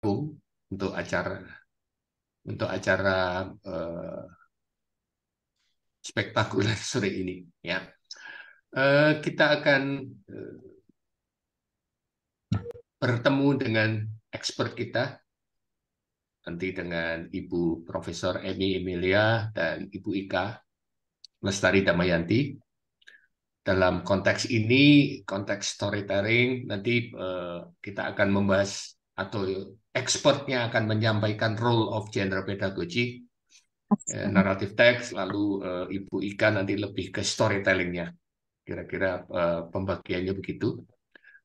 gabung untuk acara untuk acara uh, spektakuler sore ini ya uh, kita akan uh, bertemu dengan expert kita nanti dengan Ibu Profesor Emi Emilia dan Ibu Ika Lestari Damayanti dalam konteks ini konteks storytelling nanti uh, kita akan membahas atau expertnya akan menyampaikan role of gender pedagogy, ya, eh, naratif teks, lalu uh, Ibu Ika nanti lebih ke storytellingnya. Kira-kira uh, pembagiannya begitu.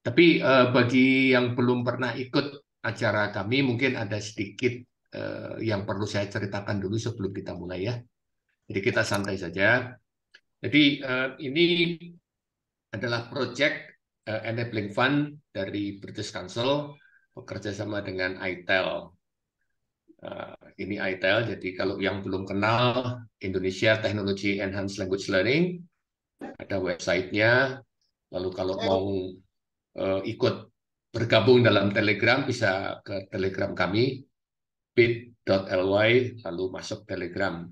Tapi uh, bagi yang belum pernah ikut acara kami, mungkin ada sedikit uh, yang perlu saya ceritakan dulu sebelum kita mulai ya. Jadi kita santai saja. Jadi uh, ini adalah project uh, enabling fund dari British Council bekerja sama dengan ITEL. Eh, ini ITEL, jadi kalau yang belum kenal, Indonesia Technology Enhanced Language Learning, ada websitenya. Lalu kalau mau eh, ikut bergabung dalam Telegram, bisa ke Telegram kami, bit.ly, lalu masuk Telegram.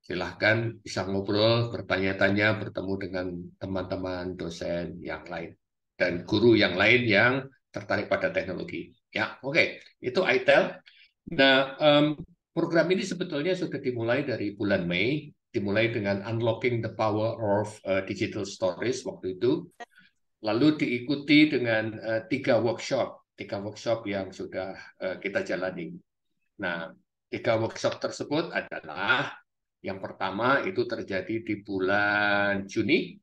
Silahkan bisa ngobrol, bertanya-tanya, bertemu dengan teman-teman dosen yang lain dan guru yang lain yang tertarik pada teknologi. Ya, oke, okay. itu ITEL. Nah, um, program ini sebetulnya sudah dimulai dari bulan Mei, dimulai dengan unlocking the power of uh, digital stories waktu itu, lalu diikuti dengan uh, tiga workshop, tiga workshop yang sudah uh, kita jalani. Nah, tiga workshop tersebut adalah yang pertama itu terjadi di bulan Juni,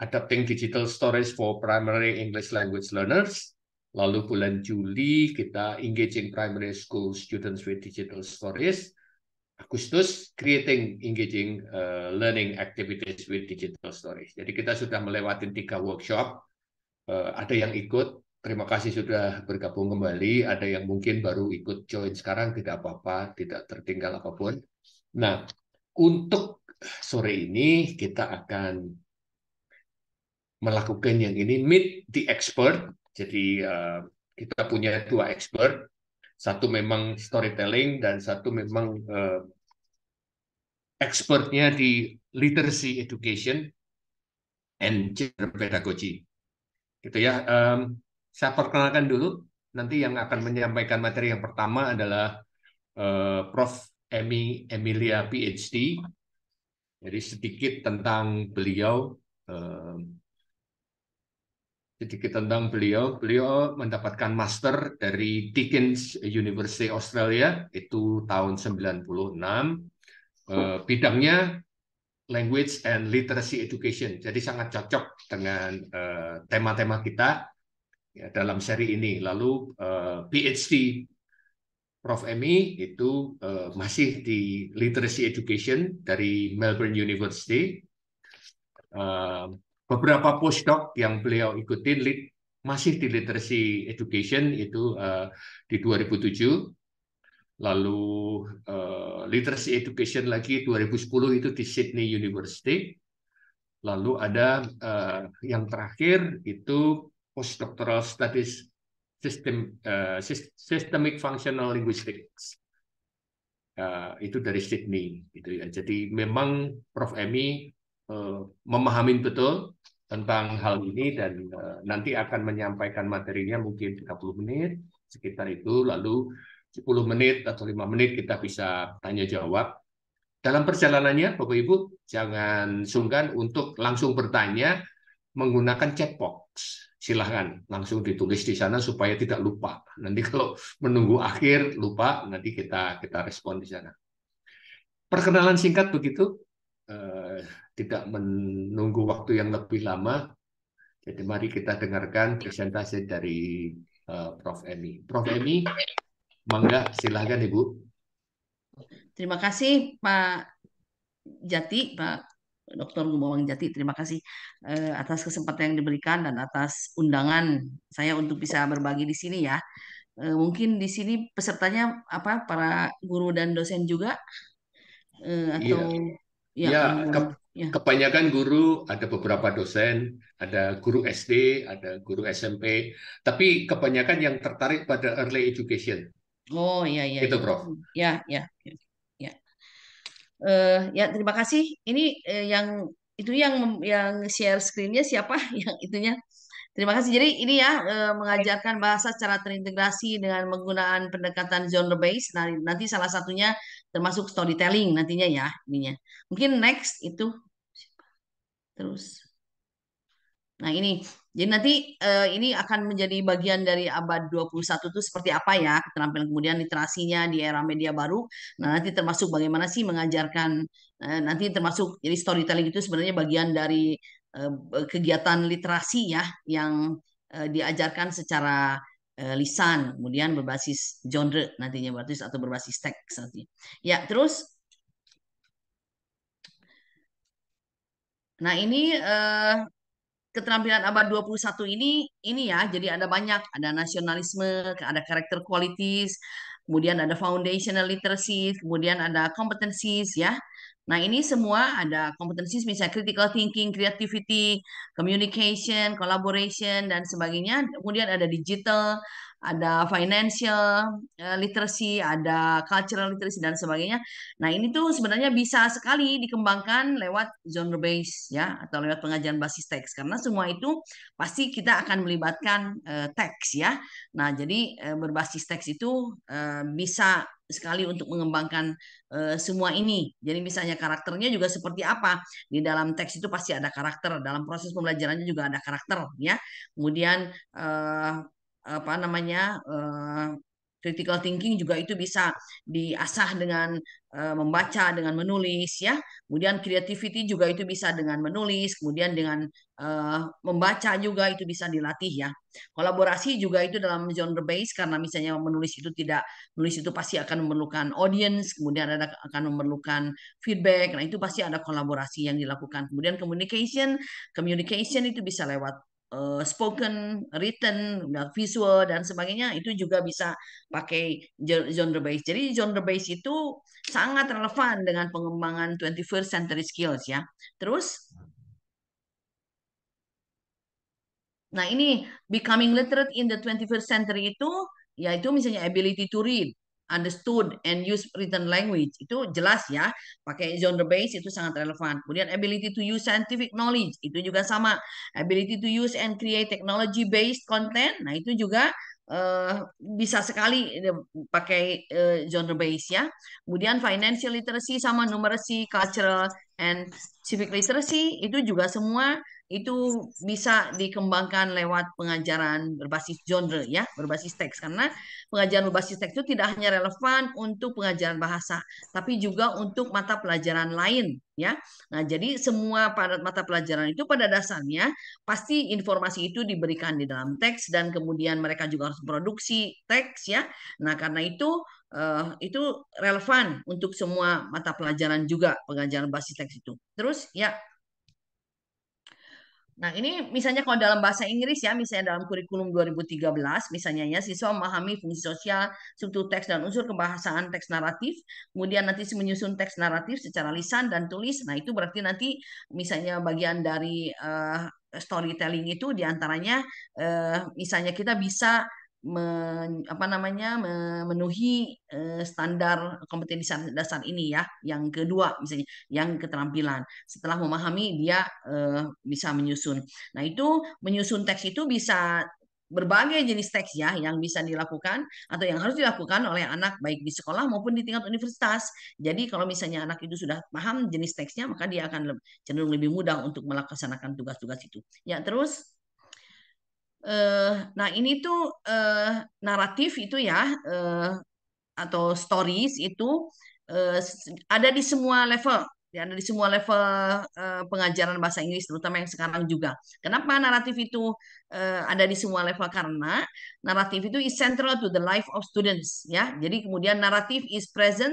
Adapting Digital Stories for Primary English Language Learners. Lalu bulan Juli kita Engaging Primary School Students with Digital stories. Agustus Creating Engaging uh, Learning Activities with Digital stories. Jadi kita sudah melewati tiga workshop. Uh, ada yang ikut, terima kasih sudah bergabung kembali. Ada yang mungkin baru ikut join sekarang, tidak apa-apa, tidak tertinggal apapun. Nah, untuk sore ini kita akan melakukan yang ini meet the expert. Jadi uh, kita punya dua expert, satu memang storytelling dan satu memang uh, expertnya di literacy education and gender pedagogy. Gitu ya. Um, saya perkenalkan dulu. Nanti yang akan menyampaikan materi yang pertama adalah uh, Prof. Emi Emilia PhD. Jadi sedikit tentang beliau. Uh, sedikit tentang beliau. Beliau mendapatkan master dari Dickens University Australia itu tahun 96. Eh, hmm. bidangnya language and literacy education. Jadi sangat cocok dengan eh, tema-tema kita ya, dalam seri ini. Lalu eh, PhD Prof. Emmy itu masih di literacy education dari Melbourne University beberapa postdoc yang beliau ikutin lead, masih di literacy education itu uh, di 2007 lalu uh, literacy education lagi 2010 itu di Sydney University lalu ada uh, yang terakhir itu postdoctoral studies system uh, systemic functional linguistics uh, itu dari Sydney gitu ya jadi memang Prof Emi Eh, memahami betul tentang hal ini dan eh, nanti akan menyampaikan materinya mungkin 30 menit sekitar itu lalu 10 menit atau 5 menit kita bisa tanya jawab. Dalam perjalanannya Bapak Ibu jangan sungkan untuk langsung bertanya menggunakan chat box. Silahkan langsung ditulis di sana supaya tidak lupa. Nanti kalau menunggu akhir lupa nanti kita kita respon di sana. Perkenalan singkat begitu. Eh, tidak menunggu waktu yang lebih lama. Jadi mari kita dengarkan presentasi dari uh, Prof. Emi. Prof. Emi, mangga silahkan Ibu. Terima kasih Pak Jati, Pak Dr. Gumawang Jati. Terima kasih uh, atas kesempatan yang diberikan dan atas undangan saya untuk bisa berbagi di sini ya. Uh, mungkin di sini pesertanya apa para guru dan dosen juga uh, atau iya. ya, ya, ya Ya. Kebanyakan guru, ada beberapa dosen, ada guru SD, ada guru SMP, tapi kebanyakan yang tertarik pada early education. Oh iya iya. Itu iya. Prof. Ya, ya ya. Ya. Eh ya terima kasih. Ini uh, yang itu yang yang share screennya siapa yang itunya? Terima kasih. Jadi ini ya eh, mengajarkan bahasa secara terintegrasi dengan menggunakan pendekatan genre based. Nah, nanti salah satunya termasuk storytelling nantinya ya ininya. Mungkin next itu terus. Nah, ini. Jadi nanti eh, ini akan menjadi bagian dari abad 21 itu seperti apa ya, keterampilan kemudian literasinya di era media baru. Nah, nanti termasuk bagaimana sih mengajarkan eh, nanti termasuk jadi storytelling itu sebenarnya bagian dari eh, kegiatan literasi ya yang eh, diajarkan secara eh, lisan, kemudian berbasis genre nantinya berarti atau berbasis teks nanti. Ya, terus Nah, ini eh, keterampilan abad 21 ini ini ya, jadi ada banyak, ada nasionalisme, ada karakter qualities, kemudian ada foundational literacy, kemudian ada competencies ya. Nah, ini semua ada kompetensi misalnya critical thinking, creativity, communication, collaboration dan sebagainya. Kemudian ada digital, ada financial eh, literacy, ada cultural literacy dan sebagainya. Nah, ini tuh sebenarnya bisa sekali dikembangkan lewat genre base ya atau lewat pengajaran basis teks karena semua itu pasti kita akan melibatkan uh, teks ya. Nah, jadi uh, berbasis teks itu uh, bisa sekali untuk mengembangkan uh, semua ini. Jadi misalnya karakternya juga seperti apa di dalam teks itu pasti ada karakter, dalam proses pembelajarannya juga ada karakter, ya. Kemudian uh, apa namanya uh, critical thinking juga itu bisa diasah dengan uh, membaca dengan menulis ya kemudian creativity juga itu bisa dengan menulis kemudian dengan uh, membaca juga itu bisa dilatih ya kolaborasi juga itu dalam genre base karena misalnya menulis itu tidak menulis itu pasti akan memerlukan audience kemudian ada akan memerlukan feedback nah itu pasti ada kolaborasi yang dilakukan kemudian communication communication itu bisa lewat uh, spoken, written, visual dan sebagainya itu juga bisa pakai genre based. Jadi genre based itu sangat relevan dengan pengembangan 21st century skills ya. Terus Nah, ini becoming literate in the 21st century itu yaitu misalnya ability to read, understood and use written language itu jelas ya pakai genre base itu sangat relevan kemudian ability to use scientific knowledge itu juga sama ability to use and create technology based content nah itu juga Uh, bisa sekali eh, pakai uh, genre base ya. Kemudian financial literacy sama numeracy, cultural and civic literacy itu juga semua itu bisa dikembangkan lewat pengajaran berbasis genre ya, berbasis teks karena pengajaran berbasis teks itu tidak hanya relevan untuk pengajaran bahasa, tapi juga untuk mata pelajaran lain ya. Nah, jadi semua pada mata pelajaran itu pada dasarnya pasti informasi itu diberikan di dalam teks dan kemudian mereka juga harus produksi teks ya. Nah, karena itu Uh, itu relevan untuk semua mata pelajaran juga pengajaran basis teks itu. Terus ya Nah, ini misalnya kalau dalam bahasa Inggris ya, misalnya dalam kurikulum 2013, misalnya ya, siswa memahami fungsi sosial, struktur teks dan unsur kebahasaan teks naratif, kemudian nanti menyusun teks naratif secara lisan dan tulis. Nah, itu berarti nanti misalnya bagian dari uh, storytelling itu diantaranya uh, misalnya kita bisa men, apa namanya memenuhi eh, standar kompetensi dasar ini ya yang kedua misalnya yang keterampilan setelah memahami dia eh, bisa menyusun nah itu menyusun teks itu bisa berbagai jenis teks ya yang bisa dilakukan atau yang harus dilakukan oleh anak baik di sekolah maupun di tingkat universitas. Jadi kalau misalnya anak itu sudah paham jenis teksnya maka dia akan cenderung lebih mudah untuk melaksanakan tugas-tugas itu. Ya terus Uh, nah ini tuh uh, naratif itu ya uh, atau stories itu uh, ada di semua level, ya, ada di semua level uh, pengajaran bahasa Inggris terutama yang sekarang juga. Kenapa naratif itu uh, ada di semua level? Karena naratif itu is central to the life of students, ya. Jadi kemudian naratif is present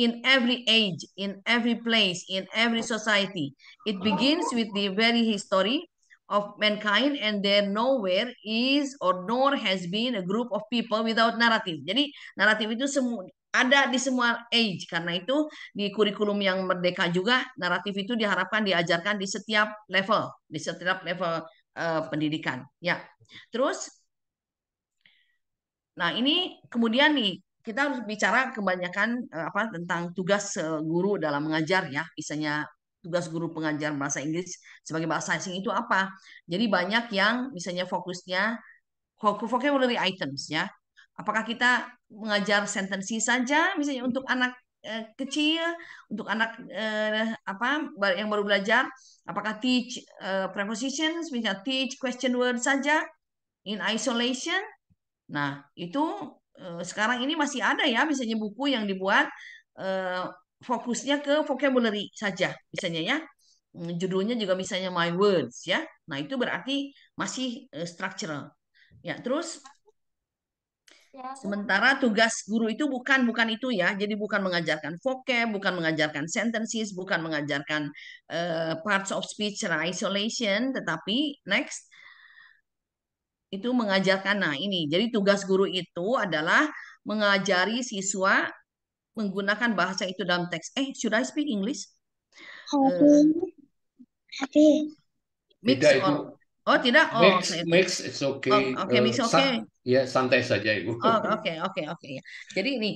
in every age, in every place, in every society. It begins with the very history of mankind and there nowhere is or nor has been a group of people without narrative. Jadi naratif itu semua ada di semua age karena itu di kurikulum yang merdeka juga naratif itu diharapkan diajarkan di setiap level, di setiap level uh, pendidikan. Ya. Terus nah ini kemudian nih kita harus bicara kebanyakan uh, apa tentang tugas uh, guru dalam mengajar ya, misalnya tugas guru pengajar bahasa Inggris sebagai bahasa asing itu apa. Jadi banyak yang misalnya fokusnya vocabulary items ya. Apakah kita mengajar sentensi saja misalnya untuk anak eh, kecil, untuk anak eh, apa yang baru belajar, apakah teach eh, prepositions misalnya teach question word saja in isolation. Nah, itu eh, sekarang ini masih ada ya misalnya buku yang dibuat eh, fokusnya ke vocabulary saja misalnya ya hmm, judulnya juga misalnya my words ya nah itu berarti masih uh, structural ya terus ya. sementara tugas guru itu bukan bukan itu ya jadi bukan mengajarkan vocab bukan mengajarkan sentences bukan mengajarkan uh, parts of speech secara isolation tetapi next itu mengajarkan nah ini jadi tugas guru itu adalah mengajari siswa menggunakan bahasa itu dalam teks. Eh, should I speak English? Uh, mix tidak, or, Ibu. Oh, tidak. Oh, mix, okay. mix it's okay. Oh, okay, uh, mix eh, okay. ya, santai saja, Ibu. Oh, oke, oke, oke, oke. Ya. Jadi ini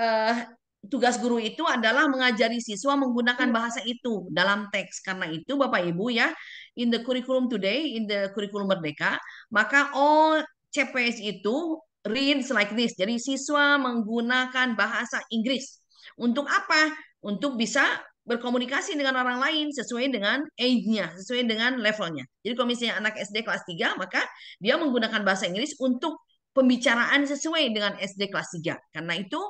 uh, tugas guru itu adalah mengajari siswa menggunakan hmm. bahasa itu dalam teks. Karena itu Bapak Ibu ya, in the curriculum today, in the curriculum Merdeka, maka all CPS itu reads like this. Jadi siswa menggunakan bahasa Inggris. Untuk apa? Untuk bisa berkomunikasi dengan orang lain sesuai dengan age-nya, sesuai dengan levelnya. Jadi kalau misalnya anak SD kelas 3, maka dia menggunakan bahasa Inggris untuk pembicaraan sesuai dengan SD kelas 3. Karena itu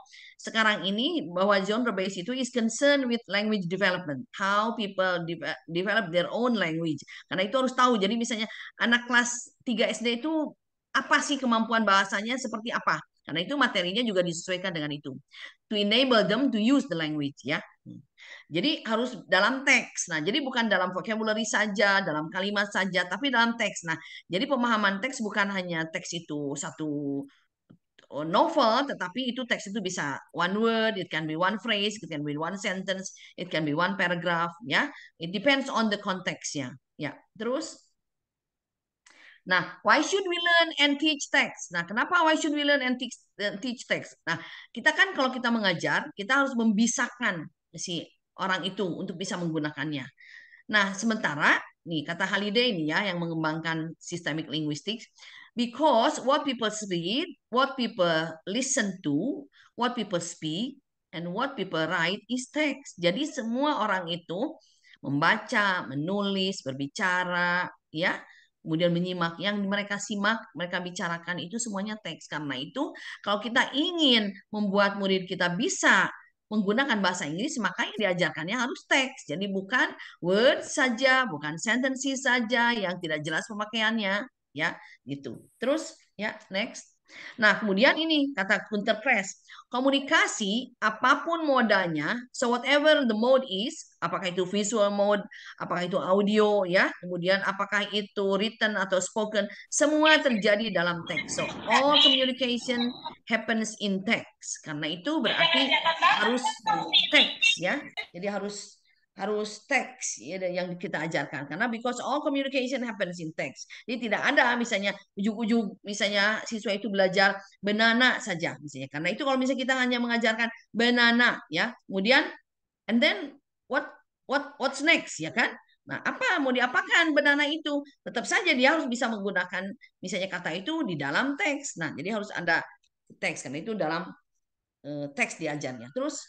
sekarang ini bahwa John based itu is concerned with language development, how people de develop their own language. Karena itu harus tahu. Jadi misalnya anak kelas 3 SD itu apa sih kemampuan bahasanya seperti apa. Karena itu materinya juga disesuaikan dengan itu. To enable them to use the language ya. Jadi harus dalam teks. Nah, jadi bukan dalam vocabulary saja, dalam kalimat saja, tapi dalam teks. Nah, jadi pemahaman teks bukan hanya teks itu satu oh, novel, tetapi itu teks itu bisa one word, it can be one phrase, it can be one sentence, it can be one paragraph, ya. It depends on the context ya. Ya, terus Nah, why should we learn and teach text? Nah, kenapa why should we learn and teach, eh, teach text? Nah, kita kan kalau kita mengajar, kita harus membisakan si orang itu untuk bisa menggunakannya. Nah, sementara nih kata Halide ini ya yang mengembangkan systemic linguistics, because what people read, what people listen to, what people speak, and what people write is text. Jadi semua orang itu membaca, menulis, berbicara, ya, kemudian menyimak yang mereka simak mereka bicarakan itu semuanya teks karena itu kalau kita ingin membuat murid kita bisa menggunakan bahasa Inggris maka yang diajarkannya harus teks. Jadi bukan word saja, bukan sentences saja yang tidak jelas pemakaiannya, ya gitu. Terus ya next. Nah, kemudian ini kata Gunter Press, komunikasi apapun modanya, so whatever the mode is, apakah itu visual mode, apakah itu audio ya, kemudian apakah itu written atau spoken, semua terjadi dalam teks. So all communication happens in text. Karena itu berarti harus teks ya. Jadi harus harus teks ya, yang kita ajarkan karena because all communication happens in text. Jadi tidak ada misalnya ujuk-ujuk misalnya siswa itu belajar banana saja misalnya. Karena itu kalau misalnya kita hanya mengajarkan banana ya, kemudian and then what what what's next ya kan? Nah, apa mau diapakan banana itu? Tetap saja dia harus bisa menggunakan misalnya kata itu di dalam teks. Nah, jadi harus ada teks karena itu dalam uh, teks diajarnya. Terus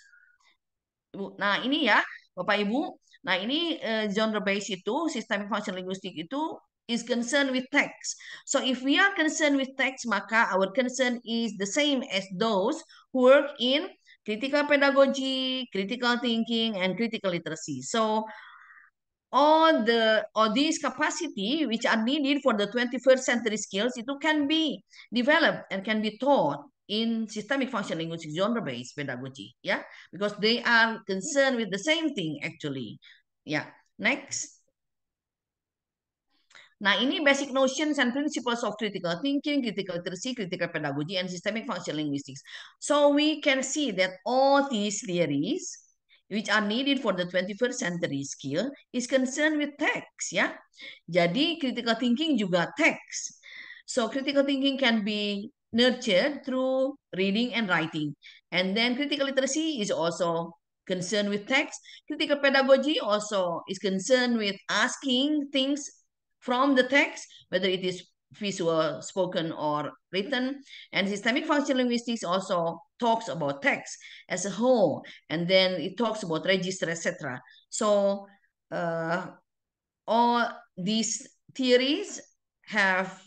Nah, ini ya Bapak Ibu. Nah, ini uh, genre base itu sistem function linguistik itu is concerned with text. So if we are concerned with text, maka our concern is the same as those who work in critical pedagogy, critical thinking, and critical literacy. So all the all these capacity which are needed for the 21st century skills, itu can be developed and can be taught in systemic function linguistic genre-based pedagogy. Yeah, because they are concerned with the same thing actually. Yeah, next. Nah, ini basic notions and principles of critical thinking, critical literacy, critical pedagogy, and systemic function linguistics. So we can see that all these theories which are needed for the 21st century skill is concerned with text, ya. Jadi critical thinking juga text. So critical thinking can be nurtured through reading and writing. And then critical literacy is also concerned with text. Critical pedagogy also is concerned with asking things from the text, whether it is visual, spoken, or written. And systemic functional linguistics also talks about text as a whole, and then it talks about register, etc. So uh, all these theories have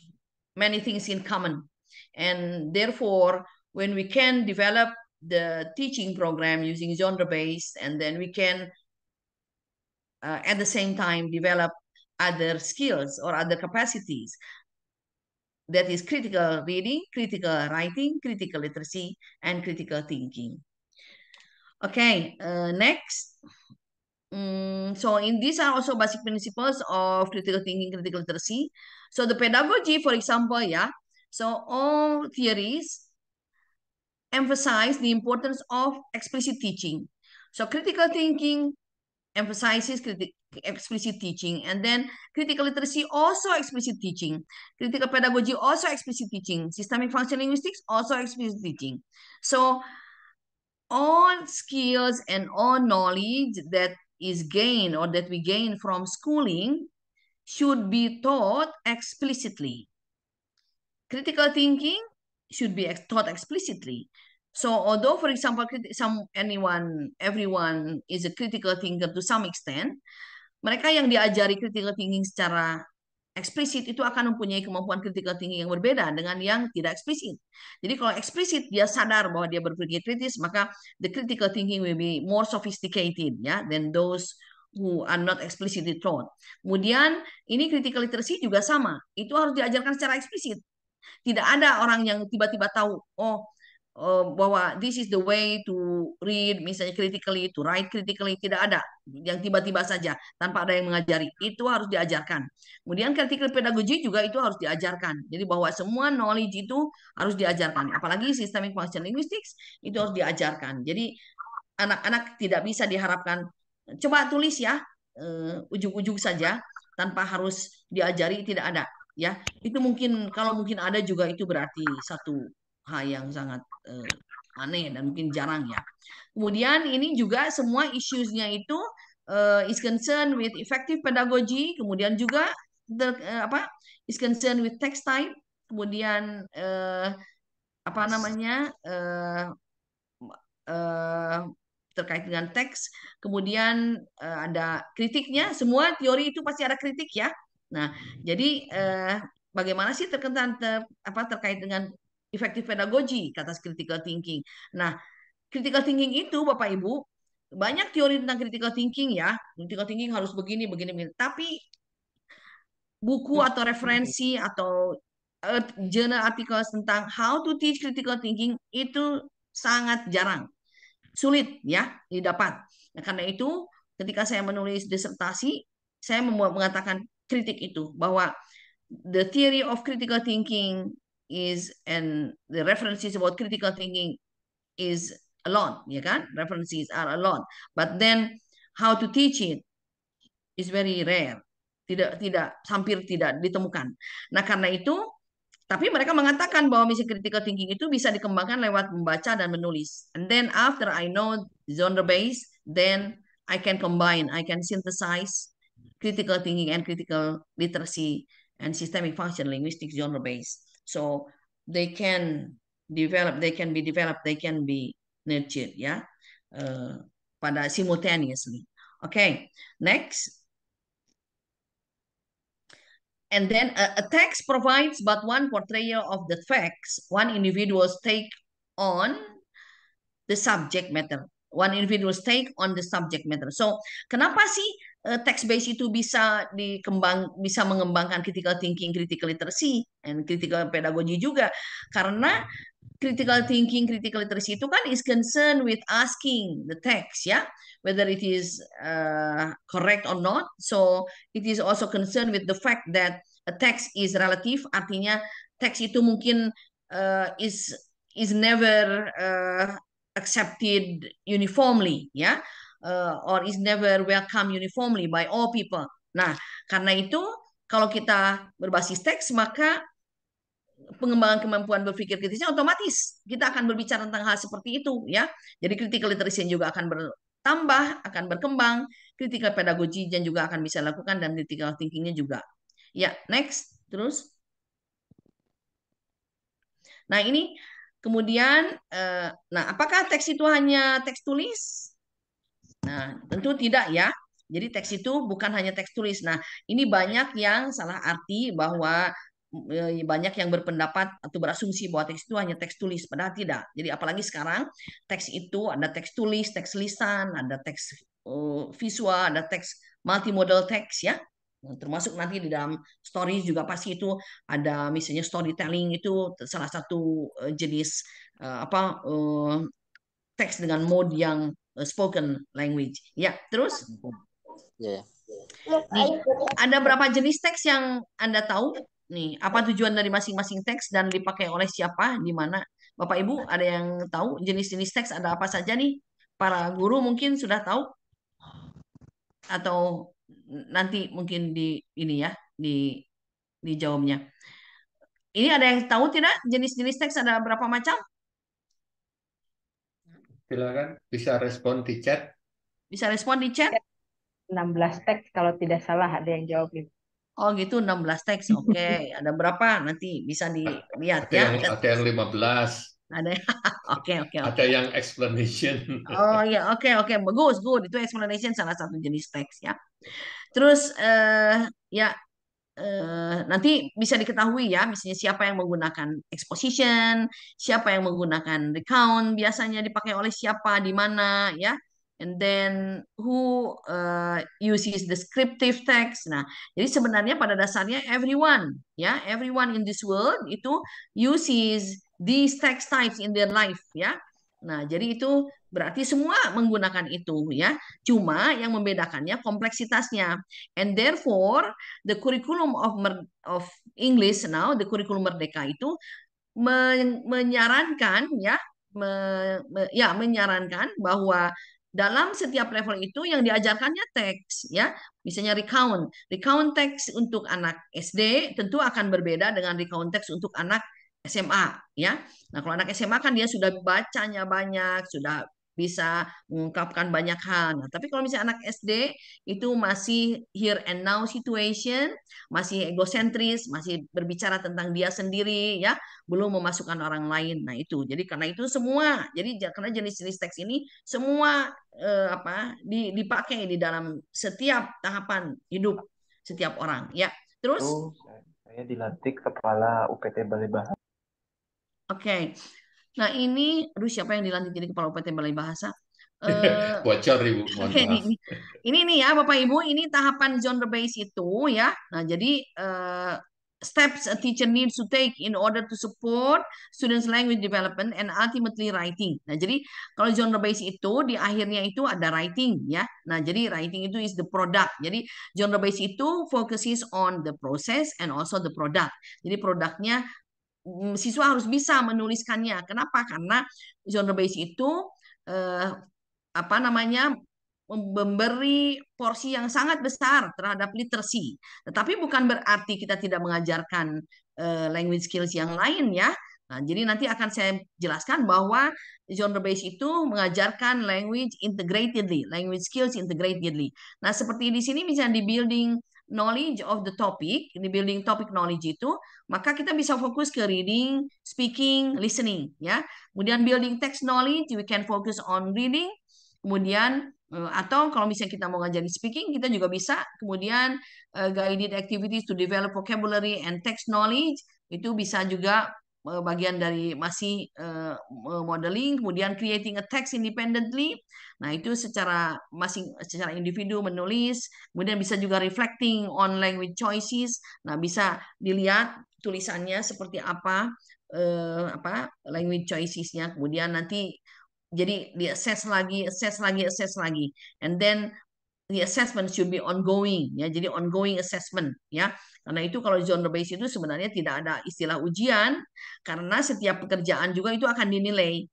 many things in common. And therefore, when we can develop the teaching program using genre-based, and then we can uh, at the same time develop other skills or other capacities that is critical reading, critical writing, critical literacy, and critical thinking. Okay, uh, next. Mm, so in these are also basic principles of critical thinking, critical literacy. So the pedagogy, for example, yeah, so all theories emphasize the importance of explicit teaching. So critical thinking emphasizes explicit teaching and then critical literacy also explicit teaching critical pedagogy also explicit teaching systemic functional linguistics also explicit teaching so all skills and all knowledge that is gained or that we gain from schooling should be taught explicitly critical thinking should be taught explicitly. So although, for example, some anyone, everyone is a critical thinker to some extent, mereka yang diajari critical thinking secara eksplisit itu akan mempunyai kemampuan critical thinking yang berbeda dengan yang tidak eksplisit. Jadi kalau eksplisit dia sadar bahwa dia berpikir kritis, maka the critical thinking will be more sophisticated ya than those who are not explicitly taught. Kemudian ini critical literacy juga sama. Itu harus diajarkan secara eksplisit. Tidak ada orang yang tiba-tiba tahu, oh eh, bahwa this is the way to read, misalnya critically, to write critically, tidak ada yang tiba-tiba saja tanpa ada yang mengajari. Itu harus diajarkan. Kemudian critical pedagogy juga itu harus diajarkan. Jadi bahwa semua knowledge itu harus diajarkan. Apalagi systemic function linguistics itu harus diajarkan. Jadi anak-anak tidak bisa diharapkan coba tulis ya eh, ujung-ujung saja tanpa harus diajari tidak ada ya itu mungkin kalau mungkin ada juga itu berarti satu hal yang sangat uh, aneh dan mungkin jarang ya kemudian ini juga semua isunya itu uh, is concerned with effective pedagogy kemudian juga the, uh, apa is concerned with text type kemudian uh, apa namanya uh, uh, terkait dengan teks kemudian ada kritiknya semua teori itu pasti ada kritik ya Nah, jadi eh, bagaimana sih terkaitan ter, apa terkait dengan efektif pedagogi kata critical thinking. Nah, critical thinking itu Bapak Ibu banyak teori tentang critical thinking ya. Critical thinking harus begini begini, begini. tapi buku hmm. atau referensi atau uh, eh, journal artikel tentang how to teach critical thinking itu sangat jarang. Sulit ya didapat. Nah, karena itu ketika saya menulis disertasi, saya mengatakan kritik itu bahwa the theory of critical thinking is and the references about critical thinking is alone ya kan references are alone but then how to teach it is very rare tidak tidak hampir tidak ditemukan nah karena itu tapi mereka mengatakan bahwa misi critical thinking itu bisa dikembangkan lewat membaca dan menulis. And then after I know genre base, then I can combine, I can synthesize critical thinking and critical literacy and systemic function linguistic genre based so they can develop they can be developed they can be nurtured yeah? uh, pada simultaneously okay next and then a, uh, a text provides but one portrayal of the facts one individual's take on the subject matter one individual's take on the subject matter so kenapa sih Eh, text based itu bisa dikembang bisa mengembangkan critical thinking, critical literacy, and critical pedagogy juga karena critical thinking, critical literacy itu kan is concerned with asking the text ya whether it is uh, correct or not. So it is also concerned with the fact that a text is relative artinya teks itu mungkin uh, is is never uh, accepted uniformly ya uh, or is never welcome uniformly by all people. Nah, karena itu kalau kita berbasis teks maka pengembangan kemampuan berpikir kritisnya otomatis kita akan berbicara tentang hal seperti itu ya. Jadi critical literacy juga akan bertambah, akan berkembang, Kritikal pedagogi dan juga akan bisa lakukan dan critical thinkingnya juga. Ya, next terus. Nah ini kemudian, eh, nah apakah teks itu hanya teks tulis Nah, tentu tidak ya. Jadi teks itu bukan hanya teks tulis. Nah, ini banyak yang salah arti bahwa eh, banyak yang berpendapat atau berasumsi bahwa teks itu hanya teks tulis, padahal tidak. Jadi apalagi sekarang teks itu ada teks tulis, teks lisan, ada teks uh, visual, ada teks multimodal teks ya. Nah, termasuk nanti di dalam stories juga pasti itu ada misalnya storytelling itu salah satu eh, jenis uh, apa uh, teks dengan mode yang Eh, spoken language. Ya, terus? Ya. Iya. Nih, ada berapa jenis teks yang Anda tahu? Nih, apa tujuan dari masing-masing teks dan dipakai oleh siapa, di mana? Bapak Ibu, ada yang tahu jenis-jenis teks ada apa saja nih? Para guru mungkin sudah tahu atau nanti mungkin di ini ya, di di jawabnya. Ini ada yang tahu tidak jenis-jenis teks ada berapa macam? silakan bisa respon di chat. Bisa respon di chat? 16 teks kalau tidak salah ada yang jawab gitu. Oh gitu 16 teks. Oke, okay. ada berapa nanti bisa dilihat ada ya. Yang, ada yang 15 ada oke oke ada yang explanation oh ya oke okay, oke okay. bagus good itu explanation salah satu jenis teks ya terus eh, ya Uh, nanti bisa diketahui ya, misalnya siapa yang menggunakan exposition, siapa yang menggunakan recount, biasanya dipakai oleh siapa, di mana, ya. And then who uh, uses descriptive text. Nah, jadi sebenarnya pada dasarnya everyone, ya, everyone in this world itu uses these text types in their life, ya. Nah, jadi itu berarti semua menggunakan itu ya. Cuma yang membedakannya kompleksitasnya. And therefore, the curriculum of Mer of English now, the curriculum Merdeka itu men menyarankan ya me me ya menyarankan bahwa dalam setiap level itu yang diajarkannya teks ya misalnya recount recount teks untuk anak SD tentu akan berbeda dengan recount teks untuk anak SMA ya. Nah, kalau anak SMA kan dia sudah bacanya banyak, sudah bisa mengungkapkan banyak hal. Nah, tapi kalau misalnya anak SD itu masih here and now situation, masih egosentris, masih berbicara tentang dia sendiri ya, belum memasukkan orang lain. Nah, itu. Jadi karena itu semua. Jadi karena jenis-jenis teks ini semua eh, apa dipakai di dalam setiap tahapan hidup setiap orang ya. Terus oh, saya dilantik kepala UPT Balai Bahasa Oke. Okay. Nah ini, aduh siapa yang dilantik jadi kepala UPT Balai Bahasa? Uh, Bocor ibu. Eh, okay, ini, ini nih ya bapak ibu, ini tahapan genre base itu ya. Nah jadi uh, steps a teacher needs to take in order to support students language development and ultimately writing. Nah, jadi kalau genre base itu di akhirnya itu ada writing ya. Nah, jadi writing itu is the product. Jadi genre base itu focuses on the process and also the product. Jadi produknya Mm, siswa harus bisa menuliskannya. Kenapa? Karena zona base itu eh, apa namanya memberi porsi yang sangat besar terhadap literasi. Tetapi bukan berarti kita tidak mengajarkan eh, language skills yang lain ya. Nah, jadi nanti akan saya jelaskan bahwa genre base itu mengajarkan language integratedly, language skills integratedly. Nah, seperti di sini misalnya di building knowledge of the topic, di building topic knowledge itu, maka kita bisa fokus ke reading, speaking, listening, ya. Kemudian building text knowledge, we can focus on reading. Kemudian eh, atau kalau misalnya kita mau ngajarin speaking, kita juga bisa kemudian eh, guided activities to develop vocabulary and text knowledge itu bisa juga Eh, bagian dari masih uh, modeling kemudian creating a text independently nah itu secara masing secara individu menulis kemudian bisa juga reflecting on language choices nah bisa dilihat tulisannya seperti apa uh, apa language choicesnya kemudian nanti jadi di assess lagi assess lagi assess lagi and then the assessment should be ongoing ya jadi ongoing assessment ya karena itu kalau genre based itu sebenarnya tidak ada istilah ujian karena setiap pekerjaan juga itu akan dinilai.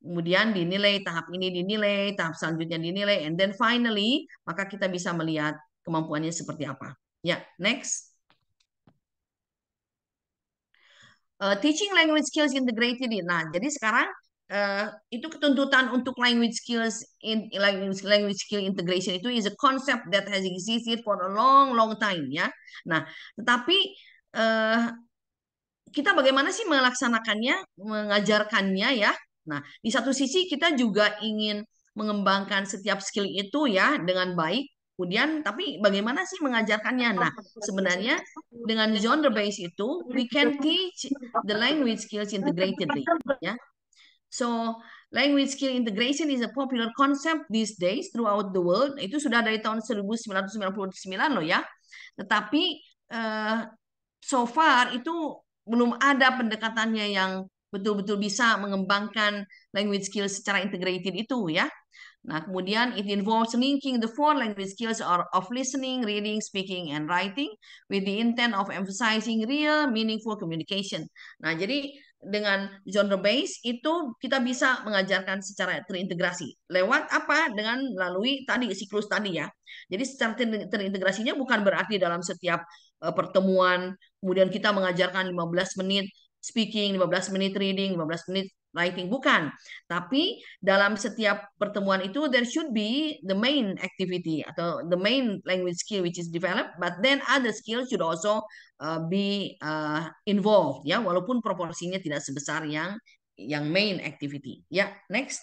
Kemudian dinilai tahap ini dinilai, tahap selanjutnya dinilai and then finally maka kita bisa melihat kemampuannya seperti apa. Ya, next. Uh, teaching language skills integrated. Nah, jadi sekarang uh, itu ketuntutan untuk language skills in language, language skill integration itu is a concept that has existed for a long long time ya. Nah, tetapi uh, kita bagaimana sih melaksanakannya, mengajarkannya ya. Nah, di satu sisi kita juga ingin mengembangkan setiap skill itu ya dengan baik. Kemudian, tapi bagaimana sih mengajarkannya? Nah, sebenarnya dengan genre base itu, we can teach the language skills integratedly. Ya, So language skill integration is a popular concept these days throughout the world. Itu sudah dari tahun 1999 loh ya. Tetapi uh, so far itu belum ada pendekatannya yang betul-betul bisa mengembangkan language skills secara integrated itu ya. Nah, kemudian it involves linking the four language skills or of listening, reading, speaking, and writing with the intent of emphasizing real meaningful communication. Nah, jadi dengan genre base itu kita bisa mengajarkan secara terintegrasi lewat apa dengan melalui tadi siklus tadi ya jadi secara terintegrasinya bukan berarti dalam setiap eh, pertemuan kemudian kita mengajarkan 15 menit speaking 15 menit reading 15 menit writing bukan tapi dalam setiap pertemuan itu there should be the main activity atau the main language skill which is developed but then other skills should also uh, be uh, involved ya walaupun proporsinya tidak sebesar yang yang main activity ya next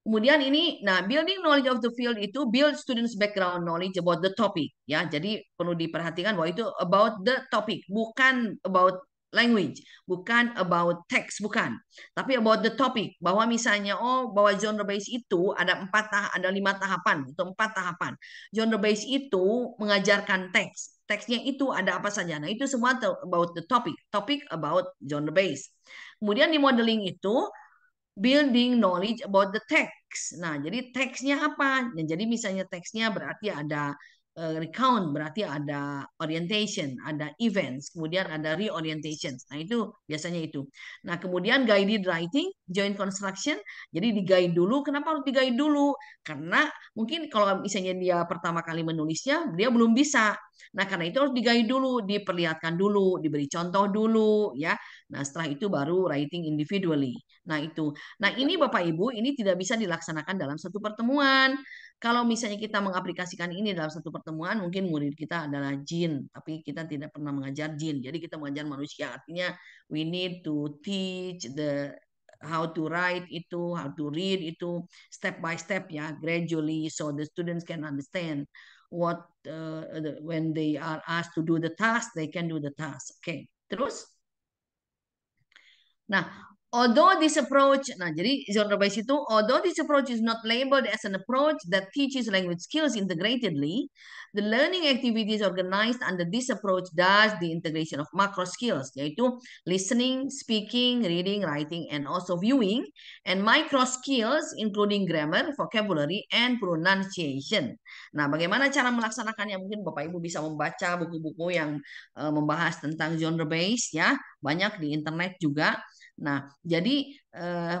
Kemudian ini, nah building knowledge of the field itu build students background knowledge about the topic ya. Jadi perlu diperhatikan bahwa itu about the topic, bukan about language, bukan about text, bukan. Tapi about the topic, bahwa misalnya oh bahwa genre base itu ada empat tah ada lima tahapan atau empat tahapan. Genre base itu mengajarkan teks, teksnya itu ada apa saja. Nah itu semua about the topic, topic about genre base. Kemudian di modeling itu building knowledge about the text. Nah jadi teksnya apa? Nah, jadi misalnya teksnya berarti ada Eh, recount berarti ada orientation, ada events, kemudian ada reorientation. Nah, itu biasanya itu. Nah, kemudian guided writing, joint construction. Jadi di dulu. Kenapa harus di dulu? Karena mungkin kalau misalnya dia pertama kali menulisnya, dia belum bisa. Nah, karena itu harus di dulu, diperlihatkan dulu, diberi contoh dulu ya. Nah, setelah itu baru writing individually. Nah, itu. Nah, ini Bapak Ibu, ini tidak bisa dilaksanakan dalam satu pertemuan. Kalau misalnya kita mengaplikasikan ini dalam satu pertemuan, mungkin murid kita adalah jin, tapi kita tidak pernah mengajar jin. Jadi kita mengajar manusia. Artinya we need to teach the how to write itu, how to read itu step by step ya, gradually so the students can understand what uh, when they are asked to do the task, they can do the task. Oke. Okay. Terus Nah, Although this approach, nah jadi genre based itu, although this approach is not labeled as an approach that teaches language skills integratedly, the learning activities organized under this approach does the integration of macro skills, yaitu listening, speaking, reading, writing, and also viewing, and micro skills including grammar, vocabulary, and pronunciation. Nah, bagaimana cara melaksanakannya? Mungkin Bapak Ibu bisa membaca buku-buku yang uh, membahas tentang genre based, ya, banyak di internet juga. Nah, jadi eh,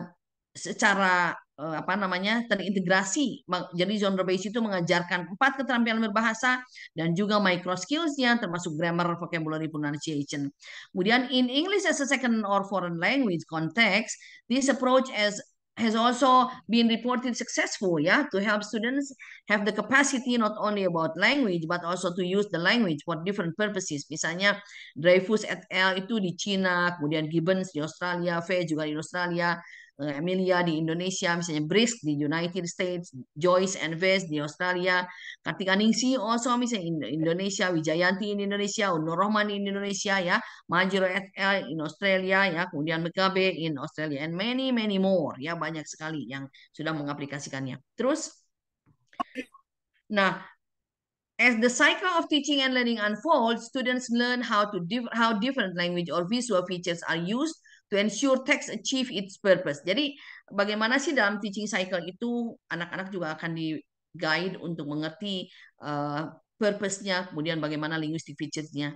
secara eh, apa namanya terintegrasi. Jadi genre Rabais itu mengajarkan empat keterampilan berbahasa dan juga micro skillsnya termasuk grammar, vocabulary, pronunciation. Kemudian in English as a second or foreign language context, this approach as has also been reported successful yeah to help students have the capacity not only about language but also to use the language for different purposes misalnya Dreyfus et al itu di China, kemudian Gibbons di Australia Fay juga di Australia Eh, Emilia di Indonesia, misalnya Brisk di United States, Joyce and Vest di Australia, Kartika Ningsi also misalnya in Indonesia, Wijayanti in Indonesia, Unur Rohman in Indonesia ya, Majuro et al in Australia ya, kemudian BKB in Australia and many many more ya banyak sekali yang sudah mengaplikasikannya. Terus nah As the cycle of teaching and learning unfolds, students learn how to how different language or visual features are used to ensure text achieve its purpose. Jadi bagaimana sih dalam teaching cycle itu anak-anak juga akan di guide untuk mengerti uh, purpose-nya, kemudian bagaimana linguistic features-nya.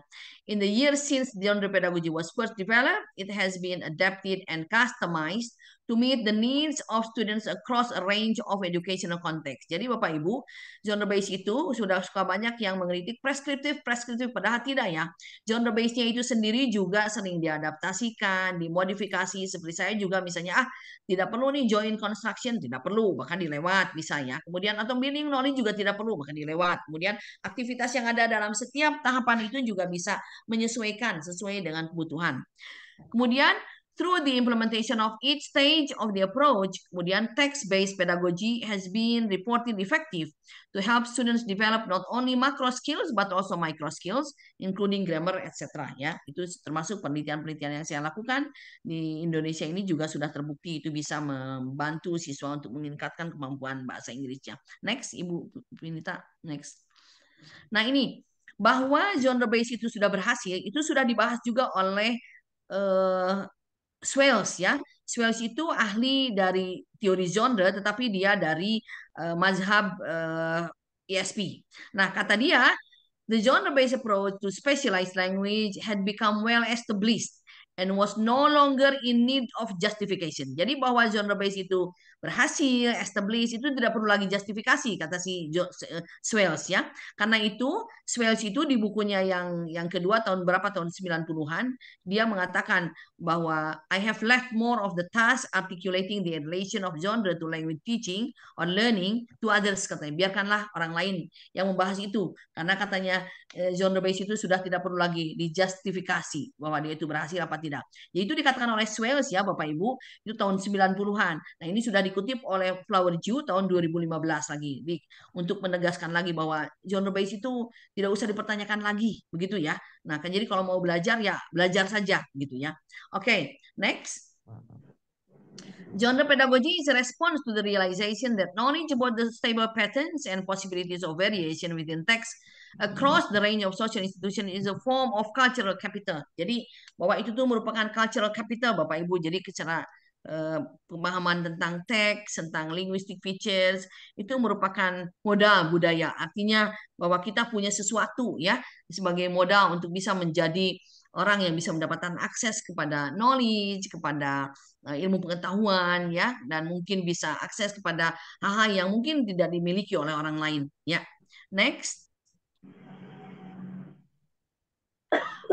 In the years since the Andre pedagogy was first developed, it has been adapted and customized to meet the needs of students across a range of educational context. Jadi Bapak Ibu, genre based itu sudah suka banyak yang mengkritik preskriptif, preskriptif padahal tidak ya. Genre based-nya itu sendiri juga sering diadaptasikan, dimodifikasi seperti saya juga misalnya ah tidak perlu nih join construction, tidak perlu, bahkan dilewat misalnya. Kemudian atau building knowledge juga tidak perlu, bahkan dilewat. Kemudian aktivitas yang ada dalam setiap tahapan itu juga bisa menyesuaikan sesuai dengan kebutuhan. Kemudian Through the implementation of each stage of the approach, kemudian text-based pedagogy has been reported effective to help students develop not only macro skills but also micro skills, including grammar, etc. Ya, itu termasuk penelitian-penelitian yang saya lakukan di Indonesia ini juga sudah terbukti itu bisa membantu siswa untuk meningkatkan kemampuan bahasa Inggrisnya. Next, Ibu Pinita, next. Nah ini bahwa genre based itu sudah berhasil, itu sudah dibahas juga oleh eh, Swales ya. Swales itu ahli dari teori genre tetapi dia dari uh, mazhab uh, eh, ESP. Nah, kata dia the genre-based approach to specialized language had become well established and was no longer in need of justification. Jadi bahwa genre based itu berhasil, establish itu tidak perlu lagi justifikasi kata si eh, Swells ya. Karena itu Swells itu di bukunya yang yang kedua tahun berapa tahun 90-an dia mengatakan bahwa I have left more of the task articulating the relation of genre to language teaching or learning to others katanya. Biarkanlah orang lain yang membahas itu karena katanya eh, genre based itu sudah tidak perlu lagi dijustifikasi bahwa dia itu berhasil apa tidak. Jadi ya, itu dikatakan oleh Swells ya Bapak Ibu itu tahun 90-an. Nah ini sudah di dikutip oleh Flower Jew tahun 2015 lagi untuk menegaskan lagi bahwa genre base itu tidak usah dipertanyakan lagi begitu ya. Nah, kan jadi kalau mau belajar ya belajar saja gitu ya. Oke, okay, next. Genre pedagogy is a response to the realization that knowledge about the stable patterns and possibilities of variation within text across the range of social institution is a form of cultural capital. Jadi bahwa itu tuh merupakan cultural capital Bapak Ibu. Jadi secara Eh, pemahaman tentang teks, tentang linguistic features itu merupakan modal budaya. Artinya bahwa kita punya sesuatu ya sebagai modal untuk bisa menjadi orang yang bisa mendapatkan akses kepada knowledge, kepada eh, ilmu pengetahuan ya dan mungkin bisa akses kepada hal-hal yang mungkin tidak dimiliki oleh orang lain ya. Next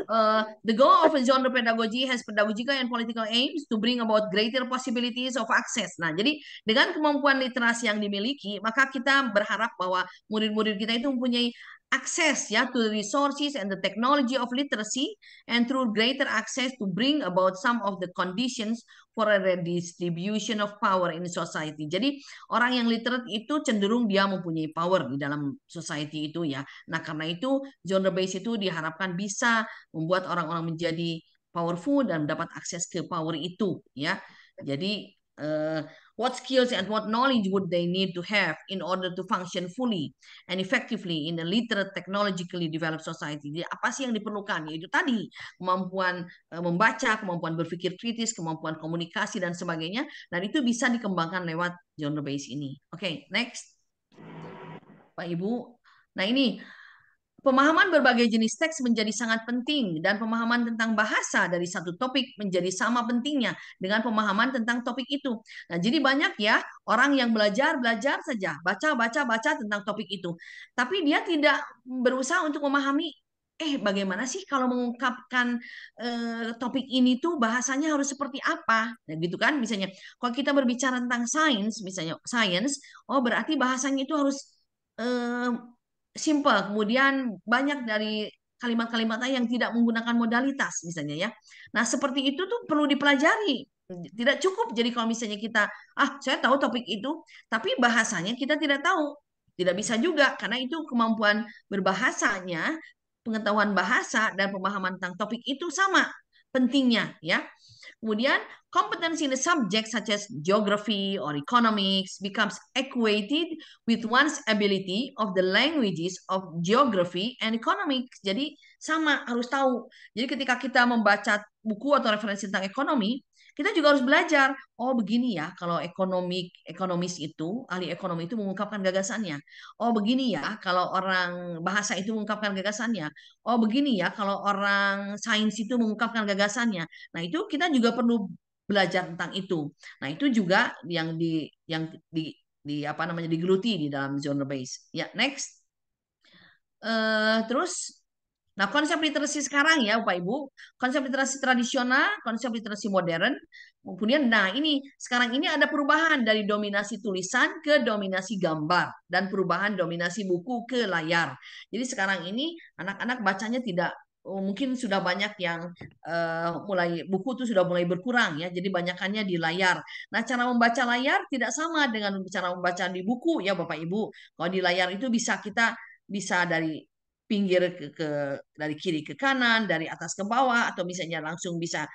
Uh, the goal of a genre pedagogy has pedagogical and political aims to bring about greater possibilities of access. Nah, jadi dengan kemampuan literasi yang dimiliki, maka kita berharap bahwa murid-murid kita itu mempunyai akses ya to the resources and the technology of literacy and through greater access to bring about some of the conditions for a redistribution of power in society. Jadi orang yang literate itu cenderung dia mempunyai power di dalam society itu ya. Nah karena itu genre base itu diharapkan bisa membuat orang-orang menjadi powerful dan mendapat akses ke power itu ya. Jadi eh, What skills and what knowledge would they need to have in order to function fully and effectively in a literate technologically developed society? Jadi apa sih yang diperlukan? Yaitu tadi kemampuan eh, membaca, kemampuan berpikir kritis, kemampuan komunikasi dan sebagainya. Dan itu bisa dikembangkan lewat genre base ini. Oke, okay, next. Pak Ibu. Nah, ini Pemahaman berbagai jenis teks menjadi sangat penting dan pemahaman tentang bahasa dari satu topik menjadi sama pentingnya dengan pemahaman tentang topik itu. Nah, jadi banyak ya orang yang belajar belajar saja, baca baca baca tentang topik itu, tapi dia tidak berusaha untuk memahami eh bagaimana sih kalau mengungkapkan eh, topik ini tuh bahasanya harus seperti apa nah, gitu kan misalnya kalau kita berbicara tentang sains misalnya sains oh berarti bahasanya itu harus eh, simple, kemudian banyak dari kalimat-kalimatnya yang tidak menggunakan modalitas misalnya ya. Nah, seperti itu tuh perlu dipelajari. Tidak cukup jadi kalau misalnya kita, ah saya tahu topik itu, tapi bahasanya kita tidak tahu. Tidak bisa juga, karena itu kemampuan berbahasanya, pengetahuan bahasa dan pemahaman tentang topik itu sama pentingnya ya. Kemudian competency in the subject such as geography or economics becomes equated with one's ability of the languages of geography and economics. Jadi sama harus tahu. Jadi ketika kita membaca buku atau referensi tentang ekonomi, kita juga harus belajar, oh begini ya kalau ekonomi ekonomis itu, ahli ekonomi itu mengungkapkan gagasannya. Oh begini ya kalau orang bahasa itu mengungkapkan gagasannya. Oh begini ya kalau orang sains itu mengungkapkan gagasannya. Nah, itu kita juga perlu belajar tentang itu. Nah, itu juga yang di yang di di apa namanya digeluti di dalam genre base. Ya, next. Uh, terus Nah, konsep literasi sekarang ya, Bapak Ibu, konsep literasi tradisional, konsep literasi modern, kemudian nah ini sekarang ini ada perubahan dari dominasi tulisan ke dominasi gambar dan perubahan dominasi buku ke layar. Jadi sekarang ini anak-anak bacanya tidak oh, mungkin sudah banyak yang uh, mulai buku itu sudah mulai berkurang ya jadi banyakannya di layar. Nah cara membaca layar tidak sama dengan cara membaca di buku ya Bapak Ibu. Kalau di layar itu bisa kita bisa dari pinggir ke, ke dari kiri ke kanan, dari atas ke bawah atau misalnya langsung bisa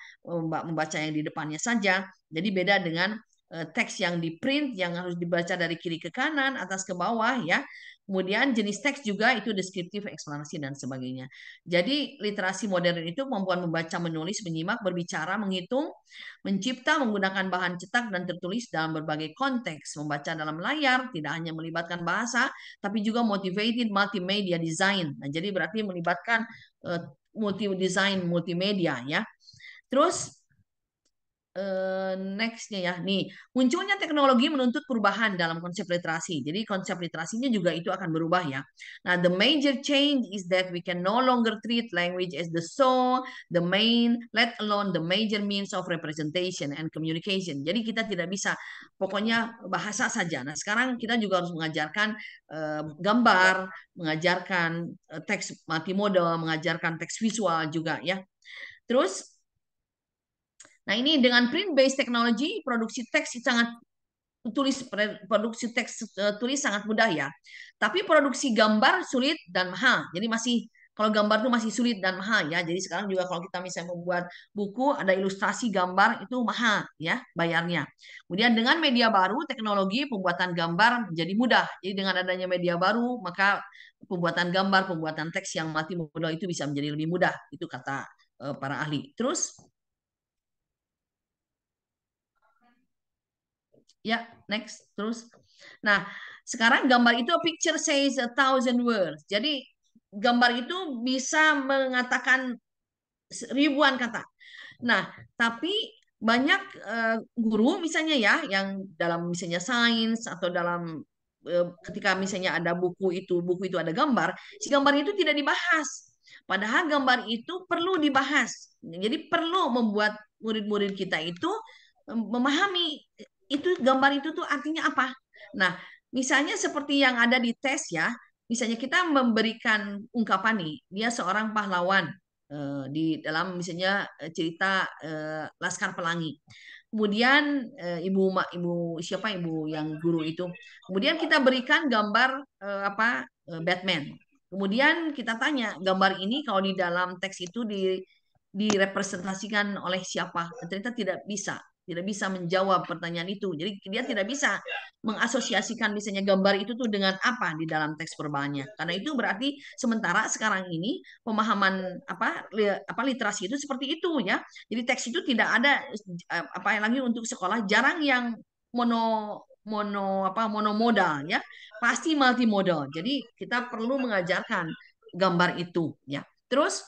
membaca yang di depannya saja. Jadi beda dengan Eh, teks yang di print yang harus dibaca dari kiri ke kanan, atas ke bawah ya. Kemudian jenis teks juga itu deskriptif, eksplanasi dan sebagainya. Jadi literasi modern itu kemampuan membaca, menulis, menyimak, berbicara, menghitung, mencipta menggunakan bahan cetak dan tertulis dalam berbagai konteks, membaca dalam layar, tidak hanya melibatkan bahasa, tapi juga motivated multimedia design. Nah, jadi berarti melibatkan uh, eh, multi design multimedia ya. Terus Eh, nextnya ya nih munculnya teknologi menuntut perubahan dalam konsep literasi jadi konsep literasinya juga itu akan berubah ya nah the major change is that we can no longer treat language as the sole the main let alone the major means of representation and communication jadi kita tidak bisa pokoknya bahasa saja nah sekarang kita juga harus mengajarkan uh, gambar mengajarkan uh, teks multimodal mengajarkan teks visual juga ya terus Nah ini dengan print-based technology, produksi teks sangat tulis produksi teks eh, tulis sangat mudah ya. Tapi produksi gambar sulit dan mahal. Jadi masih kalau gambar itu masih sulit dan mahal ya. Jadi sekarang juga kalau kita misalnya membuat buku ada ilustrasi gambar itu mahal ya bayarnya. Kemudian dengan media baru teknologi pembuatan gambar menjadi mudah. Jadi dengan adanya media baru maka pembuatan gambar, pembuatan teks yang mati mudah itu bisa menjadi lebih mudah. Itu kata eh, para ahli. Terus Ya, next terus. Nah, sekarang gambar itu picture says a thousand words. Jadi gambar itu bisa mengatakan ribuan kata. Nah, tapi banyak eh, guru misalnya ya yang dalam misalnya sains atau dalam eh, ketika misalnya ada buku itu buku itu ada gambar si gambar itu tidak dibahas padahal gambar itu perlu dibahas jadi perlu membuat murid-murid kita itu eh, memahami itu gambar itu tuh artinya apa? Nah, misalnya seperti yang ada di tes ya, misalnya kita memberikan ungkapan nih, dia seorang pahlawan eh, di dalam misalnya eh, cerita eh, Laskar Pelangi. Kemudian eh, ibu ibu siapa ibu yang guru itu, kemudian kita berikan gambar eh, apa eh, Batman. Kemudian kita tanya gambar ini kalau di dalam teks itu di direpresentasikan oleh siapa? Ternyata tidak bisa tidak bisa menjawab pertanyaan itu. Jadi dia tidak bisa mengasosiasikan misalnya gambar itu tuh dengan apa di dalam teks verbalnya. Karena itu berarti sementara sekarang ini pemahaman apa li, apa literasi itu seperti itu ya. Jadi teks itu tidak ada eh, apa yang lagi untuk sekolah jarang yang mono mono apa monomodal ya. Pasti multimodal. Jadi kita perlu mengajarkan gambar itu ya. Terus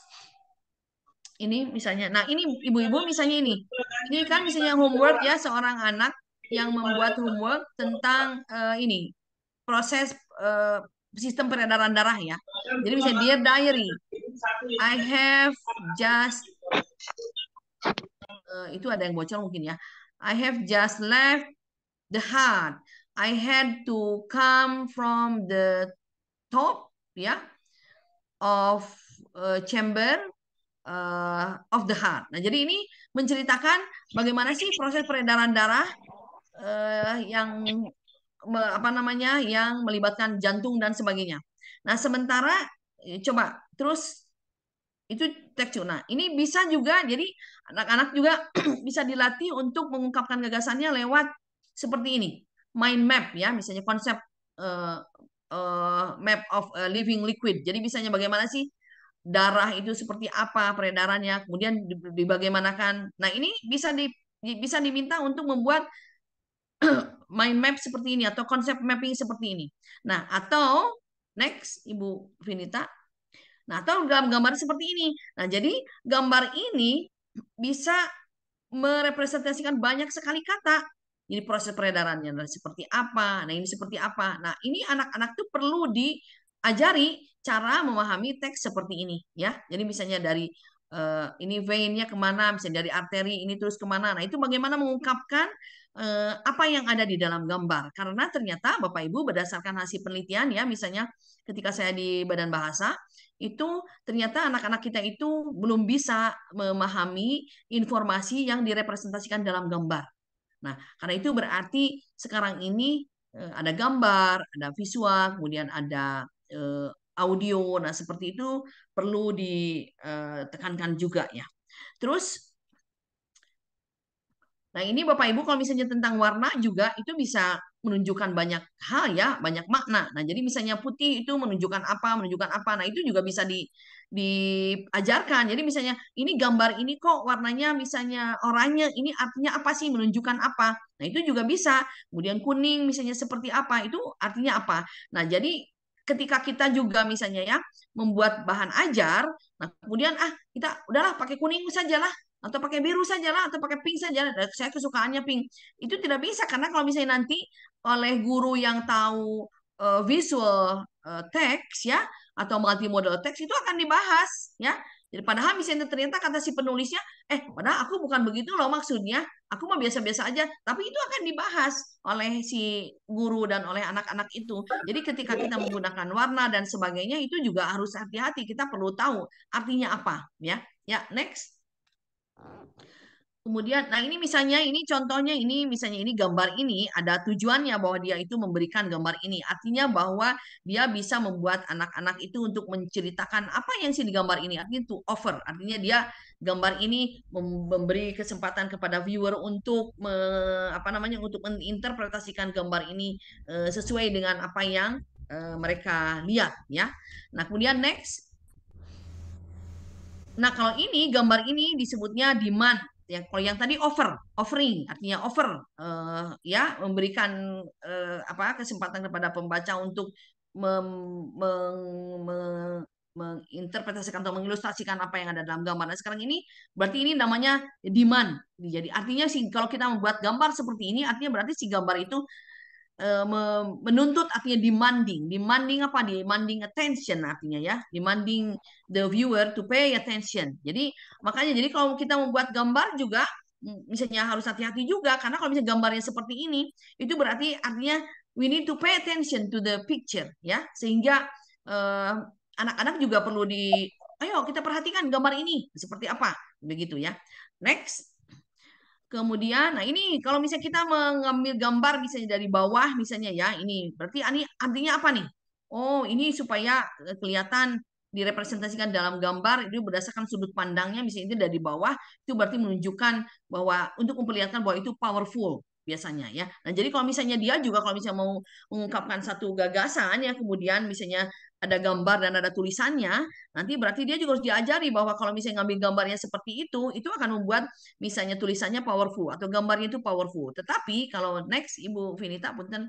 ini misalnya nah ini ibu-ibu misalnya ini kan ini kan misalnya homework ya seorang anak yang membuat homework tentang uh, ini proses uh, sistem peredaran darah ya jadi bisa dia diary I have just uh, itu ada yang bocor mungkin ya I have just left the heart I had to come from the top ya yeah, of uh, chamber uh, of the heart. Nah, jadi ini menceritakan bagaimana sih proses peredaran darah uh, yang apa namanya yang melibatkan jantung dan sebagainya. Nah, sementara eh, coba terus itu teks Nah, ini bisa juga jadi anak-anak juga bisa dilatih untuk mengungkapkan gagasannya lewat seperti ini. Mind map ya, misalnya konsep uh, uh, map of living liquid. Jadi misalnya bagaimana sih darah itu seperti apa peredarannya, kemudian di bagaimanakan Nah, ini bisa di, bisa diminta untuk membuat mind map seperti ini atau konsep mapping seperti ini. Nah, atau next Ibu Vinita. Nah, atau dalam gambar seperti ini. Nah, jadi gambar ini bisa merepresentasikan banyak sekali kata. Jadi proses peredarannya nah, seperti apa, nah ini seperti apa. Nah, ini anak-anak tuh perlu diajari cara memahami teks seperti ini ya. Jadi misalnya dari uh, ini veinnya kemana, misalnya dari arteri ini terus kemana. Nah itu bagaimana mengungkapkan uh, apa yang ada di dalam gambar. Karena ternyata Bapak Ibu berdasarkan hasil penelitian ya, misalnya ketika saya di Badan Bahasa itu ternyata anak-anak kita itu belum bisa memahami informasi yang direpresentasikan dalam gambar. Nah, karena itu berarti sekarang ini eh, ada gambar, ada visual, kemudian ada audio. Nah, seperti itu perlu ditekankan eh, juga ya. Terus Nah, ini Bapak Ibu kalau misalnya tentang warna juga itu bisa menunjukkan banyak hal ya, banyak makna. Nah, jadi misalnya putih itu menunjukkan apa, menunjukkan apa. Nah, itu juga bisa di diajarkan. Jadi misalnya ini gambar ini kok warnanya misalnya oranye, ini artinya apa sih, menunjukkan apa. Nah, itu juga bisa. Kemudian kuning misalnya seperti apa, itu artinya apa. Nah, jadi ketika kita juga misalnya ya membuat bahan ajar, nah kemudian ah kita udahlah pakai kuning lah atau pakai biru saja lah atau pakai pink saja nah, saya kesukaannya pink itu tidak bisa karena kalau misalnya nanti oleh guru yang tahu uh, visual uh, eh, text ya atau multimodal teks itu akan dibahas ya jadi padahal misalnya ternyata kata si penulisnya, eh padahal aku bukan begitu loh maksudnya, aku mah biasa-biasa aja. Tapi itu akan dibahas oleh si guru dan oleh anak-anak itu. Jadi ketika kita menggunakan warna dan sebagainya itu juga harus hati-hati. Kita perlu tahu artinya apa, ya. Ya, next. Kemudian, nah ini misalnya ini contohnya ini misalnya ini gambar ini ada tujuannya bahwa dia itu memberikan gambar ini. Artinya bahwa dia bisa membuat anak-anak itu untuk menceritakan apa yang sih di gambar ini. Artinya to offer, artinya dia gambar ini memberi kesempatan kepada viewer untuk me, apa namanya untuk menginterpretasikan gambar ini eh, sesuai dengan apa yang eh, mereka lihat ya. Nah, kemudian next Nah, kalau ini gambar ini disebutnya demand Gitu yang kalau yang tadi over offering artinya offer uh, eh, ya memberikan uh, apa kesempatan kepada pembaca untuk menginterpretasikan atau mengilustrasikan apa yang ada dalam gambar. Nah, sekarang ini berarti ini namanya demand. Jadi artinya sih kalau kita membuat gambar seperti ini artinya berarti si gambar itu Eh, menuntut artinya demanding demanding apa demanding attention artinya ya demanding the viewer to pay attention jadi makanya jadi kalau kita membuat gambar juga misalnya harus hati-hati juga karena kalau misalnya gambarnya seperti ini itu berarti artinya we need to pay attention to the picture ya sehingga eh, anak-anak uh, anak -anak juga perlu di ayo kita perhatikan gambar ini seperti apa begitu ya next Kemudian, nah ini kalau misalnya kita mengambil gambar misalnya dari bawah misalnya ya, ini berarti ini artinya apa nih? Oh, ini supaya eh, kelihatan direpresentasikan dalam gambar itu berdasarkan sudut pandangnya misalnya itu dari bawah itu berarti menunjukkan bahwa untuk memperlihatkan bahwa itu powerful biasanya ya. Nah, jadi kalau misalnya dia juga kalau misalnya mau mengungkapkan satu gagasan ya kemudian misalnya ada gambar dan ada tulisannya, nanti berarti dia juga harus diajari bahwa kalau misalnya ngambil gambarnya seperti itu, itu akan membuat misalnya tulisannya powerful atau gambarnya itu powerful. Tetapi kalau next Ibu Vinita punten.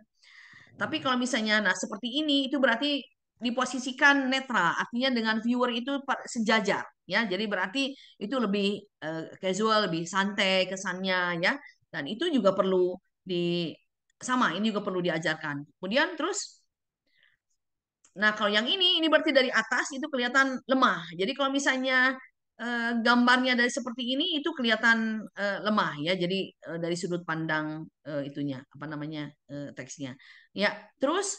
Tapi kalau misalnya nah seperti ini itu berarti diposisikan netral, artinya dengan viewer itu sejajar ya. Jadi berarti itu lebih eh, casual, lebih santai kesannya ya. Dan itu juga perlu di sama ini juga perlu diajarkan. Kemudian terus Nah, kalau yang ini, ini berarti dari atas itu kelihatan lemah. Jadi kalau misalnya eh, gambarnya dari seperti ini, itu kelihatan eh, lemah ya. Jadi eh, dari sudut pandang eh, itunya, apa namanya, eh, teksnya. Ya, terus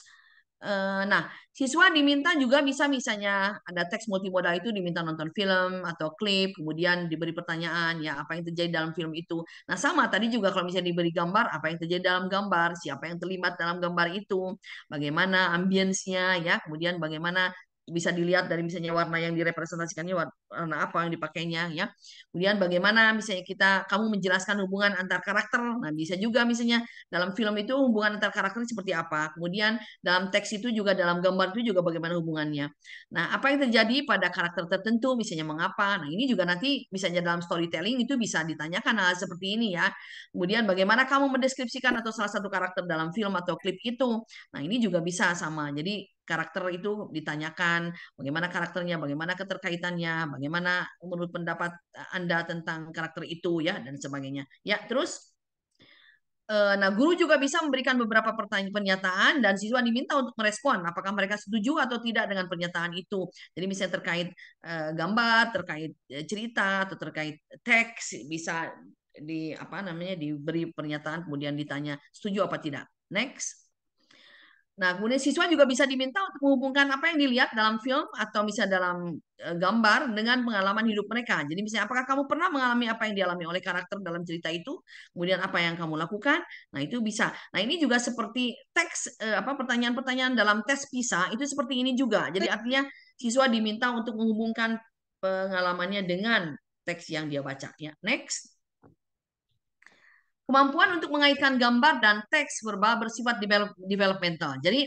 Eh, nah, siswa diminta juga bisa misalnya ada teks multimodal itu diminta nonton film atau klip, kemudian diberi pertanyaan ya apa yang terjadi dalam film itu. Nah, sama tadi juga kalau misalnya diberi gambar, apa yang terjadi dalam gambar, siapa yang terlibat dalam gambar itu, bagaimana ambiensnya ya, kemudian bagaimana bisa dilihat dari misalnya warna yang direpresentasikannya warna apa yang dipakainya ya kemudian bagaimana misalnya kita kamu menjelaskan hubungan antar karakter nah bisa juga misalnya dalam film itu hubungan antar karakter seperti apa kemudian dalam teks itu juga dalam gambar itu juga bagaimana hubungannya nah apa yang terjadi pada karakter tertentu misalnya mengapa nah ini juga nanti misalnya dalam storytelling itu bisa ditanyakan hal seperti ini ya kemudian bagaimana kamu mendeskripsikan atau salah satu karakter dalam film atau klip itu nah ini juga bisa sama jadi karakter itu ditanyakan bagaimana karakternya, bagaimana keterkaitannya, bagaimana menurut pendapat eh, Anda tentang karakter itu ya dan sebagainya. Ya, terus eh, Nah, guru juga bisa memberikan beberapa pertanyaan pernyataan dan siswa diminta untuk merespon apakah mereka setuju atau tidak dengan pernyataan itu. Jadi misalnya terkait eh, gambar, terkait cerita atau terkait teks bisa di apa namanya diberi pernyataan kemudian ditanya setuju apa tidak. Next. Nah, kemudian siswa juga bisa diminta untuk menghubungkan apa yang dilihat dalam film atau bisa dalam e, gambar dengan pengalaman hidup mereka. Jadi misalnya apakah kamu pernah mengalami apa yang dialami oleh karakter dalam cerita itu? Kemudian apa yang kamu lakukan? Nah, itu bisa. Nah, ini juga seperti teks e, apa pertanyaan-pertanyaan dalam tes PISA itu seperti ini juga. Jadi artinya siswa diminta untuk menghubungkan pengalamannya dengan teks yang dia baca ya. Next. Kemampuan untuk mengaitkan gambar dan teks verbal bersifat develop, developmental. Jadi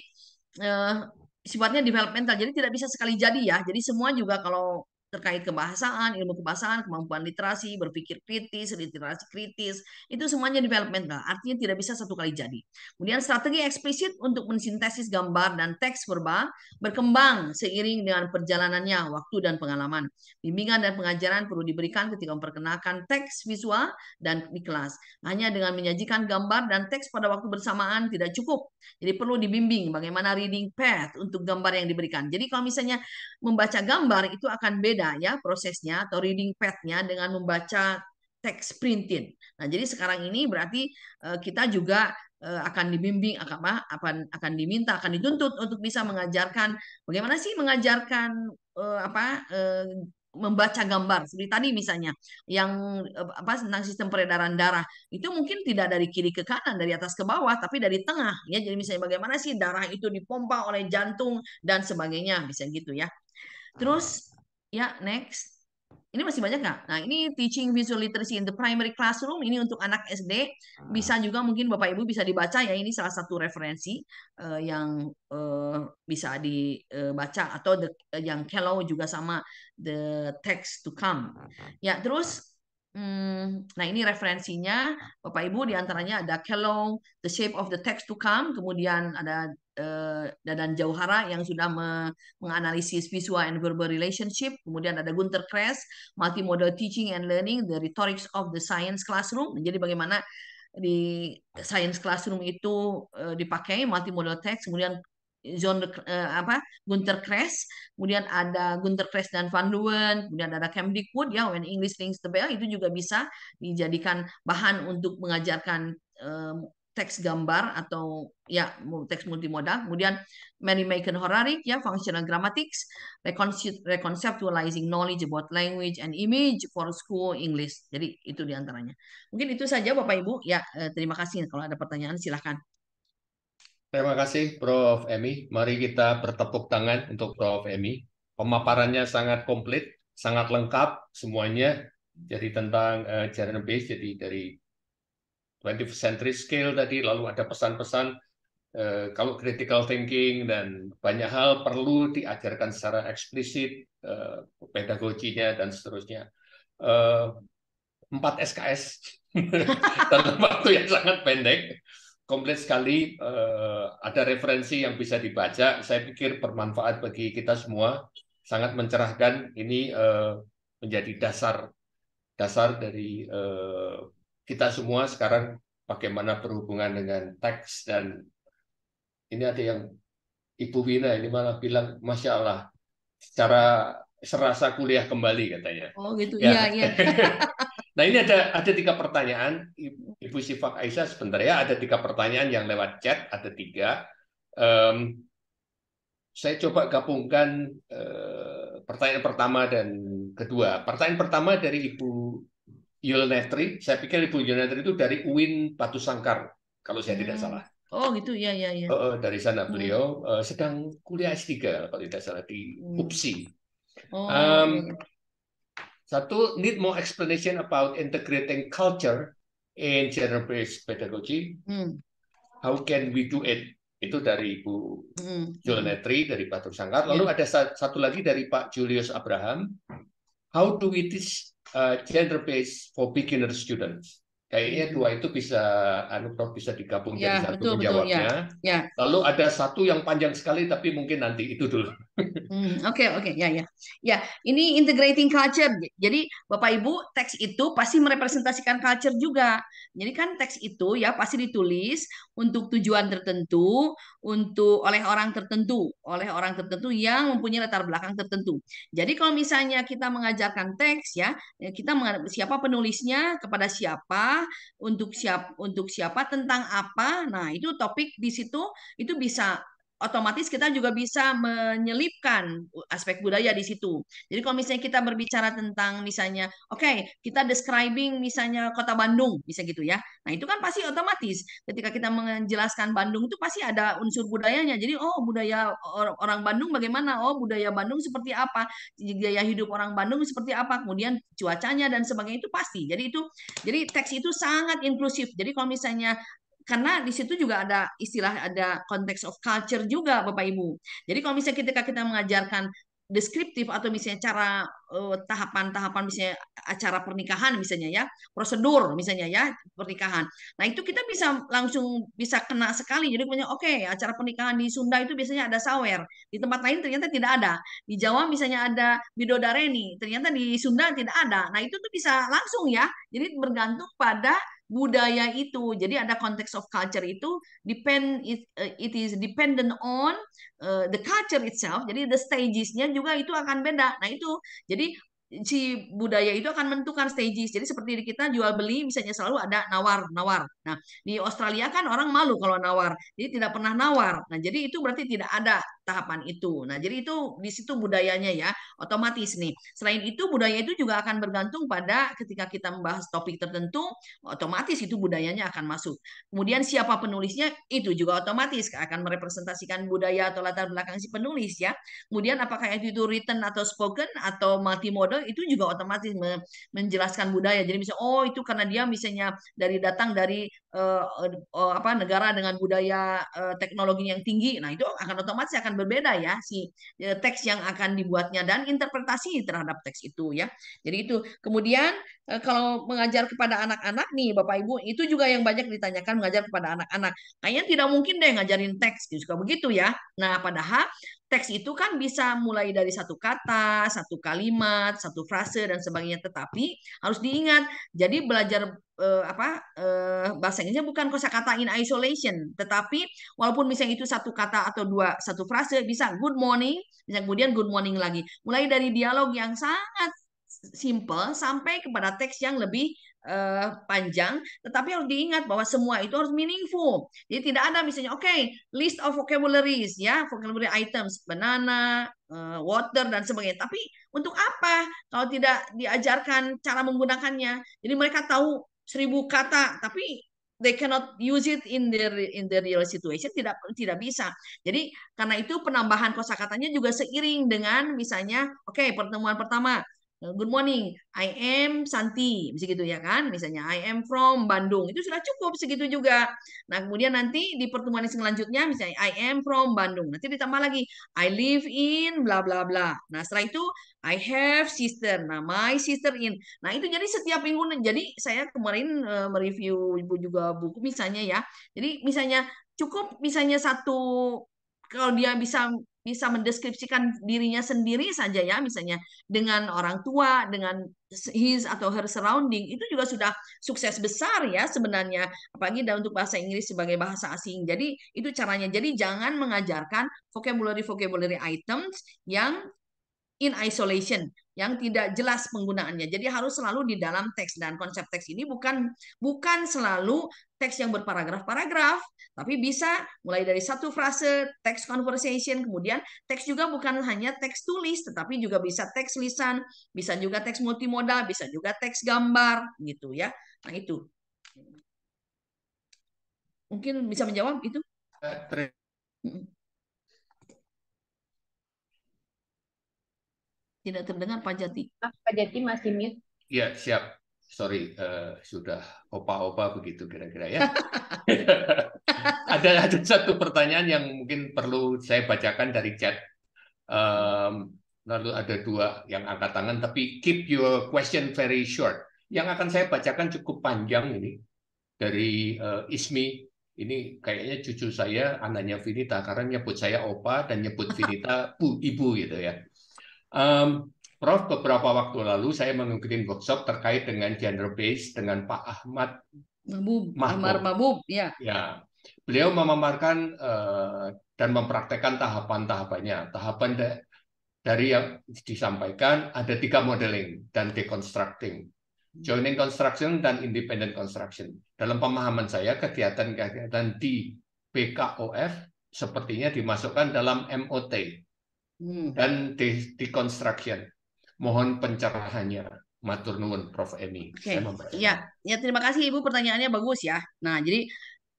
uh, sifatnya developmental. Jadi tidak bisa sekali jadi ya. Jadi semua juga kalau terkait kebahasaan, ilmu kebahasaan, kemampuan literasi, berpikir kritis, literasi kritis, itu semuanya developmental, artinya tidak bisa satu kali jadi. Kemudian strategi eksplisit untuk mensintesis gambar dan teks verbal berkembang seiring dengan perjalanannya, waktu dan pengalaman. Bimbingan dan pengajaran perlu diberikan ketika memperkenalkan teks visual dan di kelas. Hanya dengan menyajikan gambar dan teks pada waktu bersamaan tidak cukup. Jadi perlu dibimbing bagaimana reading path untuk gambar yang diberikan. Jadi kalau misalnya membaca gambar itu akan beda beda ya prosesnya atau reading pad-nya dengan membaca teks printing Nah, jadi sekarang ini berarti eh, kita juga eh, akan dibimbing akan apa akan akan diminta akan dituntut untuk bisa mengajarkan bagaimana sih mengajarkan eh, apa membaca gambar seperti tadi misalnya yang apa tentang sistem peredaran darah itu mungkin tidak dari kiri ke kanan dari atas ke bawah tapi dari tengah ya jadi misalnya bagaimana sih darah itu dipompa oleh jantung dan sebagainya bisa gitu ya terus Ya, next. Ini masih banyak nggak? Nah, ini teaching visual literacy in the primary classroom. Ini untuk anak SD. Ah. Bisa juga mungkin Bapak Ibu bisa dibaca ya. Ini salah satu referensi uh, yang uh, bisa dibaca eh, atau the, uh, yang Kellow juga sama the text to come. Ah, ah. Ya, terus Hmm, nah ini referensinya Bapak Ibu diantaranya ada Kellogg, The Shape of the Text to Come, kemudian ada eh, Dadan Jauhara yang sudah me menganalisis visual and verbal relationship, kemudian ada Gunter Kress, Multimodal Teaching and Learning, The Rhetorics of the Science Classroom. Nah, jadi bagaimana di science classroom itu uh, dipakai multimodal text, kemudian John uh, apa Gunter Kress, kemudian ada Gunter Kress dan Van Duen, kemudian ada Cam Dickwood ya When English Rings the Bell itu juga bisa dijadikan bahan untuk mengajarkan eh, teks gambar atau ya teks multimodal. Kemudian Mary Macon Horarik ya functional grammatics, reconceptualizing knowledge about language and image for school English. Jadi itu diantaranya. Mungkin itu saja Bapak Ibu. Ya eh, terima kasih. Kalau ada pertanyaan silahkan. Terima kasih Prof. Emi. Mari kita bertepuk tangan untuk Prof. Emi. Pemaparannya sangat komplit, sangat lengkap semuanya. Jadi tentang uh, eh, jaringan base, jadi dari 20th century scale tadi, lalu ada pesan-pesan uh, kalau critical thinking dan banyak hal perlu diajarkan secara eksplisit, uh, pedagoginya dan seterusnya. Empat 4 SKS dalam waktu yang sangat pendek komplit sekali eh, ada referensi yang bisa dibaca. Saya pikir bermanfaat bagi kita semua, sangat mencerahkan. Ini eh, menjadi dasar dasar dari eh, kita semua sekarang bagaimana berhubungan dengan teks dan ini ada yang Ibu Wina ini malah bilang Masya Allah secara serasa kuliah kembali katanya. Oh gitu, ya. iya iya. Nah ini ada ada tiga pertanyaan Ibu Sifat Aisyah sebentar ya ada tiga pertanyaan yang lewat chat ada tiga. Um, saya coba gabungkan uh, pertanyaan pertama dan kedua. Pertanyaan pertama dari Ibu Yulnetri, saya pikir Ibu Yulnetri itu dari UIN Batu Sangkar kalau saya hmm. tidak salah. Hmm. Oh gitu ya ya ya. Uh, dari sana hmm. beliau uh, sedang kuliah S3 kalau tidak salah di hmm. UPSI. Oh. Um, satu, need more explanation about integrating culture in gender-based pedagogy. Hmm. How can we do it? Itu dari Bu hmm. Julnetri, dari Pak Sangkar. Lalu iya. ada satu lagi dari Pak Julius Abraham. How do we teach uh, gender-based for beginner students? Kayaknya hmm. dua itu bisa anu prof bisa digabung ya, jadi satu betul, iya. menjawabnya. Betul, ya, ya. Lalu ada satu yang panjang sekali tapi mungkin nanti itu dulu. Hmm, oke oke ya ya ya ini integrating culture jadi bapak ibu teks itu pasti merepresentasikan culture juga jadi kan teks itu ya pasti ditulis untuk tujuan tertentu untuk oleh orang tertentu oleh orang tertentu yang mempunyai latar belakang tertentu jadi kalau misalnya kita mengajarkan teks ya, ya kita siapa penulisnya kepada siapa untuk siap untuk siapa tentang apa nah itu topik di situ itu bisa otomatis kita juga bisa menyelipkan aspek budaya di situ. Jadi kalau misalnya kita berbicara tentang misalnya, oke okay, kita describing misalnya kota Bandung, bisa gitu ya. Nah itu kan pasti otomatis ketika kita menjelaskan Bandung itu pasti ada unsur budayanya. Jadi oh budaya orang Bandung bagaimana? Oh budaya Bandung seperti apa? Gaya hidup orang Bandung seperti apa? Kemudian cuacanya dan sebagainya itu pasti. Jadi itu jadi teks itu sangat inklusif. Jadi kalau misalnya karena di situ juga ada istilah ada konteks of culture juga Bapak Ibu. Jadi kalau misalnya ketika kita mengajarkan deskriptif atau misalnya cara eh, tahapan-tahapan uh, misalnya acara pernikahan misalnya ya prosedur misalnya ya pernikahan nah itu kita bisa langsung bisa kena sekali jadi punya oke okay, acara pernikahan di Sunda itu biasanya ada sawer di tempat lain ternyata tidak ada di Jawa misalnya ada bidodareni ternyata di Sunda tidak ada nah itu tuh bisa langsung ya jadi bergantung pada budaya itu. Jadi ada konteks of culture itu depend it, eh, it is dependent on uh, the culture itself. Jadi the stagesnya juga itu akan beda. Nah itu jadi si budaya itu akan menentukan stages. Jadi seperti di kita jual beli misalnya selalu ada nawar nawar. Nah di Australia kan orang malu kalau nawar, jadi tidak pernah nawar. Nah jadi itu berarti tidak ada tahapan itu. Nah, jadi itu di situ budayanya ya, otomatis nih. Selain itu budaya itu juga akan bergantung pada ketika kita membahas topik tertentu, otomatis itu budayanya akan masuk. Kemudian siapa penulisnya itu juga otomatis akan merepresentasikan budaya atau latar belakang si penulis ya. Kemudian apakah itu itu written atau spoken atau multimodal itu juga otomatis menjelaskan budaya. Jadi misalnya oh itu karena dia misalnya dari datang dari uh, uh, apa negara dengan budaya uh, eh, teknologi yang tinggi. Nah, itu akan otomatis akan akan berbeda ya si e, teks yang akan dibuatnya dan interpretasi terhadap teks itu ya. Jadi itu kemudian e, kalau mengajar kepada anak-anak nih Bapak Ibu itu juga yang banyak ditanyakan mengajar kepada anak-anak. Kayaknya tidak mungkin deh ngajarin teks juga gitu, begitu ya. Nah, padahal teks itu kan bisa mulai dari satu kata, satu kalimat, satu frase dan sebagainya. Tetapi harus diingat, jadi belajar eh, apa eh, bahasa Inggrisnya bukan kosakata in isolation, tetapi walaupun misalnya itu satu kata atau dua satu frase bisa good morning, bisa kemudian good morning lagi. Mulai dari dialog yang sangat simple sampai kepada teks yang lebih uh, panjang, tetapi harus diingat bahwa semua itu harus meaningful. Jadi tidak ada misalnya, oke, okay, list of vocabularies ya, vocabulary items, banana, uh, water dan sebagainya. Tapi untuk apa kalau tidak diajarkan cara menggunakannya? Jadi mereka tahu seribu kata, tapi they cannot use it in their in the real situation tidak tidak bisa. Jadi karena itu penambahan kosakatanya juga seiring dengan misalnya oke okay, pertemuan pertama Eh, good morning, I am Santi, bisa gitu ya kan? Misalnya I am from Bandung, itu sudah cukup segitu juga. Nah kemudian nanti di pertemuan yang selanjutnya misalnya I am from Bandung, nanti ditambah lagi I live in bla bla bla. Nah setelah itu I have sister, nah my sister in. Nah itu jadi setiap minggu, jadi saya kemarin uh, mereview juga buku misalnya ya. Jadi misalnya cukup misalnya satu kalau dia bisa bisa mendeskripsikan dirinya sendiri saja ya misalnya dengan orang tua dengan his atau her surrounding itu juga sudah sukses besar ya sebenarnya apalagi dan untuk bahasa Inggris sebagai bahasa asing jadi itu caranya jadi jangan mengajarkan vocabulary vocabulary items yang in isolation yang tidak jelas penggunaannya. Jadi harus selalu di dalam teks dan konsep teks ini bukan bukan selalu teks yang berparagraf-paragraf, tapi bisa mulai dari satu frase, teks conversation, kemudian teks juga bukan hanya teks tulis, tetapi juga bisa teks lisan, bisa juga teks multimodal, bisa juga teks gambar gitu ya. Nah, itu. Mungkin bisa menjawab itu? Eh, Tidak terdengar Pak Jati. Ah, Pak Jati masih mute. Ya, siap. Sorry, uh, sudah opa-opa begitu kira-kira ya. ada ada satu pertanyaan yang mungkin perlu saya bacakan dari chat. Um, lalu ada dua yang angkat tangan, tapi keep your question very short. Yang akan saya bacakan cukup panjang ini dari uh, Ismi. Ini kayaknya cucu saya, anaknya Vinita, karena nyebut saya opa dan nyebut Vinita bu, ibu gitu ya. Um, Prof, beberapa waktu lalu saya mengikuti workshop terkait dengan gender base dengan Pak Ahmad Mabub, Mahmur. Mabub, ya. ya. Beliau memamarkan uh, eh, dan mempraktekkan tahapan-tahapannya. Tahapan dari yang disampaikan ada tiga modeling dan deconstructing. Joining construction dan independent construction. Dalam pemahaman saya, kegiatan-kegiatan di BKOF sepertinya dimasukkan dalam MOT, Hmm. dan di, di construction. Mohon pencerahannya. Matur nuwun Prof Eni. Oke. Okay. Ya, ya terima kasih Ibu pertanyaannya bagus ya. Nah, jadi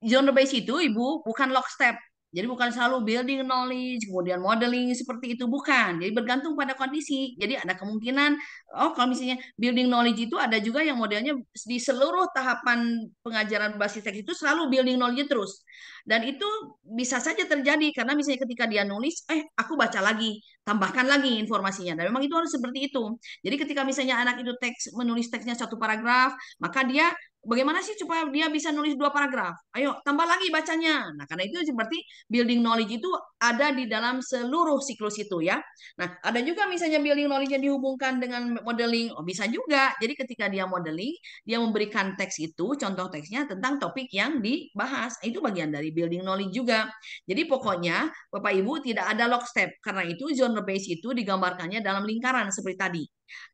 zone base itu Ibu bukan lockstep jadi bukan selalu building knowledge, kemudian modeling seperti itu bukan. Jadi bergantung pada kondisi. Jadi ada kemungkinan oh kalau misalnya building knowledge itu ada juga yang modelnya di seluruh tahapan pengajaran basis teks itu selalu building knowledge terus. Dan itu bisa saja terjadi karena misalnya ketika dia nulis eh aku baca lagi, tambahkan lagi informasinya. Dan memang itu harus seperti itu. Jadi ketika misalnya anak itu teks menulis teksnya satu paragraf, maka dia bagaimana sih supaya dia bisa nulis dua paragraf? Ayo, tambah lagi bacanya. Nah, karena itu seperti building knowledge itu ada di dalam seluruh siklus itu ya. Nah, ada juga misalnya building knowledge yang dihubungkan dengan modeling, oh, bisa juga. Jadi ketika dia modeling, dia memberikan teks itu, contoh teksnya tentang topik yang dibahas. Itu bagian dari building knowledge juga. Jadi pokoknya Bapak Ibu tidak ada lockstep. Karena itu genre base itu digambarkannya dalam lingkaran seperti tadi.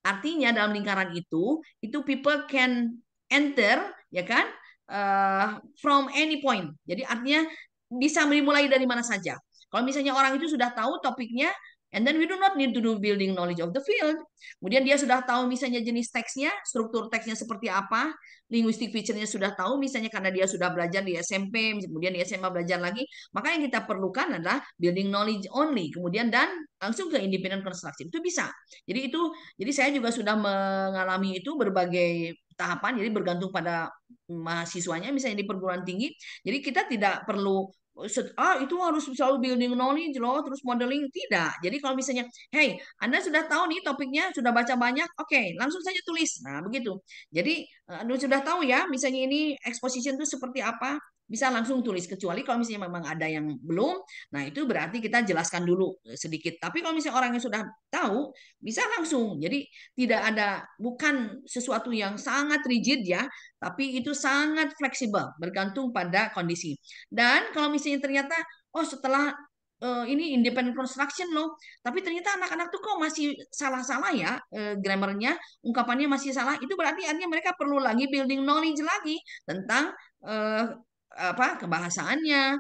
Artinya dalam lingkaran itu, itu people can enter ya kan uh, from any point. Jadi artinya bisa dimulai dari mana saja. Kalau misalnya orang itu sudah tahu topiknya, and then we do not need to do building knowledge of the field. Kemudian dia sudah tahu misalnya jenis teksnya, struktur teksnya seperti apa, linguistic feature sudah tahu misalnya karena dia sudah belajar di SMP, kemudian di SMA belajar lagi, maka yang kita perlukan adalah building knowledge only, kemudian dan langsung ke independent construction. Itu bisa. Jadi itu, jadi saya juga sudah mengalami itu berbagai tahapan jadi bergantung pada mahasiswanya misalnya di perguruan tinggi jadi kita tidak perlu ah itu harus selalu building knowledge loh terus modeling tidak jadi kalau misalnya hey anda sudah tahu nih topiknya sudah baca banyak oke okay, langsung saja tulis nah begitu jadi anda sudah tahu ya misalnya ini exposition itu seperti apa bisa langsung tulis kecuali kalau misalnya memang ada yang belum nah itu berarti kita jelaskan dulu eh, sedikit tapi kalau misalnya orang yang sudah tahu bisa langsung jadi tidak ada bukan sesuatu yang sangat rigid ya tapi itu sangat fleksibel bergantung pada kondisi dan kalau misalnya ternyata oh setelah uh, ini independent construction loh. Tapi ternyata anak-anak tuh kok masih salah-salah ya uh, grammarnya, ungkapannya masih salah. Itu berarti artinya mereka perlu lagi building knowledge lagi tentang uh, apa kebahasaannya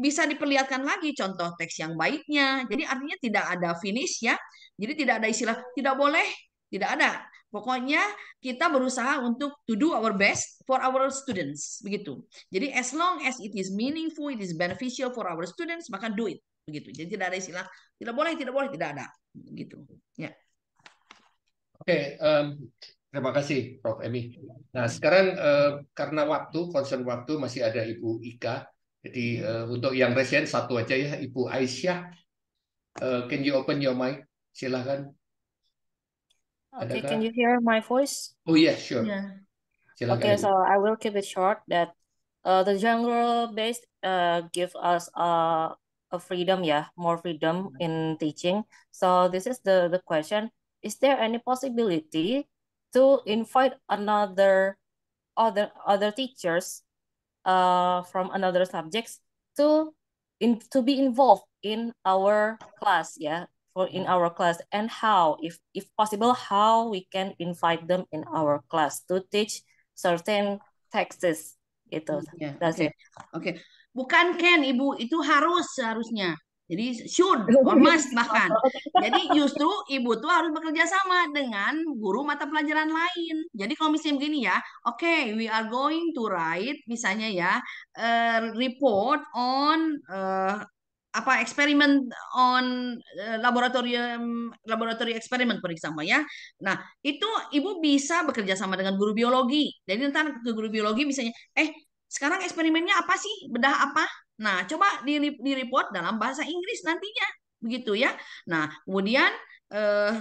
bisa diperlihatkan lagi contoh teks yang baiknya jadi artinya tidak ada finish ya jadi tidak ada istilah tidak boleh tidak ada pokoknya kita berusaha untuk to do our best for our students begitu jadi as long as it is meaningful it is beneficial for our students maka do it begitu jadi tidak ada istilah tidak boleh tidak boleh tidak ada gitu ya oke okay, um, Terima kasih, Prof. Emi. Iya. Nah, sekarang eh, karena waktu, concern waktu masih ada Ibu Ika. Jadi iya. eh, untuk yang resen satu aja ya, Ibu Aisyah. Eh, can you open your mic? Silahkan. Okay, Adakah? can you hear my voice? Oh yeah, sure. Yeah. okay, so I will keep it short. That uh, the genre-based uh, give us a, uh, a freedom, yeah, more freedom hmm. in teaching. So this is the the question: Is there any possibility to invite another other other teachers uh, from another subjects to in to be involved in our class yeah for in our class and how if if possible how we can invite them in our class to teach certain texts itu yeah, that's okay. it oke okay. bukan can ibu itu harus harusnya jadi should or must bahkan. Jadi justru ibu tuh harus bekerja sama dengan guru mata pelajaran lain. Jadi kalau misalnya begini ya, oke okay, we are going to write misalnya ya uh, report on uh, apa eksperimen on uh, laboratorium laboratorium eksperimen periksa example ya. Nah, itu ibu bisa bekerja sama dengan guru biologi. Jadi nanti ke guru biologi misalnya, eh sekarang eksperimennya apa sih? Bedah apa? Nah, coba di, di report dalam bahasa Inggris nantinya begitu ya. Nah, kemudian eh,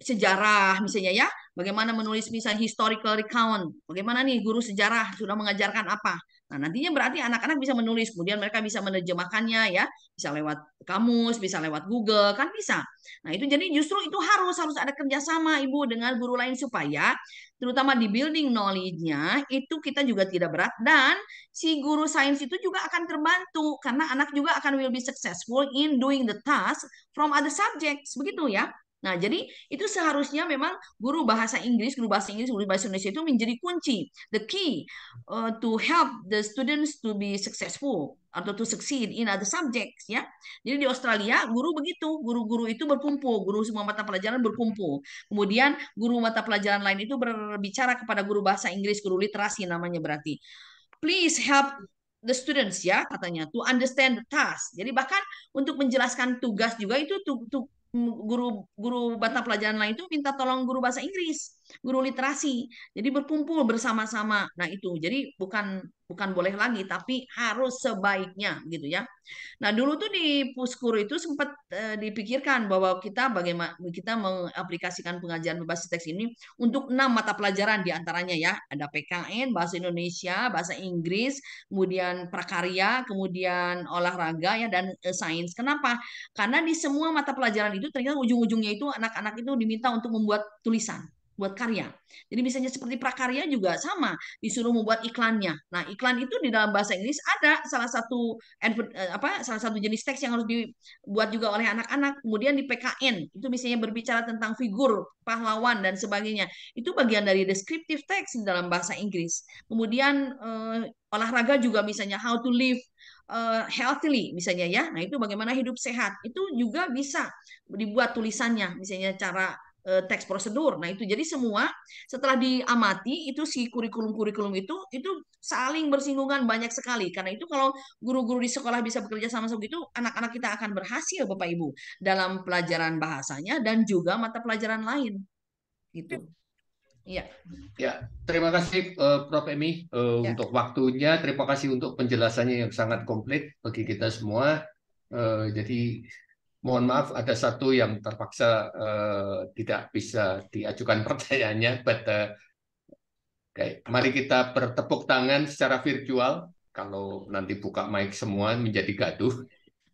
sejarah misalnya ya, bagaimana menulis misalnya historical recount, bagaimana nih guru sejarah sudah mengajarkan apa. Nah, nantinya berarti anak-anak bisa menulis, kemudian mereka bisa menerjemahkannya ya, bisa lewat kamus, bisa lewat Google, kan bisa. Nah, itu jadi justru itu harus harus ada kerjasama Ibu dengan guru lain supaya terutama di building knowledge-nya itu kita juga tidak berat dan si guru sains itu juga akan terbantu karena anak juga akan will be successful in doing the task from other subjects begitu ya. Nah, jadi itu seharusnya memang guru bahasa Inggris, guru bahasa Inggris, guru bahasa Indonesia itu menjadi kunci, the key uh, to help the students to be successful atau to succeed in other subjects ya. Jadi di Australia guru begitu, guru-guru itu berkumpul, guru semua mata pelajaran berkumpul. Kemudian guru mata pelajaran lain itu berbicara kepada guru bahasa Inggris, guru literasi namanya berarti. Please help the students ya katanya to understand the task. Jadi bahkan untuk menjelaskan tugas juga itu guru guru mata pelajaran lain itu minta tolong guru bahasa Inggris guru literasi. Jadi berkumpul bersama-sama. Nah, itu. Jadi bukan bukan boleh lagi tapi harus sebaiknya gitu ya. Nah, dulu tuh di Puskur itu sempat e, eh, dipikirkan bahwa kita bagaimana kita mengaplikasikan pengajaran berbasis teks ini untuk enam mata pelajaran di antaranya ya. Ada PKN, bahasa Indonesia, bahasa Inggris, kemudian prakarya, kemudian olahraga ya dan e, sains. Kenapa? Karena di semua mata pelajaran itu ternyata ujung-ujungnya itu anak-anak itu diminta untuk membuat tulisan buat karya. Jadi misalnya seperti prakarya juga sama, disuruh membuat iklannya. Nah, iklan itu di dalam bahasa Inggris ada salah satu eh, apa salah satu jenis teks yang harus dibuat juga oleh anak-anak. Kemudian di PKN itu misalnya berbicara tentang figur, pahlawan dan sebagainya. Itu bagian dari descriptive text di dalam bahasa Inggris. Kemudian eh, olahraga juga misalnya how to live eh, healthily misalnya ya. Nah, itu bagaimana hidup sehat. Itu juga bisa dibuat tulisannya misalnya cara Eh, teks prosedur. Nah, itu jadi semua setelah diamati itu si kurikulum-kurikulum itu itu saling bersinggungan banyak sekali. Karena itu kalau guru-guru di sekolah bisa bekerja sama seperti itu anak-anak kita akan berhasil Bapak Ibu dalam pelajaran bahasanya dan juga mata pelajaran lain. Gitu. Iya. Ya, terima kasih uh, Prof Emi uh, ya. untuk waktunya. Terima kasih untuk penjelasannya yang sangat komplit bagi kita semua. Uh, jadi mohon maaf ada satu yang terpaksa uh, tidak bisa diajukan pertanyaannya, but uh, eh, okay. mari kita bertepuk tangan secara virtual kalau nanti buka mic semua menjadi gaduh.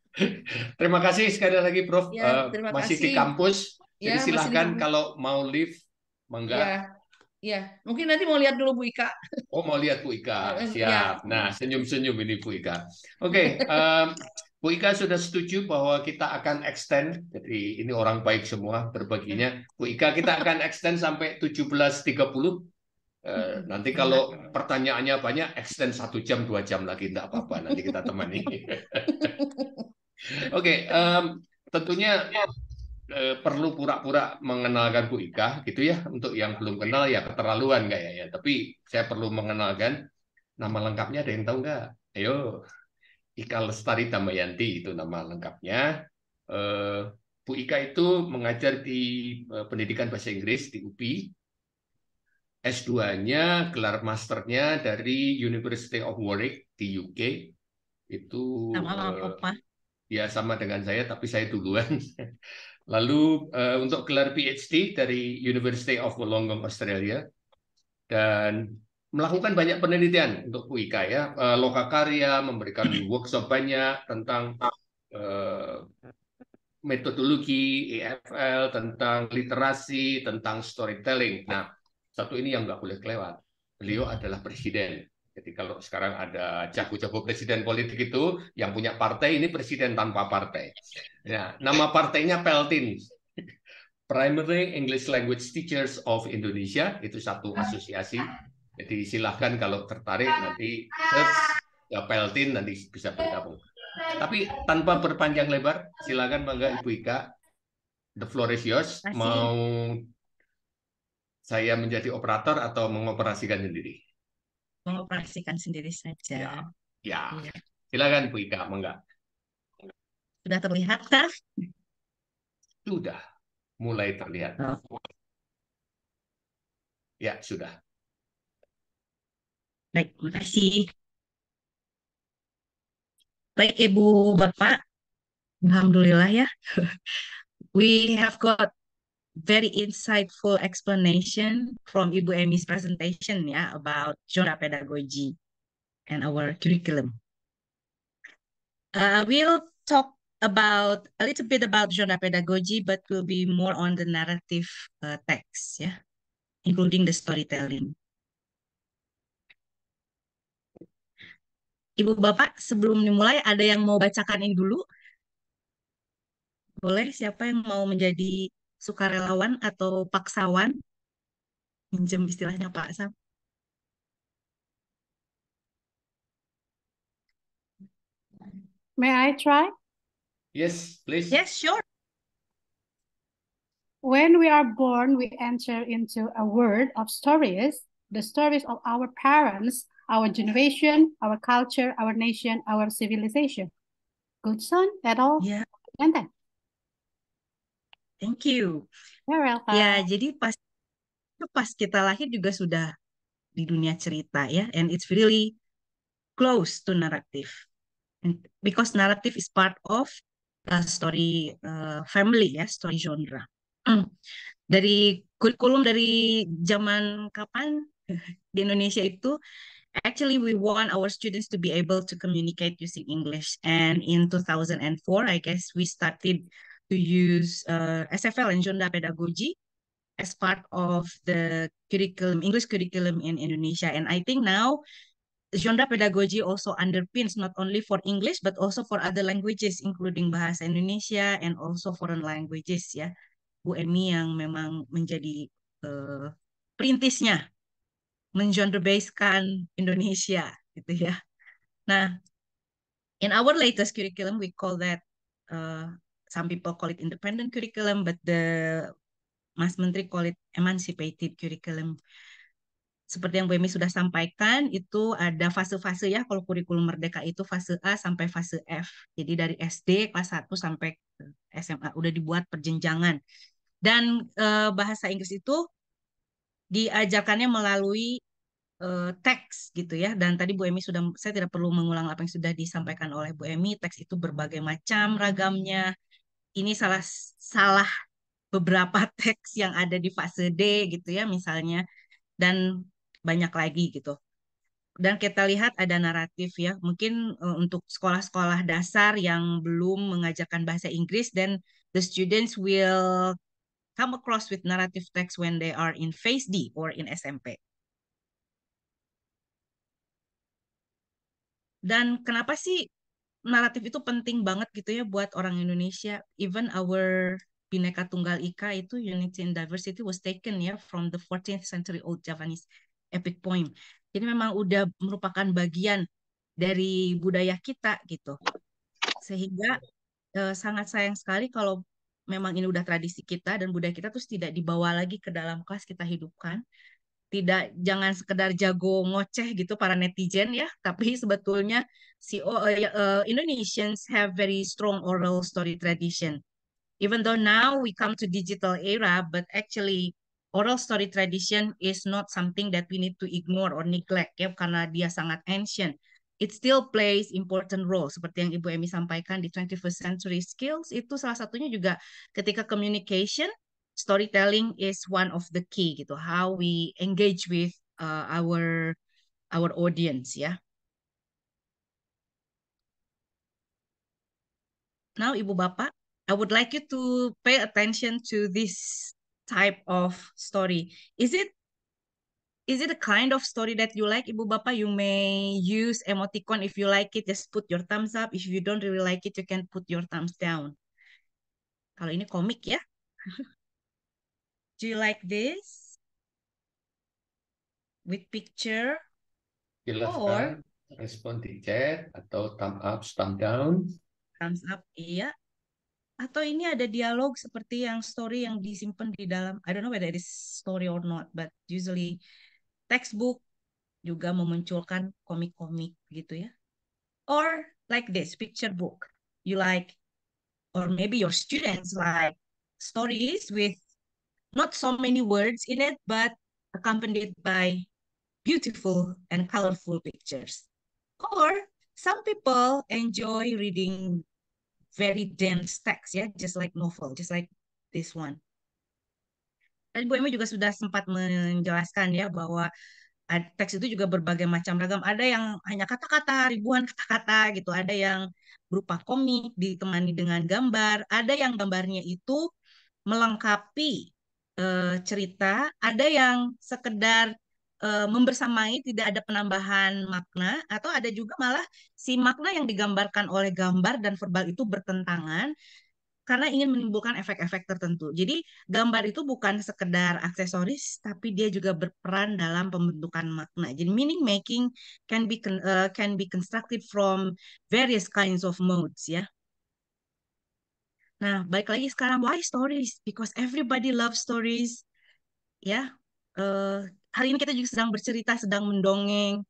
terima kasih sekali lagi, Prof. Ya, uh, masih kasih. di kampus, ya, jadi silahkan di... kalau mau leave, mangga. Ya. Ya, mungkin nanti mau lihat dulu Bu Ika. Oh, mau lihat Bu Ika. Ya. Siap. Ya. Nah, senyum-senyum ini Bu Ika. Oke, okay, um, Bu Ika sudah setuju bahwa kita akan extend, jadi ini orang baik semua berbaginya. Bu Ika, kita akan extend sampai 17.30. Eh, nanti kalau pertanyaannya banyak, extend satu jam, dua jam lagi, tidak apa-apa. Nanti kita temani. Oke, okay, um, tentunya uh, perlu pura-pura mengenalkan Bu Ika, gitu ya. Untuk yang belum kenal ya keterlaluan kayaknya. Tapi saya perlu mengenalkan nama lengkapnya. Ada yang tahu nggak? Ayo. Ika Lestari Damayanti itu nama lengkapnya. Eh, Bu Ika itu mengajar di eh, pendidikan bahasa Inggris di UPI. S2-nya, gelar masternya dari University of Warwick di UK. Itu sama uh, eh, apa? ya sama dengan saya, tapi saya duluan. Lalu untuk gelar PhD dari University of Wollongong, Australia. Dan melakukan banyak penelitian untuk UIK ya. Eh, Loka Karya memberikan workshop banyak tentang uh, metodologi EFL, tentang literasi, tentang storytelling. Nah, satu ini yang nggak boleh kelewat. Beliau adalah presiden. Jadi kalau sekarang ada jago-jago presiden politik itu, yang punya partai ini presiden tanpa partai. Nah, nama partainya Peltin. Primary English Language Teachers of Indonesia, itu satu asosiasi jadi silahkan kalau tertarik ah. nanti search ya, Peltin nanti bisa bergabung. Tapi tanpa berpanjang lebar, silakan Bangga Ibu Ika. The floor is yours. Mau saya menjadi operator atau mengoperasikan sendiri? Mengoperasikan sendiri saja. Ya, ya. ya. silakan Bu Ika, mengga. Sudah terlihat kah? Sudah, mulai terlihat. Oh. Ya, sudah. Like, makasih. Baik Ibu Bapak, Alhamdulillah ya. We have got very insightful explanation from Ibu Emi's presentation ya about genre pedagogy and our curriculum. Uh, we'll talk about a little bit about genre pedagogy, but we will be more on the narrative uh, text, yeah, including the storytelling. Ibu Bapak, sebelum dimulai ada yang mau bacakan ini dulu? Boleh siapa yang mau menjadi sukarelawan atau paksawan? Minjem istilahnya Pak Sam. May I try? Yes, please. Yes, sure. When we are born, we enter into a world of stories, the stories of our parents, our generation, our culture, our nation, our civilization. Good son, at all? Yeah. And then. Thank you. You're welcome. Ya, jadi pas pas kita lahir juga sudah di dunia cerita ya, and it's really close to narrative. And because narrative is part of the story uh, family ya, story genre. Hmm. Dari kurikulum dari zaman kapan di Indonesia itu actually we want our students to be able to communicate using English. And in 2004, I guess we started to use uh, SFL and Jonda Pedagogy as part of the curriculum, English curriculum in Indonesia. And I think now genre pedagogy also underpins not only for English but also for other languages including bahasa Indonesia and also foreign languages ya Bu Eni yang memang menjadi uh, perintisnya mengenderbaskan Indonesia gitu ya. Nah, in our latest curriculum we call that uh, some people call it independent curriculum but the Mas Menteri call it emancipated curriculum. Seperti yang Bu sudah sampaikan, itu ada fase-fase ya kalau kurikulum merdeka itu fase A sampai fase F. Jadi dari SD kelas 1 sampai eh, SMA udah dibuat perjenjangan. Dan eh, bahasa Inggris itu diajarkannya melalui uh, teks gitu ya dan tadi Bu Emi sudah saya tidak perlu mengulang apa yang sudah disampaikan oleh Bu Emi teks itu berbagai macam ragamnya ini salah salah beberapa teks yang ada di fase D gitu ya misalnya dan banyak lagi gitu dan kita lihat ada naratif ya mungkin uh, untuk sekolah-sekolah dasar yang belum mengajarkan bahasa Inggris dan the students will come across with narrative text when they are in phase D or in SMP. Dan kenapa sih naratif itu penting banget gitu ya buat orang Indonesia? Even our Bineka Tunggal Ika itu Unity and Diversity was taken ya from the 14th century old Javanese epic poem. Jadi memang udah merupakan bagian dari budaya kita gitu. Sehingga eh, sangat sayang sekali kalau memang ini udah tradisi kita dan budaya kita terus tidak dibawa lagi ke dalam kelas kita hidupkan tidak jangan sekedar jago ngoceh gitu para netizen ya tapi sebetulnya si uh, uh, Indonesians have very strong oral story tradition even though now we come to digital era but actually oral story tradition is not something that we need to ignore or neglect ya karena dia sangat ancient it still plays important role seperti yang Ibu Emi sampaikan di 21st century skills itu salah satunya juga ketika communication storytelling is one of the key gitu how we engage with uh, our our audience ya. Now Ibu Bapak, I would like you to pay attention to this type of story. Is it is it a kind of story that you like ibu bapak you may use emoticon if you like it just put your thumbs up if you don't really like it you can put your thumbs down kalau ini komik ya do you like this with picture Silahkan or respon di chat atau thumb up thumb down thumbs up iya atau ini ada dialog seperti yang story yang disimpan di dalam I don't know whether it is story or not but usually textbook juga memunculkan komik-komik gitu ya. Or like this picture book. You like or maybe your students like stories with not so many words in it but accompanied by beautiful and colorful pictures. Or some people enjoy reading very dense text, yeah, just like novel, just like this one. tadi Bu Emi juga sudah sempat menjelaskan ya bahwa teks itu juga berbagai macam ragam. Ada yang hanya kata-kata, ribuan kata-kata gitu. Ada yang berupa komik ditemani dengan gambar. Ada yang gambarnya itu melengkapi uh, cerita. Ada yang sekedar uh, membersamai, tidak ada penambahan makna. Atau ada juga malah si makna yang digambarkan oleh gambar dan verbal itu bertentangan karena ingin menimbulkan efek-efek tertentu. Jadi gambar itu bukan sekedar aksesoris, tapi dia juga berperan dalam pembentukan makna. Jadi meaning making can be uh, can be constructed from various kinds of modes ya. Nah, balik lagi sekarang why stories? Because everybody loves stories. Ya, uh, hari ini kita juga sedang bercerita, sedang mendongeng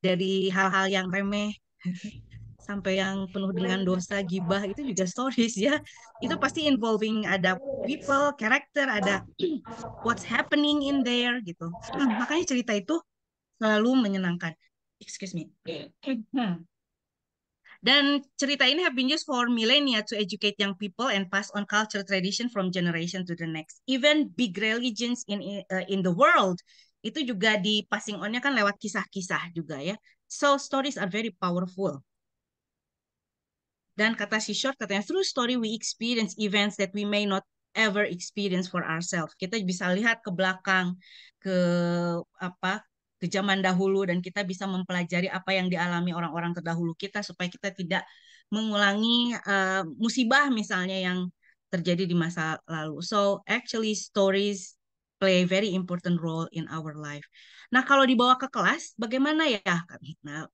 dari hal-hal yang remeh. sampai yang penuh dengan dosa gibah itu juga stories ya itu pasti involving ada people character ada what's happening in there gitu nah, makanya cerita itu selalu menyenangkan excuse me dan cerita ini have been used for millennia to educate young people and pass on culture tradition from generation to the next. Even big religions in uh, in the world itu juga di passing onnya kan lewat kisah-kisah juga ya. So stories are very powerful. Dan kata si short katanya through story we experience events that we may not ever experience for ourselves. Kita bisa lihat ke belakang ke apa ke zaman dahulu dan kita bisa mempelajari apa yang dialami orang-orang terdahulu kita supaya kita tidak mengulangi uh, musibah misalnya yang terjadi di masa lalu. So actually stories play very important role in our life. Nah kalau dibawa ke kelas bagaimana ya? Nah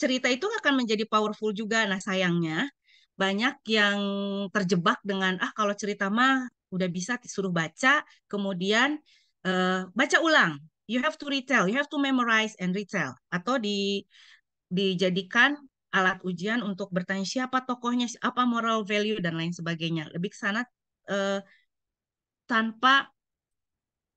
cerita itu akan menjadi powerful juga. Nah, sayangnya banyak yang terjebak dengan ah kalau cerita mah udah bisa disuruh baca, kemudian uh, baca ulang. You have to retell, you have to memorize and retell atau di dijadikan alat ujian untuk bertanya siapa tokohnya, apa moral value dan lain sebagainya. Lebih ke sana uh, tanpa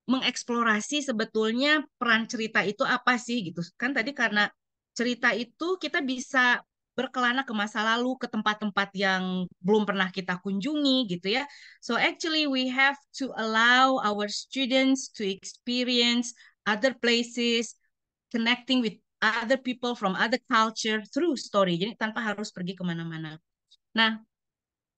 mengeksplorasi sebetulnya peran cerita itu apa sih gitu kan tadi karena cerita itu kita bisa berkelana ke masa lalu ke tempat-tempat yang belum pernah kita kunjungi gitu ya. So actually we have to allow our students to experience other places, connecting with other people from other culture through story. Jadi tanpa harus pergi kemana-mana. Nah,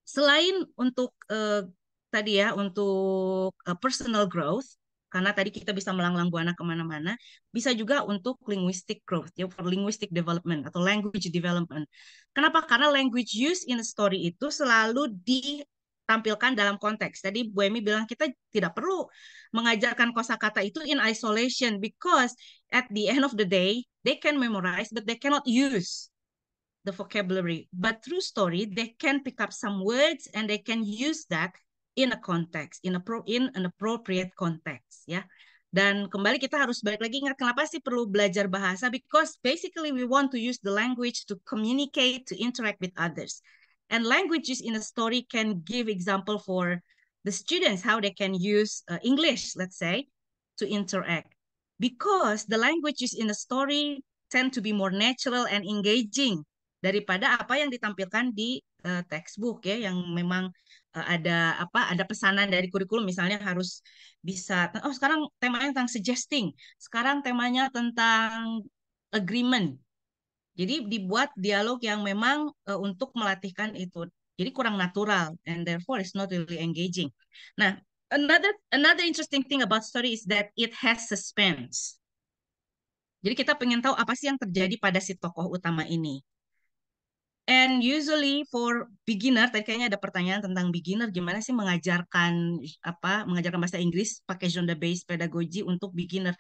selain untuk uh, tadi ya untuk uh, personal growth, karena tadi kita bisa melanglang buana kemana-mana, bisa juga untuk linguistic growth, ya, for linguistic development atau language development. Kenapa? Karena language use in a story itu selalu ditampilkan dalam konteks. Tadi Bu Emi bilang kita tidak perlu mengajarkan kosakata itu in isolation because at the end of the day they can memorize but they cannot use the vocabulary. But through story they can pick up some words and they can use that in a context, in a pro, in an appropriate context, ya. Dan kembali kita harus balik lagi ingat kenapa sih perlu belajar bahasa? Because basically we want to use the language to communicate, to interact with others. And languages in a story can give example for the students how they can use uh, English, let's say, to interact. Because the languages in a story tend to be more natural and engaging daripada apa yang ditampilkan di uh, textbook ya yang memang Eh, ada apa ada pesanan dari kurikulum misalnya harus bisa oh sekarang temanya tentang suggesting sekarang temanya tentang agreement jadi dibuat dialog yang memang uh, untuk melatihkan itu jadi kurang natural and therefore it's not really engaging nah another another interesting thing about story is that it has suspense jadi kita pengen tahu apa sih yang terjadi pada si tokoh utama ini And usually for beginner, tadi kayaknya ada pertanyaan tentang beginner, gimana sih mengajarkan apa mengajarkan bahasa Inggris pakai genre based pedagogy untuk beginner?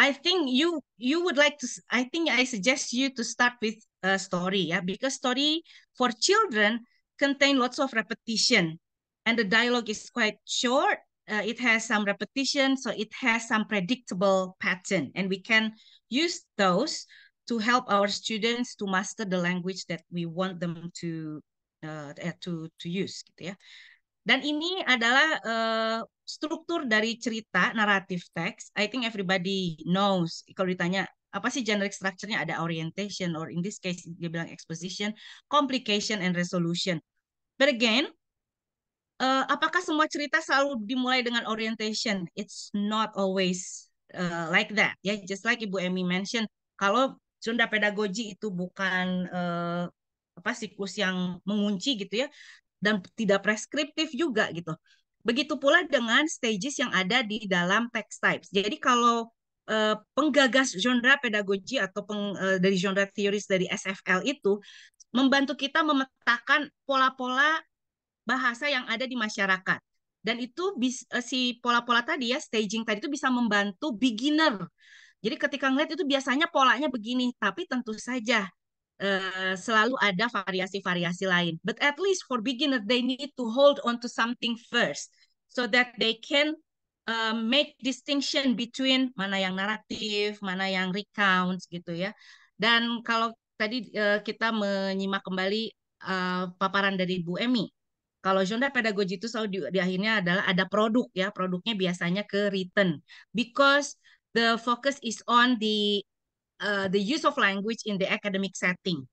I think you you would like to I think I suggest you to start with a story yeah because story for children contain lots of repetition and the dialogue is quite short uh, it has some repetition so it has some predictable pattern and we can use those to help our students to master the language that we want them to uh, eh, to to use gitu ya. Dan ini adalah uh, struktur dari cerita naratif teks. I think everybody knows kalau ditanya apa sih generic structure-nya ada orientation or in this case dia bilang exposition, complication and resolution. But again, uh, apakah semua cerita selalu dimulai dengan orientation? It's not always uh, like that. Ya, yeah? just like Ibu Emmy mention, kalau Sunda pedagogi itu bukan eh, apa siklus yang mengunci gitu ya dan tidak preskriptif juga gitu. Begitu pula dengan stages yang ada di dalam text types. Jadi kalau eh, penggagas genre pedagogi atau peng, eh, dari genre teoris dari SFL itu membantu kita memetakan pola-pola bahasa yang ada di masyarakat. Dan itu eh, si pola-pola tadi ya staging tadi itu bisa membantu beginner jadi ketika ngeliat itu biasanya polanya begini, tapi tentu saja uh, selalu ada variasi-variasi lain. But at least for beginner, they need to hold on to something first so that they can uh, make distinction between mana yang naratif, mana yang recounts gitu ya. Dan kalau tadi uh, kita menyimak kembali uh, paparan dari Bu Emi, kalau genre pedagogi itu selalu di, di akhirnya adalah ada produk ya, produknya biasanya ke written because the focus is on the uh, the use of language in the academic setting.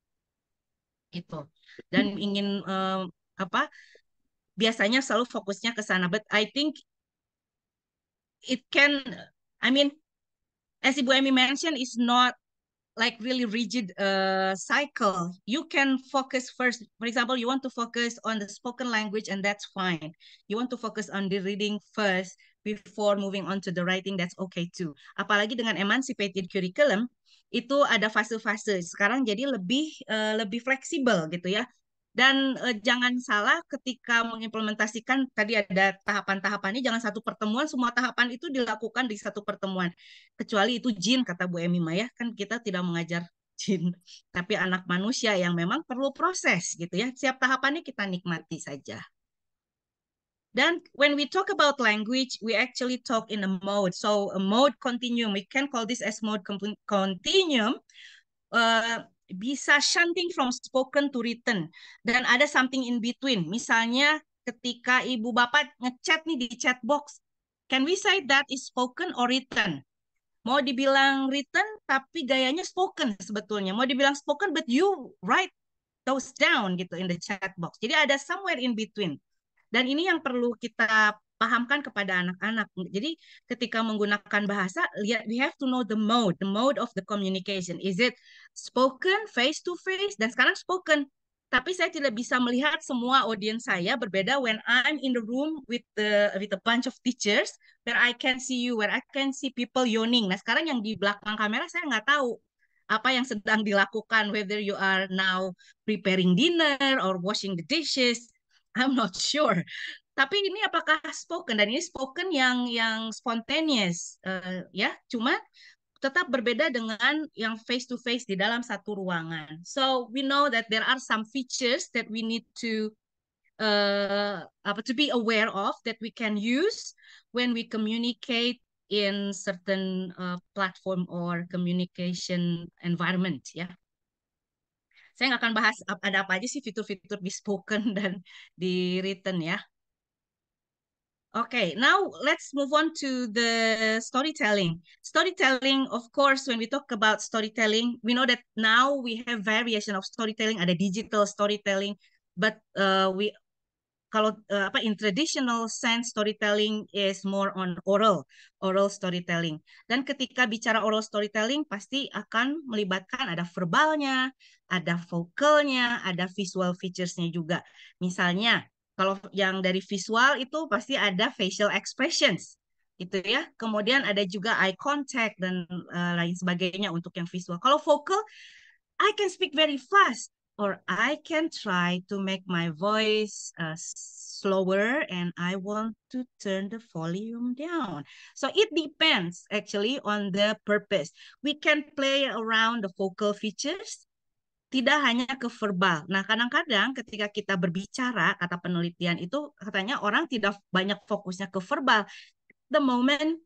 Gitu. Dan hmm. ingin um, apa? Biasanya selalu fokusnya ke sana, but I think it can I mean as Ibu Emi mentioned is not like really rigid uh, cycle. You can focus first. For example, you want to focus on the spoken language, and that's fine. You want to focus on the reading first before moving on to the writing. That's okay too. Apalagi dengan emancipated curriculum itu ada fase-fase. Sekarang jadi lebih uh, lebih fleksibel gitu ya. Dan eh, jangan salah ketika mengimplementasikan tadi ada tahapan-tahapannya, jangan satu pertemuan semua tahapan itu dilakukan di satu pertemuan. Kecuali itu jin kata Bu Emima ya, kan kita tidak mengajar jin, tapi anak manusia yang memang perlu proses gitu ya. Setiap tahapannya kita nikmati saja. dan when we talk about language, we actually talk in a mode. So a mode continuum, we can call this as mode continuum. Uh, bisa shunting from spoken to written dan ada something in between. Misalnya ketika ibu bapak ngechat nih di chat box, can we say that is spoken or written? Mau dibilang written tapi gayanya spoken sebetulnya. Mau dibilang spoken but you write those down gitu in the chat box. Jadi ada somewhere in between. Dan ini yang perlu kita pahamkan kepada anak-anak. Jadi ketika menggunakan bahasa, lihat we have to know the mode, the mode of the communication. Is it spoken, face to face, dan sekarang spoken. Tapi saya tidak bisa melihat semua audiens saya berbeda when I'm in the room with the with a bunch of teachers where I can see you, where I can see people yawning. Nah sekarang yang di belakang kamera saya nggak tahu apa yang sedang dilakukan, whether you are now preparing dinner or washing the dishes. I'm not sure tapi ini apakah spoken dan ini spoken yang yang spontaneous uh, ya cuma tetap berbeda dengan yang face to face di dalam satu ruangan so we know that there are some features that we need to uh, apa to be aware of that we can use when we communicate in certain uh, platform or communication environment ya saya nggak akan bahas ada apa aja sih fitur-fitur di spoken dan di written ya. Okay, now let's move on to the storytelling. Storytelling, of course, when we talk about storytelling, we know that now we have variation of storytelling, ada digital storytelling, but uh, we kalau uh, apa in traditional sense storytelling is more on oral, oral storytelling. Dan ketika bicara oral storytelling pasti akan melibatkan ada verbalnya, ada vokalnya, ada visual featuresnya juga. Misalnya kalau yang dari visual itu pasti ada facial expressions gitu ya. Kemudian ada juga eye contact dan uh, lain sebagainya untuk yang visual. Kalau vocal, I can speak very fast or I can try to make my voice uh, slower and I want to turn the volume down. So it depends actually on the purpose. We can play around the vocal features tidak hanya ke verbal. Nah, kadang-kadang ketika kita berbicara, kata penelitian itu katanya orang tidak banyak fokusnya ke verbal. The moment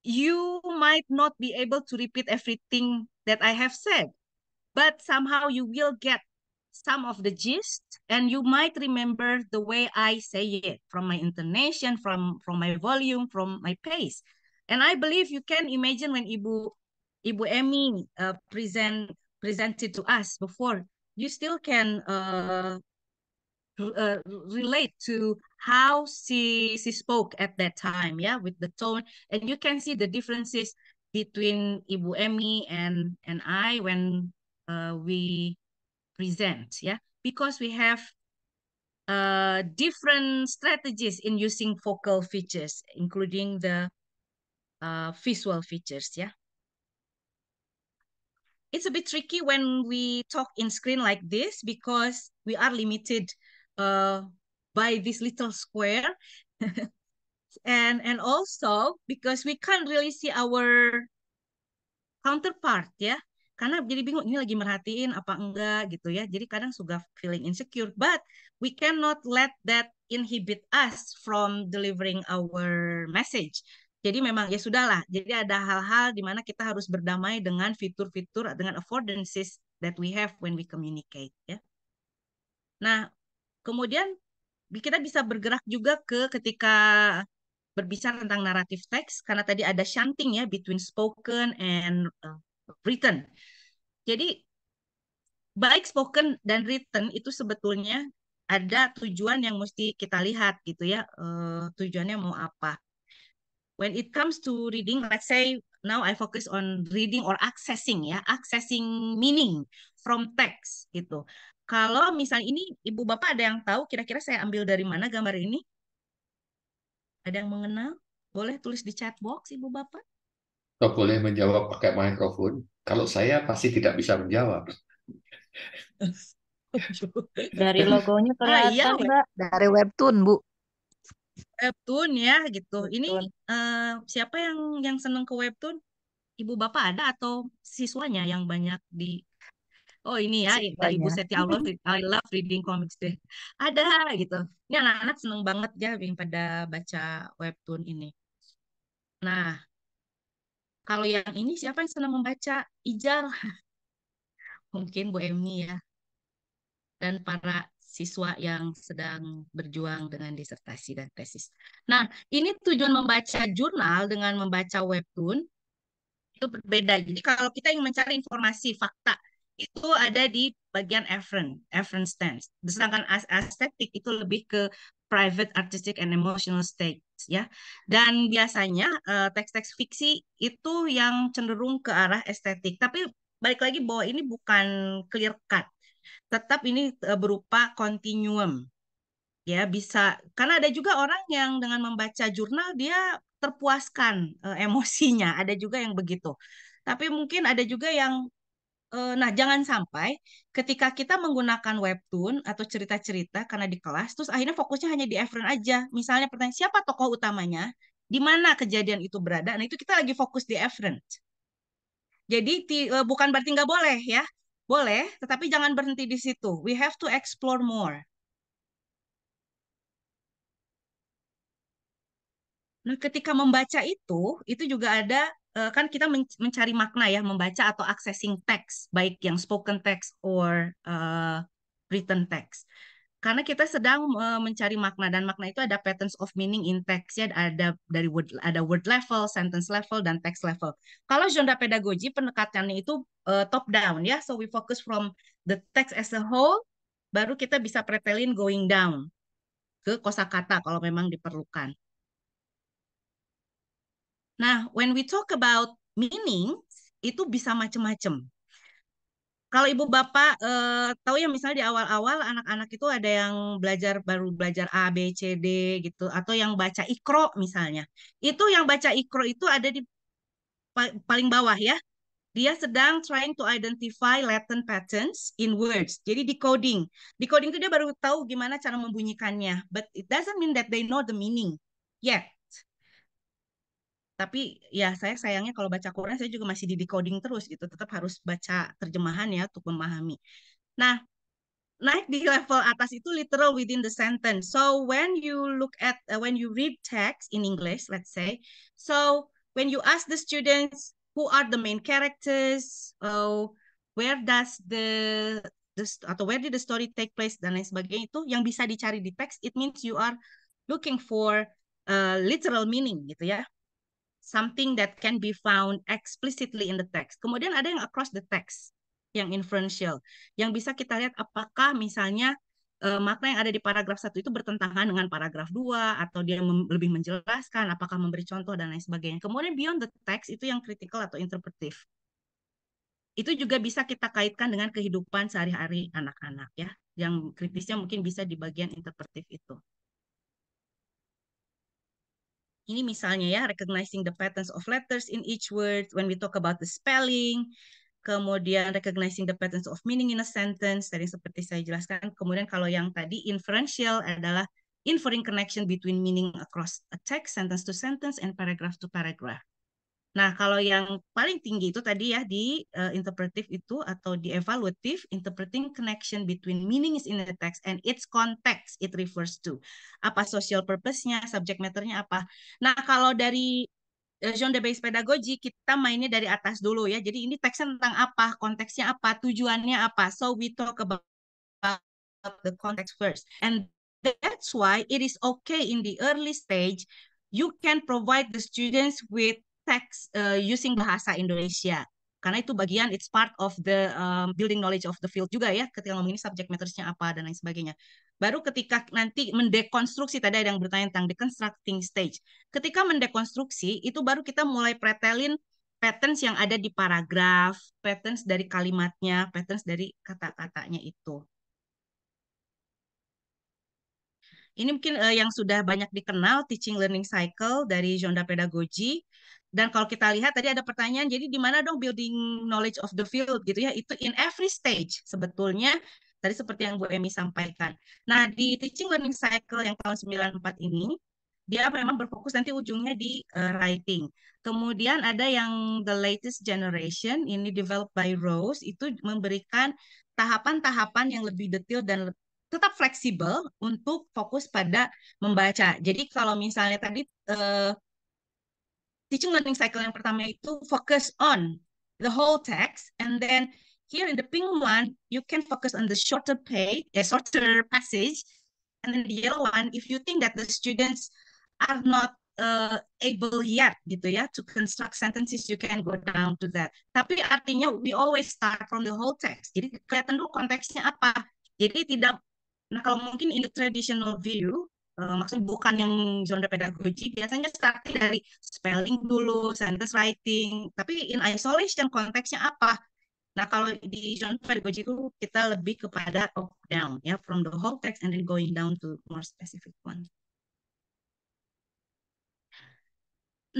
you might not be able to repeat everything that I have said, but somehow you will get some of the gist and you might remember the way I say it from my intonation, from from my volume, from my pace. And I believe you can imagine when Ibu Ibu Emmy uh, present presented to us before, you still can uh, uh, relate to how she she spoke at that time, yeah, with the tone, and you can see the differences between Ibu Emi and and I when uh, we present, yeah, because we have uh, different strategies in using vocal features, including the uh, visual features, yeah. it's a bit tricky when we talk in screen like this because we are limited uh, by this little square. and and also because we can't really see our counterpart ya karena jadi bingung ini lagi merhatiin apa enggak gitu ya jadi kadang suka feeling insecure but we cannot let that inhibit us from delivering our message jadi memang ya sudahlah. Jadi ada hal-hal di mana kita harus berdamai dengan fitur-fitur dengan affordances that we have when we communicate ya. Nah, kemudian kita bisa bergerak juga ke ketika berbicara tentang naratif teks karena tadi ada shunting ya between spoken and uh, written. Jadi baik spoken dan written itu sebetulnya ada tujuan yang mesti kita lihat gitu ya. Uh, tujuannya mau apa? when it comes to reading, let's say now I focus on reading or accessing ya, accessing meaning from text gitu. Kalau misalnya ini Ibu Bapak ada yang tahu kira-kira saya ambil dari mana gambar ini? Ada yang mengenal? Boleh tulis di chat box Ibu Bapak? Kau boleh menjawab pakai microphone. Kalau saya pasti tidak bisa menjawab. dari logonya kelihatan, ah, iya, Mbak. Dari webtoon, Bu webtoon ya gitu. Ini uh, siapa yang yang seneng ke webtoon? Ibu bapak ada atau siswanya yang banyak di Oh ini ya siswanya. Ibu Seti Allah I love reading comics deh. Ada gitu. Ini anak-anak seneng banget ya yang pada baca webtoon ini. Nah, kalau yang ini siapa yang senang membaca? Ijal. Mungkin Bu emmy ya. Dan para siswa yang sedang berjuang dengan disertasi dan tesis. Nah, ini tujuan membaca jurnal dengan membaca webtoon itu berbeda. Jadi kalau kita ingin mencari informasi fakta itu ada di bagian Efren, Efren stance. Sedangkan aesthetic itu lebih ke private artistic and emotional states, ya. Dan biasanya eh, teks-teks uh, fiksi itu yang cenderung ke arah estetik. Tapi balik lagi bahwa ini bukan clear cut tetap ini e, berupa continuum. Ya, bisa karena ada juga orang yang dengan membaca jurnal dia terpuaskan e, emosinya, ada juga yang begitu. Tapi mungkin ada juga yang e, nah jangan sampai ketika kita menggunakan webtoon atau cerita-cerita karena di kelas terus akhirnya fokusnya hanya di Efren aja misalnya pertanyaan siapa tokoh utamanya di mana kejadian itu berada nah itu kita lagi fokus di Efren jadi e, bukan berarti nggak boleh ya boleh, tetapi jangan berhenti di situ. We have to explore more. Nah, ketika membaca itu, itu juga ada eh, kan kita mencari makna ya, membaca atau accessing text, baik yang spoken text or uh, written text karena kita sedang e, mencari makna dan makna itu ada patterns of meaning in text ya ada dari word ada word level, sentence level dan text level. Kalau genre pedagogi pendekatannya itu uh, top down ya, so we focus from the text as a whole baru kita bisa pretelin going down ke kosakata kalau memang diperlukan. Nah, when we talk about meaning itu bisa macam-macam kalau ibu bapak eh, tahu ya misalnya di awal-awal anak-anak itu ada yang belajar baru belajar A B C D gitu atau yang baca ikro misalnya itu yang baca ikro itu ada di paling bawah ya dia sedang trying to identify latent patterns in words jadi decoding decoding itu dia baru tahu gimana cara membunyikannya but it doesn't mean that they know the meaning yet tapi ya saya sayangnya kalau baca Quran saya juga masih di decoding terus gitu tetap harus baca terjemahan ya untuk memahami nah naik di level atas itu literal within the sentence so when you look at uh, when you read text in English let's say so when you ask the students who are the main characters oh where does the the atau where did the story take place dan lain sebagainya itu yang bisa dicari di teks it means you are looking for uh, literal meaning gitu ya something that can be found explicitly in the text. Kemudian ada yang across the text, yang inferential, yang bisa kita lihat apakah misalnya uh, makna yang ada di paragraf satu itu bertentangan dengan paragraf 2 atau dia lebih menjelaskan apakah memberi contoh dan lain sebagainya. Kemudian beyond the text itu yang critical atau interpretive. Itu juga bisa kita kaitkan dengan kehidupan sehari-hari anak-anak ya. Yang kritisnya mungkin bisa di bagian interpretif itu ini misalnya ya recognizing the patterns of letters in each word when we talk about the spelling kemudian recognizing the patterns of meaning in a sentence tadi seperti saya jelaskan kemudian kalau yang tadi inferential adalah inferring connection between meaning across a text sentence to sentence and paragraph to paragraph Nah, kalau yang paling tinggi itu tadi ya di uh, interpretive itu atau di evaluative, interpreting connection between meanings in the text and its context it refers to. Apa social purpose-nya, subject matter-nya apa. Nah, kalau dari de eh, based pedagogy kita mainnya dari atas dulu ya. Jadi ini teksnya tentang apa, konteksnya apa, tujuannya apa. So we talk about the context first. And that's why it is okay in the early stage you can provide the students with teks uh, eh, using bahasa Indonesia karena itu bagian it's part of the um, building knowledge of the field juga ya ketika ngomongin subject matters-nya apa dan lain sebagainya baru ketika nanti mendekonstruksi tadi ada yang bertanya tentang deconstructing stage ketika mendekonstruksi itu baru kita mulai pretelin patterns yang ada di paragraf patterns dari kalimatnya patterns dari kata-katanya itu Ini mungkin uh, yang sudah banyak dikenal teaching learning cycle dari Jonda Pedagogi. Dan kalau kita lihat tadi ada pertanyaan, jadi di mana dong building knowledge of the field gitu ya? Itu in every stage sebetulnya tadi seperti yang Bu Emi sampaikan. Nah, di teaching learning cycle yang tahun 94 ini dia memang berfokus nanti ujungnya di uh, writing. Kemudian ada yang the latest generation ini developed by Rose itu memberikan tahapan-tahapan yang lebih detail dan tetap fleksibel untuk fokus pada membaca. Jadi kalau misalnya tadi uh, teaching learning cycle yang pertama itu focus on the whole text and then here in the pink one you can focus on the shorter page, a shorter passage and then the yellow one if you think that the students are not uh, able yet gitu ya to construct sentences you can go down to that tapi artinya we always start from the whole text jadi kelihatan dulu konteksnya apa jadi tidak Nah, kalau mungkin in the traditional view, uh, maksudnya bukan yang genre pedagogi, biasanya start dari spelling dulu, sentence writing, tapi in isolation konteksnya apa? Nah, kalau di genre pedagogi itu kita lebih kepada up down ya, from the whole text and then going down to more specific one.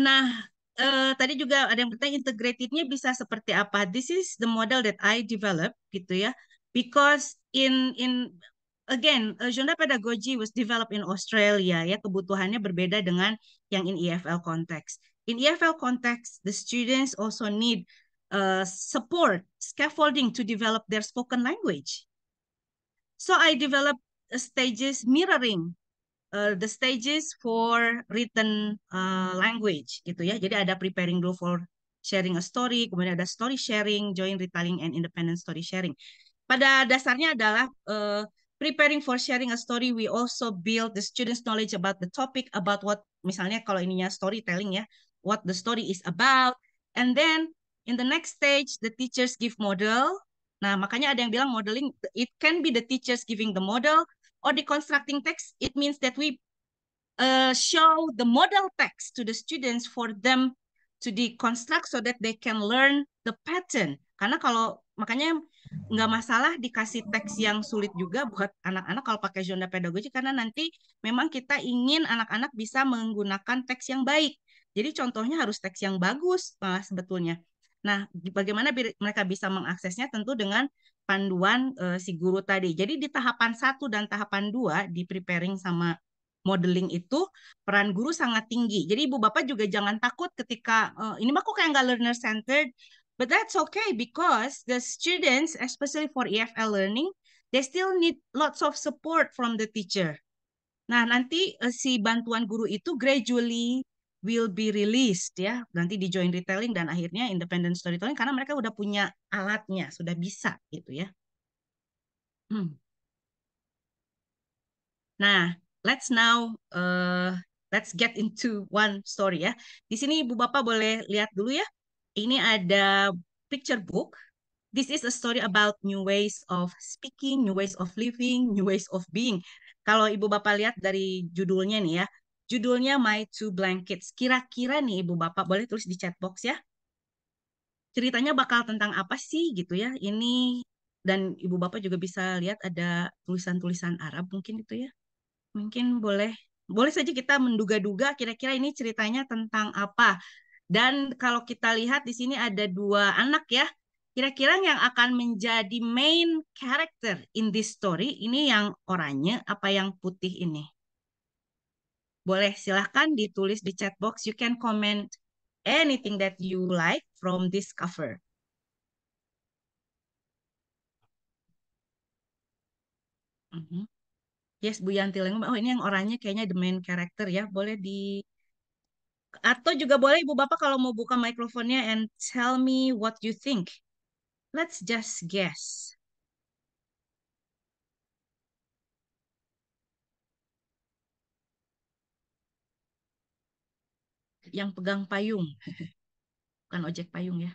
Nah, Uh, tadi juga ada yang bertanya integratednya bisa seperti apa? This is the model that I develop gitu ya, because in in again, uh, genre pedagogy was developed in Australia ya kebutuhannya berbeda dengan yang in EFL context. In EFL context, the students also need uh, support scaffolding to develop their spoken language. So I developed eh, stages mirroring uh, the stages for written uh, language gitu ya. Jadi ada preparing dulu for sharing a story, kemudian ada story sharing, joint retelling and independent story sharing. Pada dasarnya adalah uh, preparing for sharing a story, we also build the students' knowledge about the topic, about what misalnya kalau ininya storytelling ya, what the story is about. And then in the next stage, the teachers give model. Nah, makanya ada yang bilang modeling, it can be the teachers giving the model or the constructing text. It means that we uh, show the model text to the students for them to deconstruct so that they can learn the pattern. Karena kalau makanya nggak masalah dikasih teks yang sulit juga buat anak-anak kalau pakai zona pedagogi karena nanti memang kita ingin anak-anak bisa menggunakan teks yang baik. Jadi contohnya harus teks yang bagus malah eh, sebetulnya. Nah, bagaimana mereka bisa mengaksesnya tentu dengan panduan e, si guru tadi. Jadi di tahapan satu dan tahapan dua di preparing sama modeling itu peran guru sangat tinggi. Jadi ibu bapak juga jangan takut ketika e, ini mah kok kayak nggak learner centered, But that's okay because the students, especially for EFL learning, they still need lots of support from the teacher. Nah, nanti eh, si bantuan guru itu gradually will be released ya, nanti di join retailing dan akhirnya independent storytelling karena mereka udah punya alatnya, sudah bisa gitu ya. Hmm. Nah, let's now uh, let's get into one story ya. Di sini Ibu Bapak boleh lihat dulu ya ini ada picture book. This is a story about new ways of speaking, new ways of living, new ways of being. Kalau Ibu Bapak lihat dari judulnya nih ya, judulnya My Two Blankets. Kira-kira nih Ibu Bapak boleh tulis di chat box ya. Ceritanya bakal tentang apa sih gitu ya. Ini dan Ibu Bapak juga bisa lihat ada tulisan-tulisan Arab mungkin gitu ya. Mungkin boleh boleh saja kita menduga-duga kira-kira ini ceritanya tentang apa dan kalau kita lihat di sini ada dua anak ya. Kira-kira yang akan menjadi main character in this story ini yang oranye apa yang putih ini? Boleh silahkan ditulis di chat box. You can comment anything that you like from this cover. Mm-hmm. Yes, Bu Yanti Lenggum. Oh, ini yang oranye kayaknya the main character ya. Boleh di atau juga boleh Ibu Bapak kalau mau buka mikrofonnya and tell me what you think. Let's just guess. Yang pegang payung. Bukan ojek payung ya.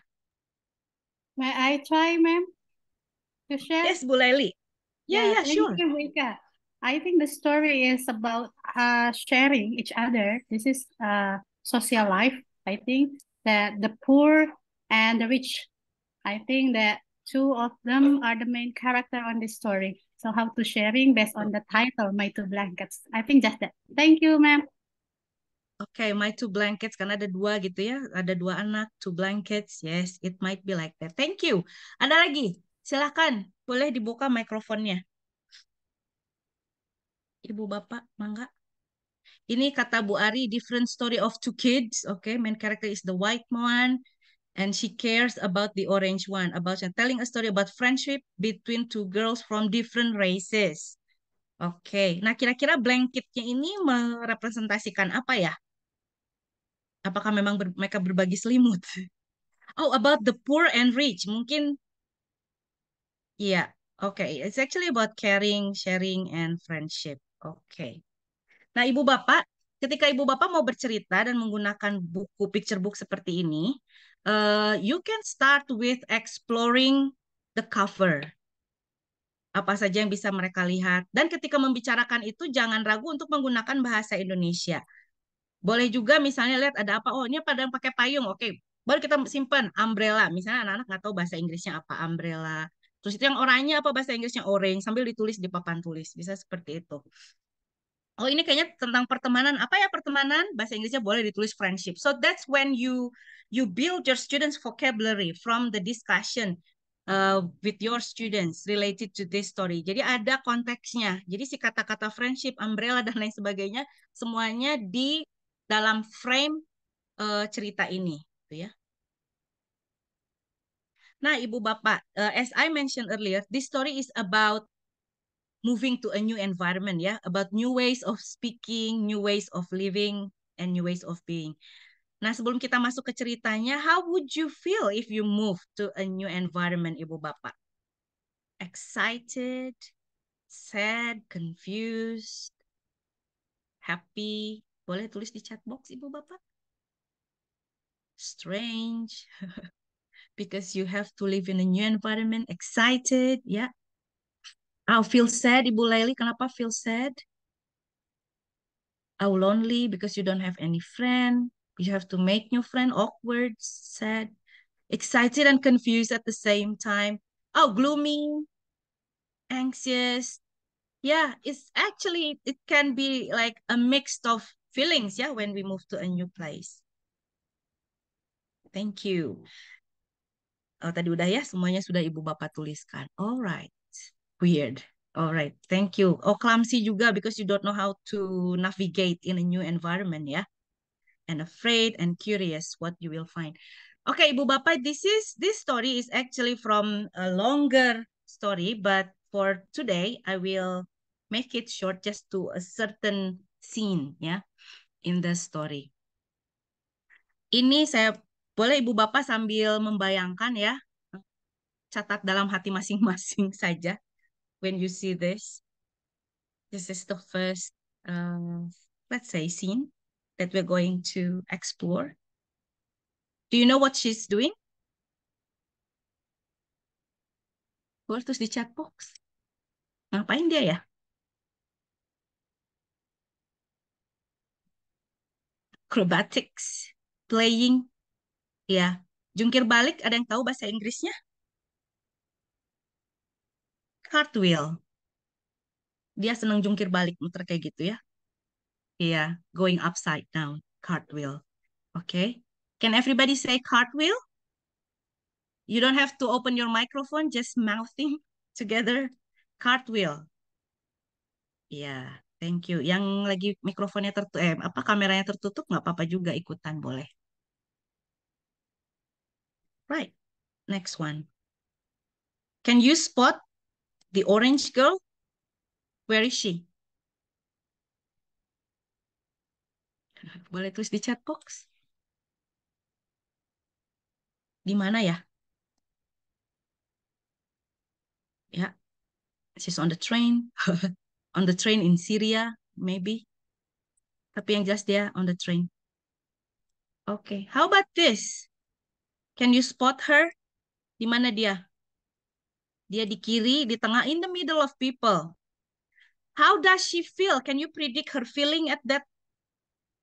May I try, ma'am? To share? Yes, Bu Leli. Yeah, yeah, yeah sure. You, I think the story is about uh, sharing each other. This is uh, social life, I think that the poor and the rich, I think that two of them are the main character on this story. So how to sharing based on the title, My Two Blankets. I think just that. Thank you, ma'am. Oke, okay, my two blankets karena ada dua gitu ya, ada dua anak, two blankets. Yes, it might be like that. Thank you. Ada lagi? Silahkan, boleh dibuka mikrofonnya. Ibu Bapak, mangga. Ini kata Bu Ari, different story of two kids. Okay, main character is the white one and she cares about the orange one. About telling a story about friendship between two girls from different races. Oke, okay. nah kira-kira blanketnya ini merepresentasikan apa ya? Apakah memang ber mereka berbagi selimut? Oh, about the poor and rich, mungkin. Iya, yeah. oke. Okay. It's actually about caring, sharing, and friendship. Oke. Okay. Nah, Ibu Bapak, ketika Ibu Bapak mau bercerita dan menggunakan buku picture book seperti ini, uh, you can start with exploring the cover. Apa saja yang bisa mereka lihat. Dan ketika membicarakan itu, jangan ragu untuk menggunakan bahasa Indonesia. Boleh juga misalnya lihat ada apa, oh ini pada yang pakai payung, oke. Okay. Baru kita simpan, umbrella. Misalnya anak-anak nggak tahu bahasa Inggrisnya apa, umbrella. Terus itu yang orangnya apa bahasa Inggrisnya orange sambil ditulis di papan tulis. Bisa seperti itu oh ini kayaknya tentang pertemanan apa ya pertemanan bahasa Inggrisnya boleh ditulis friendship so that's when you you build your students vocabulary from the discussion uh, with your students related to this story jadi ada konteksnya jadi si kata-kata friendship umbrella dan lain sebagainya semuanya di dalam frame uh, cerita ini gitu ya Nah, Ibu Bapak, uh, as I mentioned earlier, this story is about moving to a new environment ya, about new ways of speaking, new ways of living, and new ways of being. Nah, sebelum kita masuk ke ceritanya, how would you feel if you move to a new environment, Ibu Bapak? Excited, sad, confused, happy. Boleh tulis di chat box, Ibu Bapak? Strange, because you have to live in a new environment, excited, ya. Yeah. Ah, I'll feel sad, Ibu Leli. Kenapa feel sad? I'll oh, lonely because you don't have any friend. You have to make new friend. Awkward, sad, excited and confused at the same time. Oh, gloomy, anxious. Yeah, it's actually, it can be like a mix of feelings, yeah, when we move to a new place. Thank you. Oh, tadi udah ya, semuanya sudah Ibu Bapak tuliskan. Alright. weird. All right, thank you. Oh, clumsy juga because you don't know how to navigate in a new environment ya. Yeah? And afraid and curious what you will find. okay, Ibu Bapak, this is this story is actually from a longer story, but for today I will make it short just to a certain scene ya yeah, in the story. Ini saya boleh Ibu Bapak sambil membayangkan ya, catat dalam hati masing-masing saja when you see this, this is the first, uh, let's say, scene that we're going to explore. Do you know what she's doing? Keluar terus di chat box. Ngapain dia ya? Acrobatics, playing, ya. Jungkir balik, ada yang tahu bahasa Inggrisnya? Cartwheel, Dia senang jungkir balik, muter kayak gitu ya. Iya, yeah, going upside down, cartwheel. Okay. Can everybody say cartwheel? You don't have to open your microphone, just mouthing together. Cartwheel. Iya, yeah, thank you. Yang lagi mikrofonnya tertutup, eh, apa kameranya tertutup nggak apa-apa juga ikutan boleh. Right, next one. Can you spot the orange girl? Where is she? Boleh tulis di chat box. Di mana ya? Ya, yeah. she's on the train, on the train in Syria, maybe. Tapi yang jelas dia on the train. okay. how about this? Can you spot her? Di mana dia? Dia di kiri, di tengah, in the middle of people. How does she feel? Can you predict her feeling at that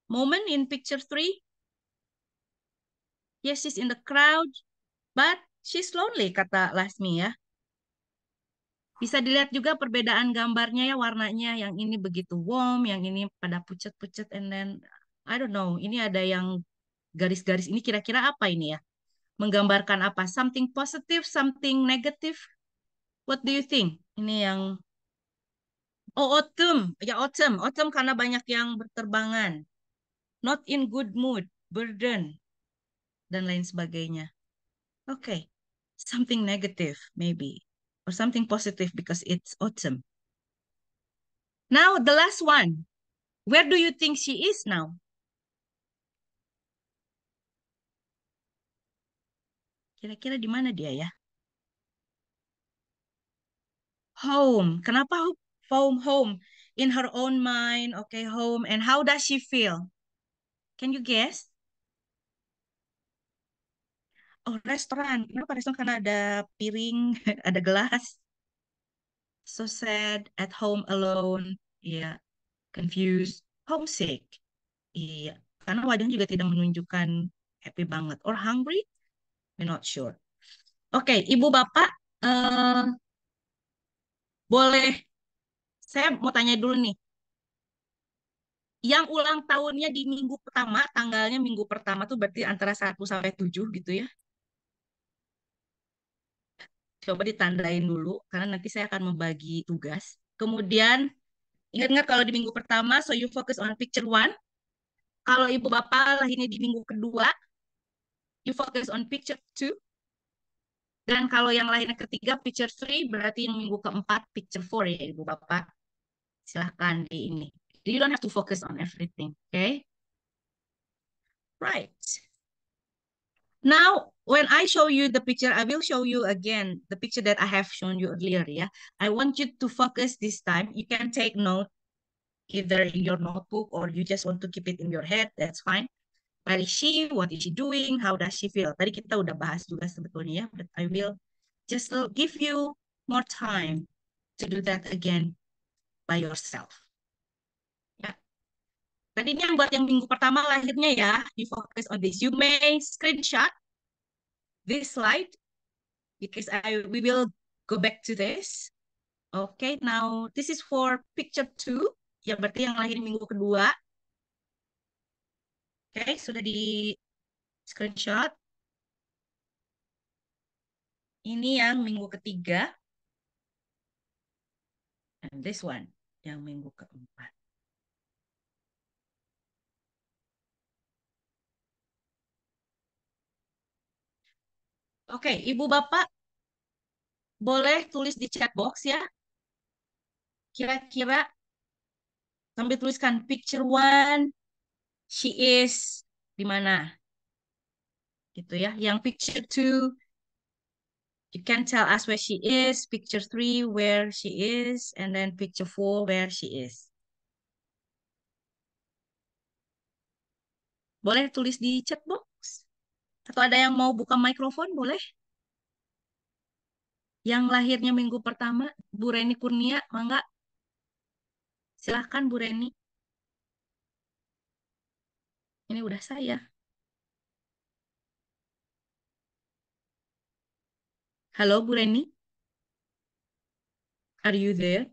moment in picture three? Yes, she's in the crowd, but she's lonely, kata Lasmi ya. Bisa dilihat juga perbedaan gambarnya ya, warnanya. Yang ini begitu warm, yang ini pada pucat-pucat, and then, I don't know, ini ada yang garis-garis ini kira-kira apa ini ya? Menggambarkan apa? Something positive, something negative? What do you think? Ini yang Oh, autumn. Ya, autumn. Autumn karena banyak yang berterbangan. Not in good mood, burden, dan lain sebagainya. Oke, okay. something negative maybe. Or something positive because it's autumn. Now, the last one. Where do you think she is now? Kira-kira di mana dia ya? home. Kenapa home home? In her own mind, okay, home. And how does she feel? Can you guess? Oh, restoran. Kenapa restoran? Karena ada piring, ada gelas. So sad, at home alone, yeah. confused, homesick. Iya, karena wajahnya juga tidak menunjukkan happy banget. Or hungry, we're not sure. Oke, okay, ibu bapak, uh, boleh. Saya mau tanya dulu nih. Yang ulang tahunnya di minggu pertama, tanggalnya minggu pertama tuh berarti antara 1 sampai 7 gitu ya. Coba ditandain dulu, karena nanti saya akan membagi tugas. Kemudian, ingat-ingat kalau di minggu pertama, so you focus on picture one. Kalau ibu bapak ini di minggu kedua, you focus on picture two. Dan kalau yang lainnya ketiga picture three berarti yang minggu keempat picture four ya Ibu Bapak. Silahkan di ini. You don't have to focus on everything, okay? Right. Now, when I show you the picture, I will show you again the picture that I have shown you earlier. Yeah, I want you to focus this time. You can take note either in your notebook or you just want to keep it in your head. That's fine where is she, what is she doing, how does she feel. Tadi kita udah bahas juga sebetulnya ya, but I will just give you more time to do that again by yourself. Ya. Tadi ini yang buat yang minggu pertama lahirnya ya, you focus on this. You may screenshot this slide because I we will go back to this. Okay, now this is for picture two. Ya berarti yang lahir minggu kedua. Oke, sudah di screenshot. Ini yang minggu ketiga. And this one, yang minggu keempat. Oke, Ibu Bapak, boleh tulis di chat box ya. Kira-kira sambil tuliskan picture one, she is di mana gitu ya yang picture two you can tell us where she is picture three where she is and then picture four where she is boleh tulis di chat box atau ada yang mau buka mikrofon boleh yang lahirnya minggu pertama Bu Reni Kurnia mangga silahkan Bu Reni ini udah saya. Halo Bu Reni? Are you there?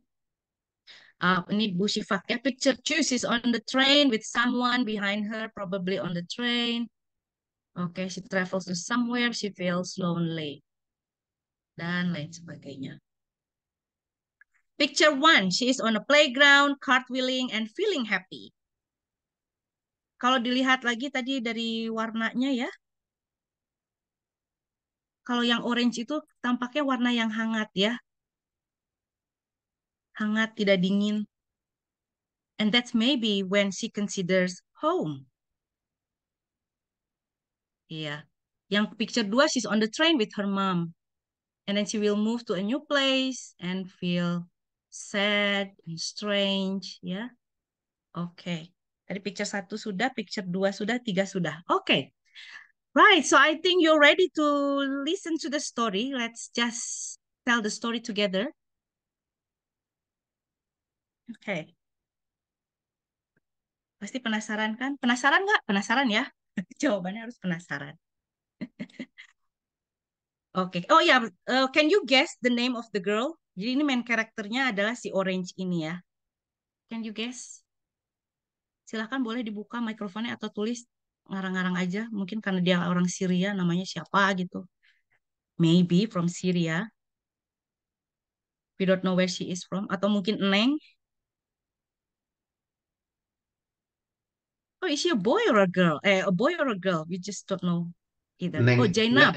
Uh, ini Bu Shifa. picture two. She's on the train with someone behind her, probably on the train. Okay, she travels to somewhere. She feels lonely. Dan lain sebagainya. Picture one. She is on a playground, cartwheeling and feeling happy. Kalau dilihat lagi tadi dari warnanya ya, kalau yang orange itu tampaknya warna yang hangat ya. Hangat, tidak dingin. And that's maybe when she considers home. Iya. Yeah. Yang picture dua, she's on the train with her mom. And then she will move to a new place and feel sad and strange. Ya. Yeah. Oke. Okay. Tadi picture satu sudah, picture dua sudah, tiga sudah. Oke. Okay. Right, so I think you're ready to listen to the story. Let's just tell the story together. Oke. Okay. Pasti penasaran kan? Penasaran nggak? Penasaran ya? Jawabannya harus penasaran. Oke. okay. Oh ya, yeah. uh, can you guess the name of the girl? Jadi ini main karakternya adalah si Orange ini ya. Can you guess? silahkan boleh dibuka mikrofonnya atau tulis ngarang-ngarang aja. Mungkin karena dia orang Syria, namanya siapa gitu. Maybe from Syria. We don't know where she is from. Atau mungkin Neng. Oh, is she a boy or a girl? Eh, a boy or a girl? We just don't know either. Neng, oh, Jainab.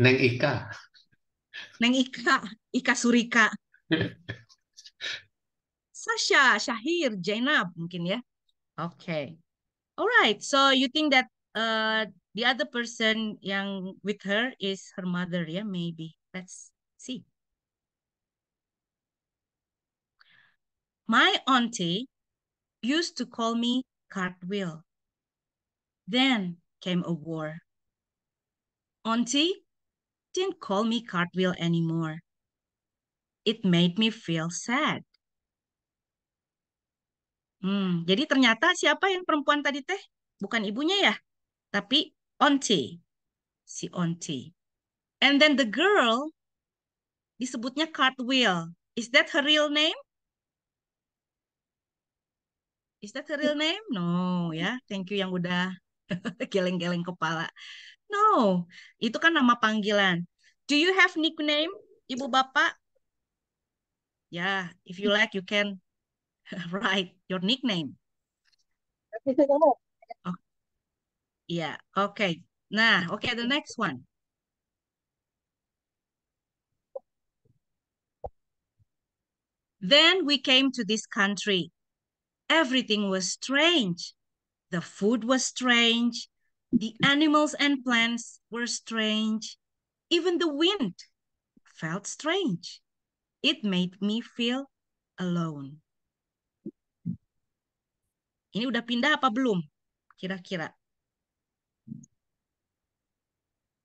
Neng, Ika. Neng Ika. Ika Surika. Sasha, Syahir, Jainab mungkin ya. Okay. All right. So you think that uh the other person yang with her is her mother, yeah? Maybe. Let's see. My auntie used to call me cartwheel. Then came a war. Auntie didn't call me cartwheel anymore. It made me feel sad. Hmm, jadi ternyata siapa yang perempuan tadi teh? Bukan ibunya ya, tapi auntie. Si auntie. And then the girl disebutnya Cartwheel. Is that her real name? Is that her real iya. name? No, ya. Yeah. Thank you yang udah geleng-geleng kepala. No, itu kan nama panggilan. Do you have nickname, ibu bapak? Ya, yeah, if you like, you can right, your nickname. Oh, yeah, okay. Nah, okay, the next one. Then we came to this country. Everything was strange. The food was strange. The animals and plants were strange. Even the wind felt strange. It made me feel alone. Ini udah pindah apa belum? Kira-kira.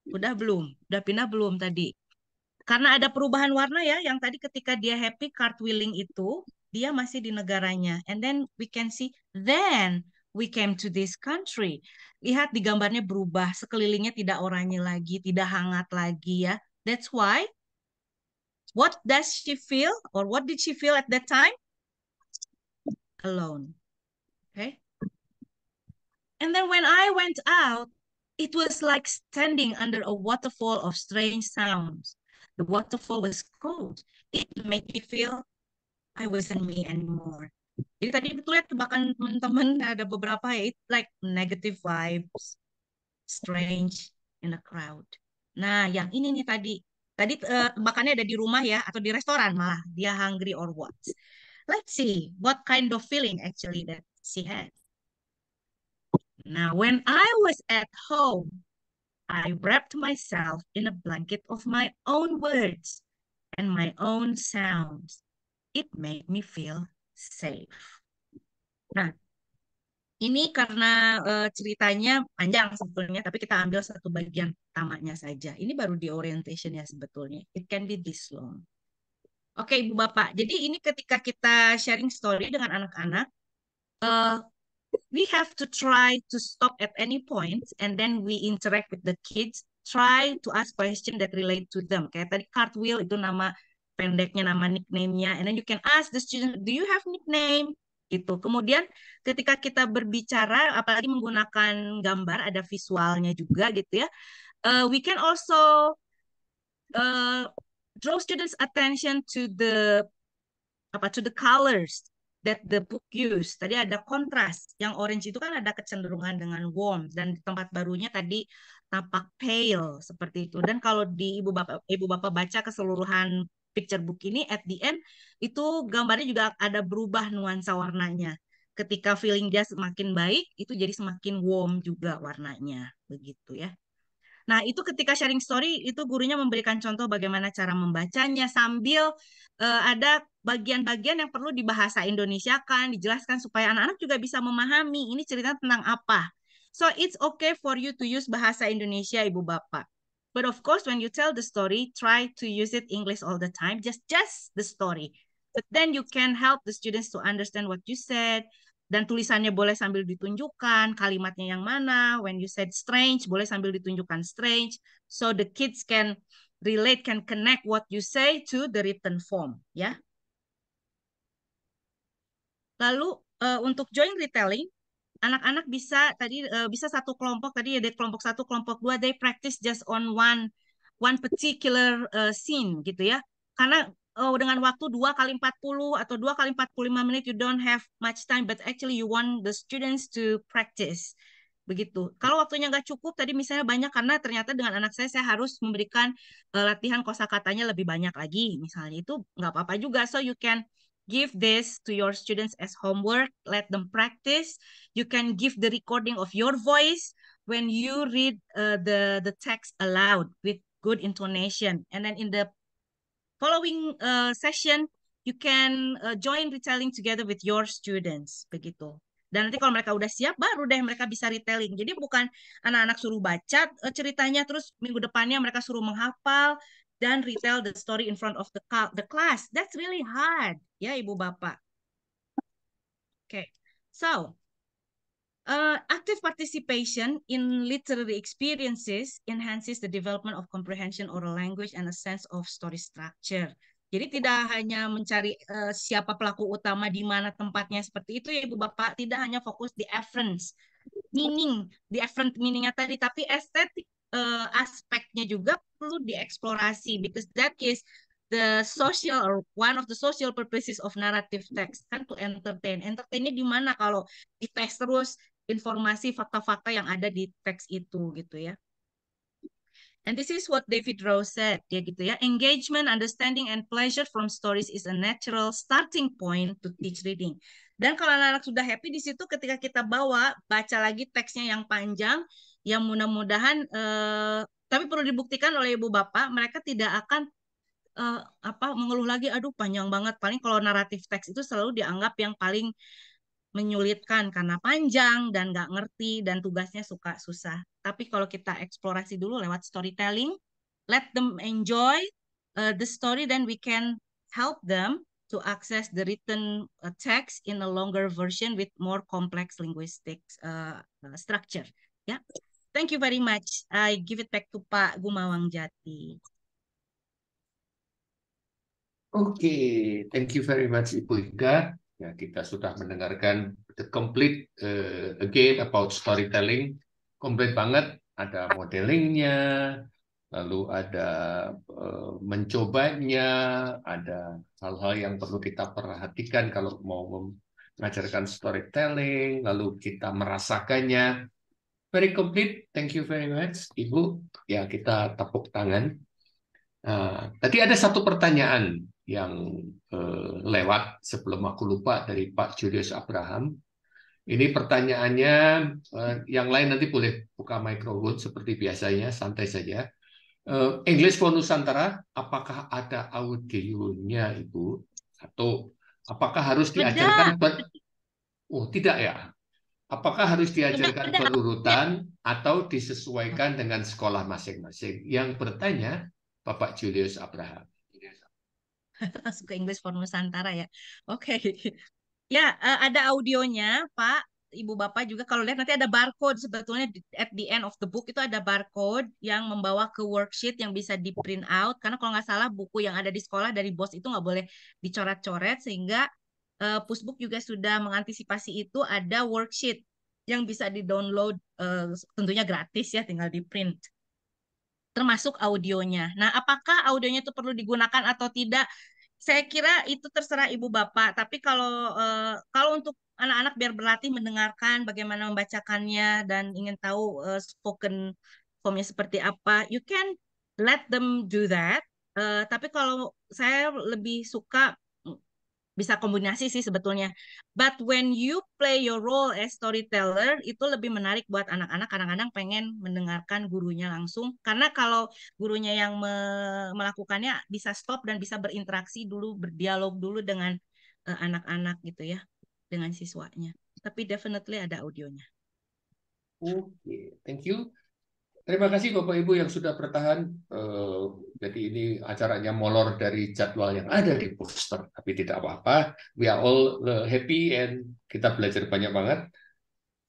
Udah belum? Udah pindah belum tadi? Karena ada perubahan warna ya, yang tadi ketika dia happy cartwheeling itu, dia masih di negaranya. And then we can see, then we came to this country. Lihat di gambarnya berubah, sekelilingnya tidak oranye lagi, tidak hangat lagi ya. That's why what does she feel or what did she feel at that time? Alone. Okay. And then when I went out, it was like standing under a waterfall of strange sounds. The waterfall was cold. It made me feel I wasn't me anymore. Jadi tadi betul ya bahkan teman-teman ada beberapa ya, it like negative vibes, strange in a crowd. Nah, yang ini nih tadi. Tadi uh, eh, makannya ada di rumah ya atau di restoran malah dia hungry or what. Let's see what kind of feeling actually that she had. Now, when I was at home, I wrapped myself in a blanket of my own words and my own sounds. It made me feel safe. Nah, ini karena uh, ceritanya panjang sebetulnya, tapi kita ambil satu bagian utamanya saja. Ini baru di orientation ya sebetulnya. It can be this long. Oke, Ibu Bapak. Jadi ini ketika kita sharing story dengan anak-anak, Uh, we have to try to stop at any point and then we interact with the kids try to ask question that relate to them kayak tadi cartwheel itu nama pendeknya nama nicknamenya. and then you can ask the student do you have nickname Itu kemudian ketika kita berbicara apalagi menggunakan gambar ada visualnya juga gitu ya uh, we can also uh, draw students attention to the apa to the colors that the book use Tadi ada kontras. Yang orange itu kan ada kecenderungan dengan warm dan tempat barunya tadi tampak pale seperti itu. Dan kalau di ibu bapak ibu bapak baca keseluruhan picture book ini at the end itu gambarnya juga ada berubah nuansa warnanya. Ketika feeling dia semakin baik, itu jadi semakin warm juga warnanya, begitu ya. Nah, itu ketika sharing story itu gurunya memberikan contoh bagaimana cara membacanya sambil uh, ada bagian-bagian yang perlu dibahasa kan, dijelaskan supaya anak-anak juga bisa memahami ini cerita tentang apa. So it's okay for you to use bahasa Indonesia Ibu Bapak. But of course when you tell the story, try to use it English all the time, just just the story. But then you can help the students to understand what you said, dan tulisannya boleh sambil ditunjukkan kalimatnya yang mana when you said strange boleh sambil ditunjukkan strange so the kids can relate can connect what you say to the written form ya lalu uh, untuk join retelling anak-anak bisa tadi uh, bisa satu kelompok tadi ada kelompok satu kelompok dua they practice just on one one particular uh, scene gitu ya karena oh, dengan waktu 2 kali 40 atau 2 kali 45 menit you don't have much time but actually you want the students to practice begitu. Kalau waktunya nggak cukup tadi misalnya banyak karena ternyata dengan anak saya saya harus memberikan uh, latihan kosakatanya lebih banyak lagi misalnya itu nggak apa-apa juga so you can give this to your students as homework let them practice you can give the recording of your voice when you read uh, the the text aloud with good intonation and then in the following uh, session you can uh, join retelling together with your students begitu. Dan nanti kalau mereka udah siap baru deh mereka bisa retelling. Jadi bukan anak-anak suruh baca uh, ceritanya terus minggu depannya mereka suruh menghafal dan retell the story in front of the the class. That's really hard ya Ibu Bapak. Oke. Okay. So, Uh, active participation in literary experiences enhances the development of comprehension oral language and a sense of story structure. Jadi tidak hanya mencari uh, siapa pelaku utama di mana tempatnya seperti itu ya Ibu Bapak, tidak hanya fokus di efference meaning, di efference meaningnya tadi, tapi estetik uh, aspeknya juga perlu dieksplorasi because that is the social or one of the social purposes of narrative text kan to entertain. Entertainnya di mana kalau di text terus informasi fakta-fakta yang ada di teks itu gitu ya. And this is what David Rose said, ya gitu ya. Engagement, understanding, and pleasure from stories is a natural starting point to teach reading. Dan kalau anak-anak sudah happy di situ, ketika kita bawa baca lagi teksnya yang panjang, yang mudah-mudahan, eh, tapi perlu dibuktikan oleh ibu bapak, mereka tidak akan eh, apa mengeluh lagi. Aduh, panjang banget. Paling kalau naratif teks itu selalu dianggap yang paling menyulitkan karena panjang dan nggak ngerti dan tugasnya suka susah. Tapi kalau kita eksplorasi dulu lewat storytelling, let them enjoy uh, the story, then we can help them to access the written uh, text in a longer version with more complex linguistic uh, uh, structure. Yeah. Thank you very much. I give it back to Pak Gumawang Jati. Oke, okay. thank you very much Ibu Ika. Ya, kita sudah mendengarkan the complete uh, again about storytelling, komplit banget. Ada modelingnya, lalu ada uh, mencobanya, ada hal-hal yang perlu kita perhatikan kalau mau mengajarkan storytelling, lalu kita merasakannya. Very complete, thank you very much, Ibu. Ya kita tepuk tangan. Uh, tadi ada satu pertanyaan yang eh, lewat sebelum aku lupa dari Pak Julius Abraham. Ini pertanyaannya eh, yang lain nanti boleh buka microphone seperti biasanya, santai saja. Eh, English for Nusantara, apakah ada audionya Ibu? Atau apakah harus diajarkan? Ber... Oh, tidak ya. Apakah harus diajarkan berurutan atau disesuaikan dengan sekolah masing-masing? Yang bertanya Bapak Julius Abraham. Masuk ke English for Nusantara ya. Oke. Okay. Ya, uh, ada audionya, Pak. Ibu Bapak juga kalau lihat nanti ada barcode sebetulnya at the end of the book itu ada barcode yang membawa ke worksheet yang bisa di print out karena kalau nggak salah buku yang ada di sekolah dari bos itu nggak boleh dicoret-coret sehingga uh, eh, Pusbook juga sudah mengantisipasi itu ada worksheet yang bisa di-download uh, tentunya gratis ya tinggal di print termasuk audionya. Nah, apakah audionya itu perlu digunakan atau tidak? saya kira itu terserah ibu bapak. Tapi kalau eh, kalau untuk anak-anak biar berlatih mendengarkan bagaimana membacakannya dan ingin tahu uh, spoken formnya seperti apa, you can let them do that. Uh, tapi kalau saya lebih suka bisa kombinasi sih sebetulnya. But when you play your role as storyteller itu lebih menarik buat anak-anak. Kadang-kadang pengen mendengarkan gurunya langsung karena kalau gurunya yang me melakukannya bisa stop dan bisa berinteraksi dulu, berdialog dulu dengan eh, anak-anak uh, gitu ya, dengan siswanya. Tapi definitely ada audionya. Oke, okay. thank you. Terima kasih Bapak Ibu yang sudah bertahan. Eh, jadi ini acaranya molor dari jadwal yang ada di poster, tapi tidak apa-apa. We are all eh, happy and kita belajar banyak banget.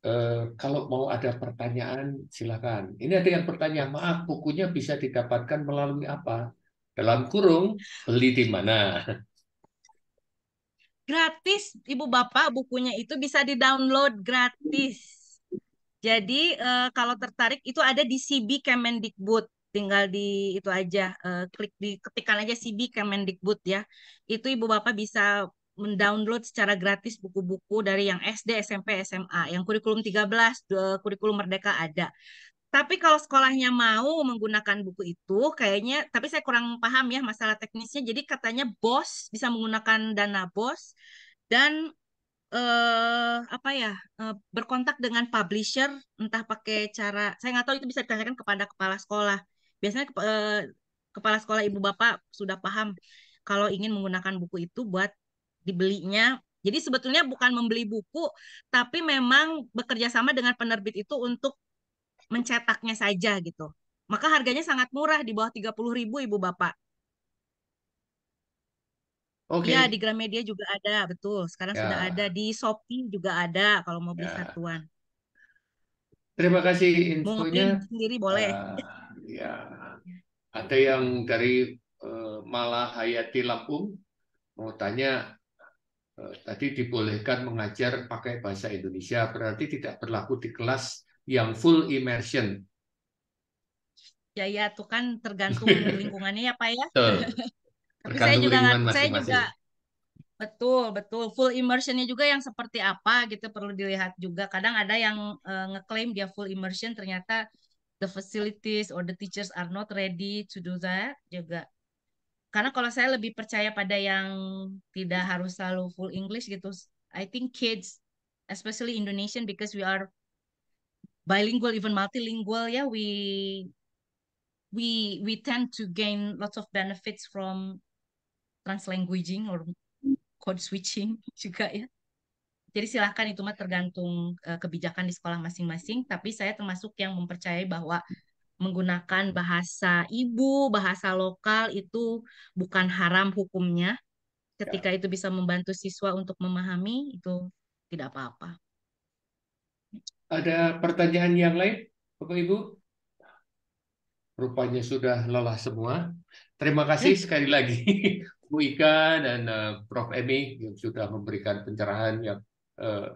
Eh, kalau mau ada pertanyaan, silakan. Ini ada yang bertanya, maaf bukunya bisa didapatkan melalui apa? Dalam kurung, beli di mana? Gratis, Ibu Bapak, bukunya itu bisa di-download gratis. Jadi uh, kalau tertarik itu ada di CB Kemendikbud tinggal di itu aja uh, klik di ketikan aja CB Kemendikbud ya. Itu Ibu Bapak bisa mendownload secara gratis buku-buku dari yang SD, SMP, SMA, yang kurikulum 13, kurikulum Merdeka ada. Tapi kalau sekolahnya mau menggunakan buku itu, kayaknya, tapi saya kurang paham ya masalah teknisnya. Jadi katanya BOS bisa menggunakan dana BOS dan eh, apa ya eh, berkontak dengan publisher entah pakai cara saya nggak tahu itu bisa ditanyakan kepada kepala sekolah biasanya eh, kepala sekolah ibu bapak sudah paham kalau ingin menggunakan buku itu buat dibelinya jadi sebetulnya bukan membeli buku tapi memang bekerja sama dengan penerbit itu untuk mencetaknya saja gitu maka harganya sangat murah di bawah tiga puluh ribu ibu bapak Oke. Okay. Ya, di Gramedia juga ada, betul. Sekarang ya. sudah ada di Shopee juga ada kalau mau beli ya. satuan. Terima kasih infonya. sendiri boleh. Uh, ya. Ada yang dari uh, eh, Malah Hayati Lampung mau tanya uh, tadi dibolehkan mengajar pakai bahasa Indonesia berarti tidak berlaku di kelas yang full immersion. Ya ya, itu kan tergantung lingkungannya ya Pak ya. Tapi saya juga masing saya juga betul betul full immersionnya juga yang seperti apa gitu perlu dilihat juga. Kadang ada yang uh, ngeklaim dia full immersion ternyata the facilities or the teachers are not ready to do that juga. Karena kalau saya lebih percaya pada yang tidak harus selalu full English gitu. I think kids especially Indonesian because we are bilingual even multilingual ya yeah, we we we tend to gain lots of benefits from translanguaging or code switching juga ya. Jadi silahkan itu mah tergantung eh, kebijakan di sekolah masing-masing. Tapi saya termasuk yang mempercayai bahwa menggunakan bahasa ibu, bahasa lokal itu bukan haram hukumnya. Ketika ya. itu bisa membantu siswa untuk memahami, itu tidak apa-apa. Ada pertanyaan yang lain, Bapak Ibu? Rupanya sudah lelah semua. Terima kasih sekali lagi Bu Ika dan uh, Prof. Emi yang sudah memberikan pencerahan yang uh,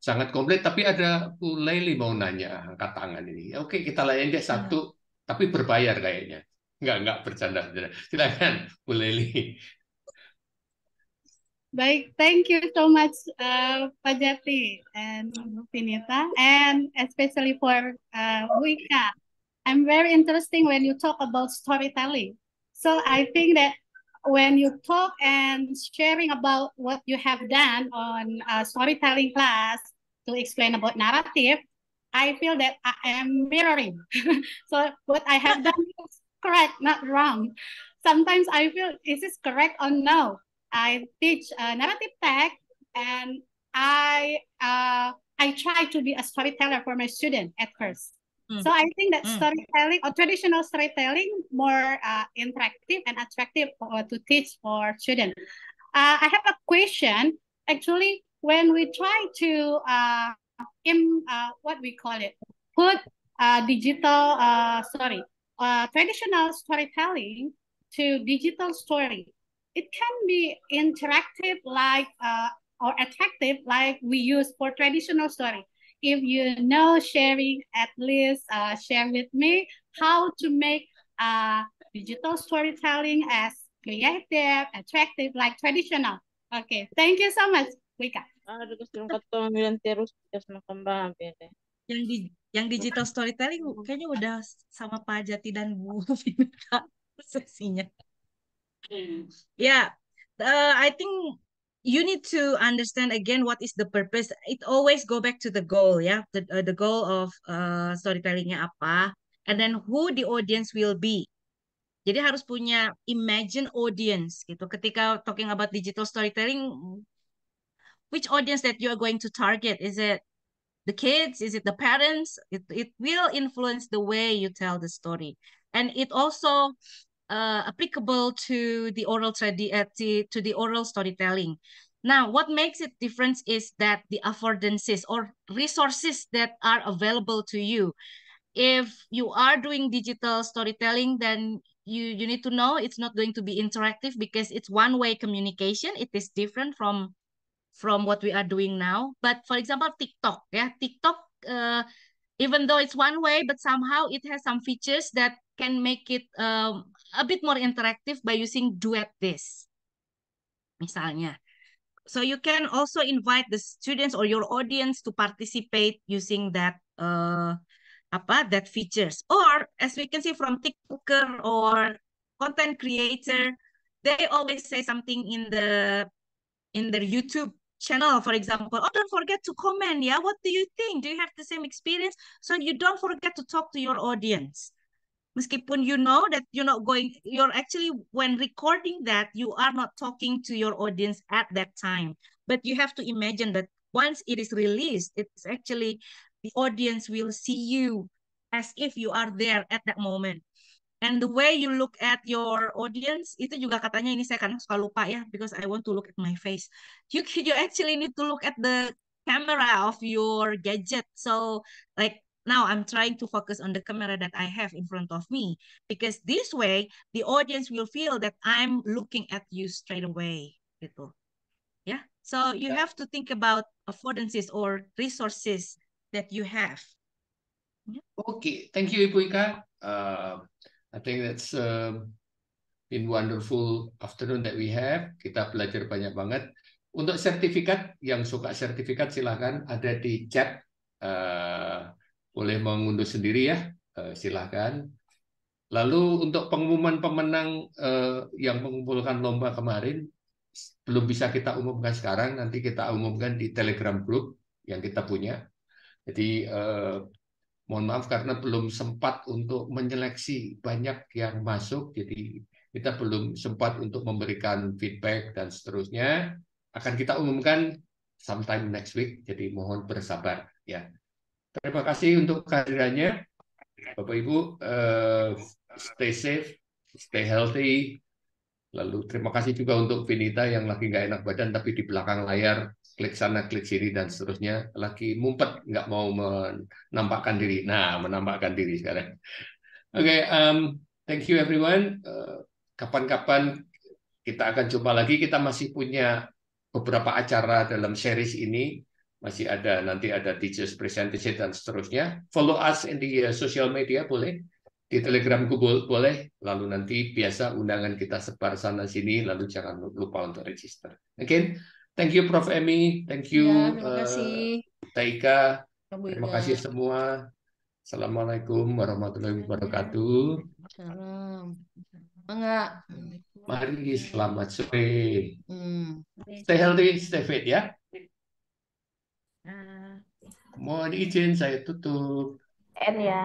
sangat komplit. Tapi ada Bu Leili mau nanya angkat tangan ini. Oke, kita layan deh iya. satu, ya. tapi berbayar kayaknya. Enggak, enggak bercanda-bercanda. Silakan Bu Leili. Baik, thank you so much uh, Pak Jati and Bu Finita, and especially for uh, Bu Ika. I'm very interesting when you talk about storytelling. So I think that when you talk and sharing about what you have done on a storytelling class to explain about narrative, I feel that I am mirroring. so what I have done is correct, not wrong. Sometimes I feel is this correct or no? I teach narrative tech and I uh, I try to be a storyteller for my student at first. Hmm. So I think that mm. storytelling or traditional storytelling more uh, interactive and attractive for uh, to teach for children. Uh, I have a question. Actually, when we try to uh, in uh, what we call it, put uh, digital uh, sorry uh, traditional storytelling to digital story, it can be interactive like uh, or attractive like we use for traditional story if you know sharing, at least uh, share with me how to make uh, digital storytelling as creative, attractive, like traditional. Okay, thank you so much, Wika. Aduh, gusto ng katumilan terus terus ya, makambang Yang di yang digital storytelling kayaknya udah sama Pak Jati dan Bu Vita sesinya. Hmm. Ya, yeah. uh, I think you need to understand again what is the purpose. It always go back to the goal, yeah, the uh, the goal of uh, storytellingnya apa, and then who the audience will be. Jadi harus punya imagine audience gitu. Ketika talking about digital storytelling, which audience that you are going to target? Is it the kids? Is it the parents? It it will influence the way you tell the story, and it also uh, applicable to the oral uh, to, to the oral storytelling. Now, what makes it different is that the affordances or resources that are available to you. If you are doing digital storytelling, then you you need to know it's not going to be interactive because it's one way communication. It is different from from what we are doing now. But for example, TikTok, yeah, TikTok. Uh, even though it's one way, but somehow it has some features that can make it um, a bit more interactive by using duet this. Misalnya. So you can also invite the students or your audience to participate using that uh, apa that features. Or as we can see from TikToker or content creator, they always say something in the in their YouTube channel, for example. Oh, don't forget to comment. Yeah, what do you think? Do you have the same experience? So you don't forget to talk to your audience. meskipun you know that you're not going you're actually when recording that you are not talking to your audience at that time but you have to imagine that once it is released it's actually the audience will see you as if you are there at that moment and the way you look at your audience itu juga katanya ini saya kadang suka lupa ya because I want to look at my face you you actually need to look at the camera of your gadget so like now I'm trying to focus on the camera that I have in front of me because this way the audience will feel that I'm looking at you straight away gitu. Ya. Yeah? So you yeah. have to think about affordances or resources that you have. Yeah. Okay, thank you Ibu Ika. Uh, I think that's uh, been wonderful afternoon that we have. Kita belajar banyak banget. Untuk sertifikat yang suka sertifikat silahkan ada di chat uh, boleh mengunduh sendiri ya, eh, silahkan. Lalu untuk pengumuman pemenang eh, yang mengumpulkan lomba kemarin, belum bisa kita umumkan sekarang, nanti kita umumkan di Telegram Group yang kita punya. Jadi eh, mohon maaf karena belum sempat untuk menyeleksi banyak yang masuk, jadi kita belum sempat untuk memberikan feedback dan seterusnya. Akan kita umumkan sometime next week, jadi mohon bersabar ya. Terima kasih untuk kehadirannya. Bapak Ibu, uh, stay safe, stay healthy. Lalu terima kasih juga untuk Vinita yang lagi nggak enak badan tapi di belakang layar klik sana klik sini dan seterusnya lagi mumpet nggak mau menampakkan diri. Nah menampakkan diri sekarang. Oke, okay, um, thank you everyone. Eh, kapan-kapan uh, kita akan coba lagi. Kita masih punya beberapa acara dalam series ini masih ada nanti ada teachers presentation dan seterusnya. Follow us in the uh, social media boleh di Telegram google boleh, lalu nanti biasa undangan kita sebar sana sini, lalu jangan lupa untuk register. Again, thank you Prof. Emi, thank you ya, terima uh, kasih. Uh, Taika, terima kasih semua. Assalamualaikum warahmatullahi wabarakatuh. Salam. Enggak. Mari selamat sore. Hmm. Stay healthy, stay fit ya. Hmm. Mohon izin saya tutup. N ya.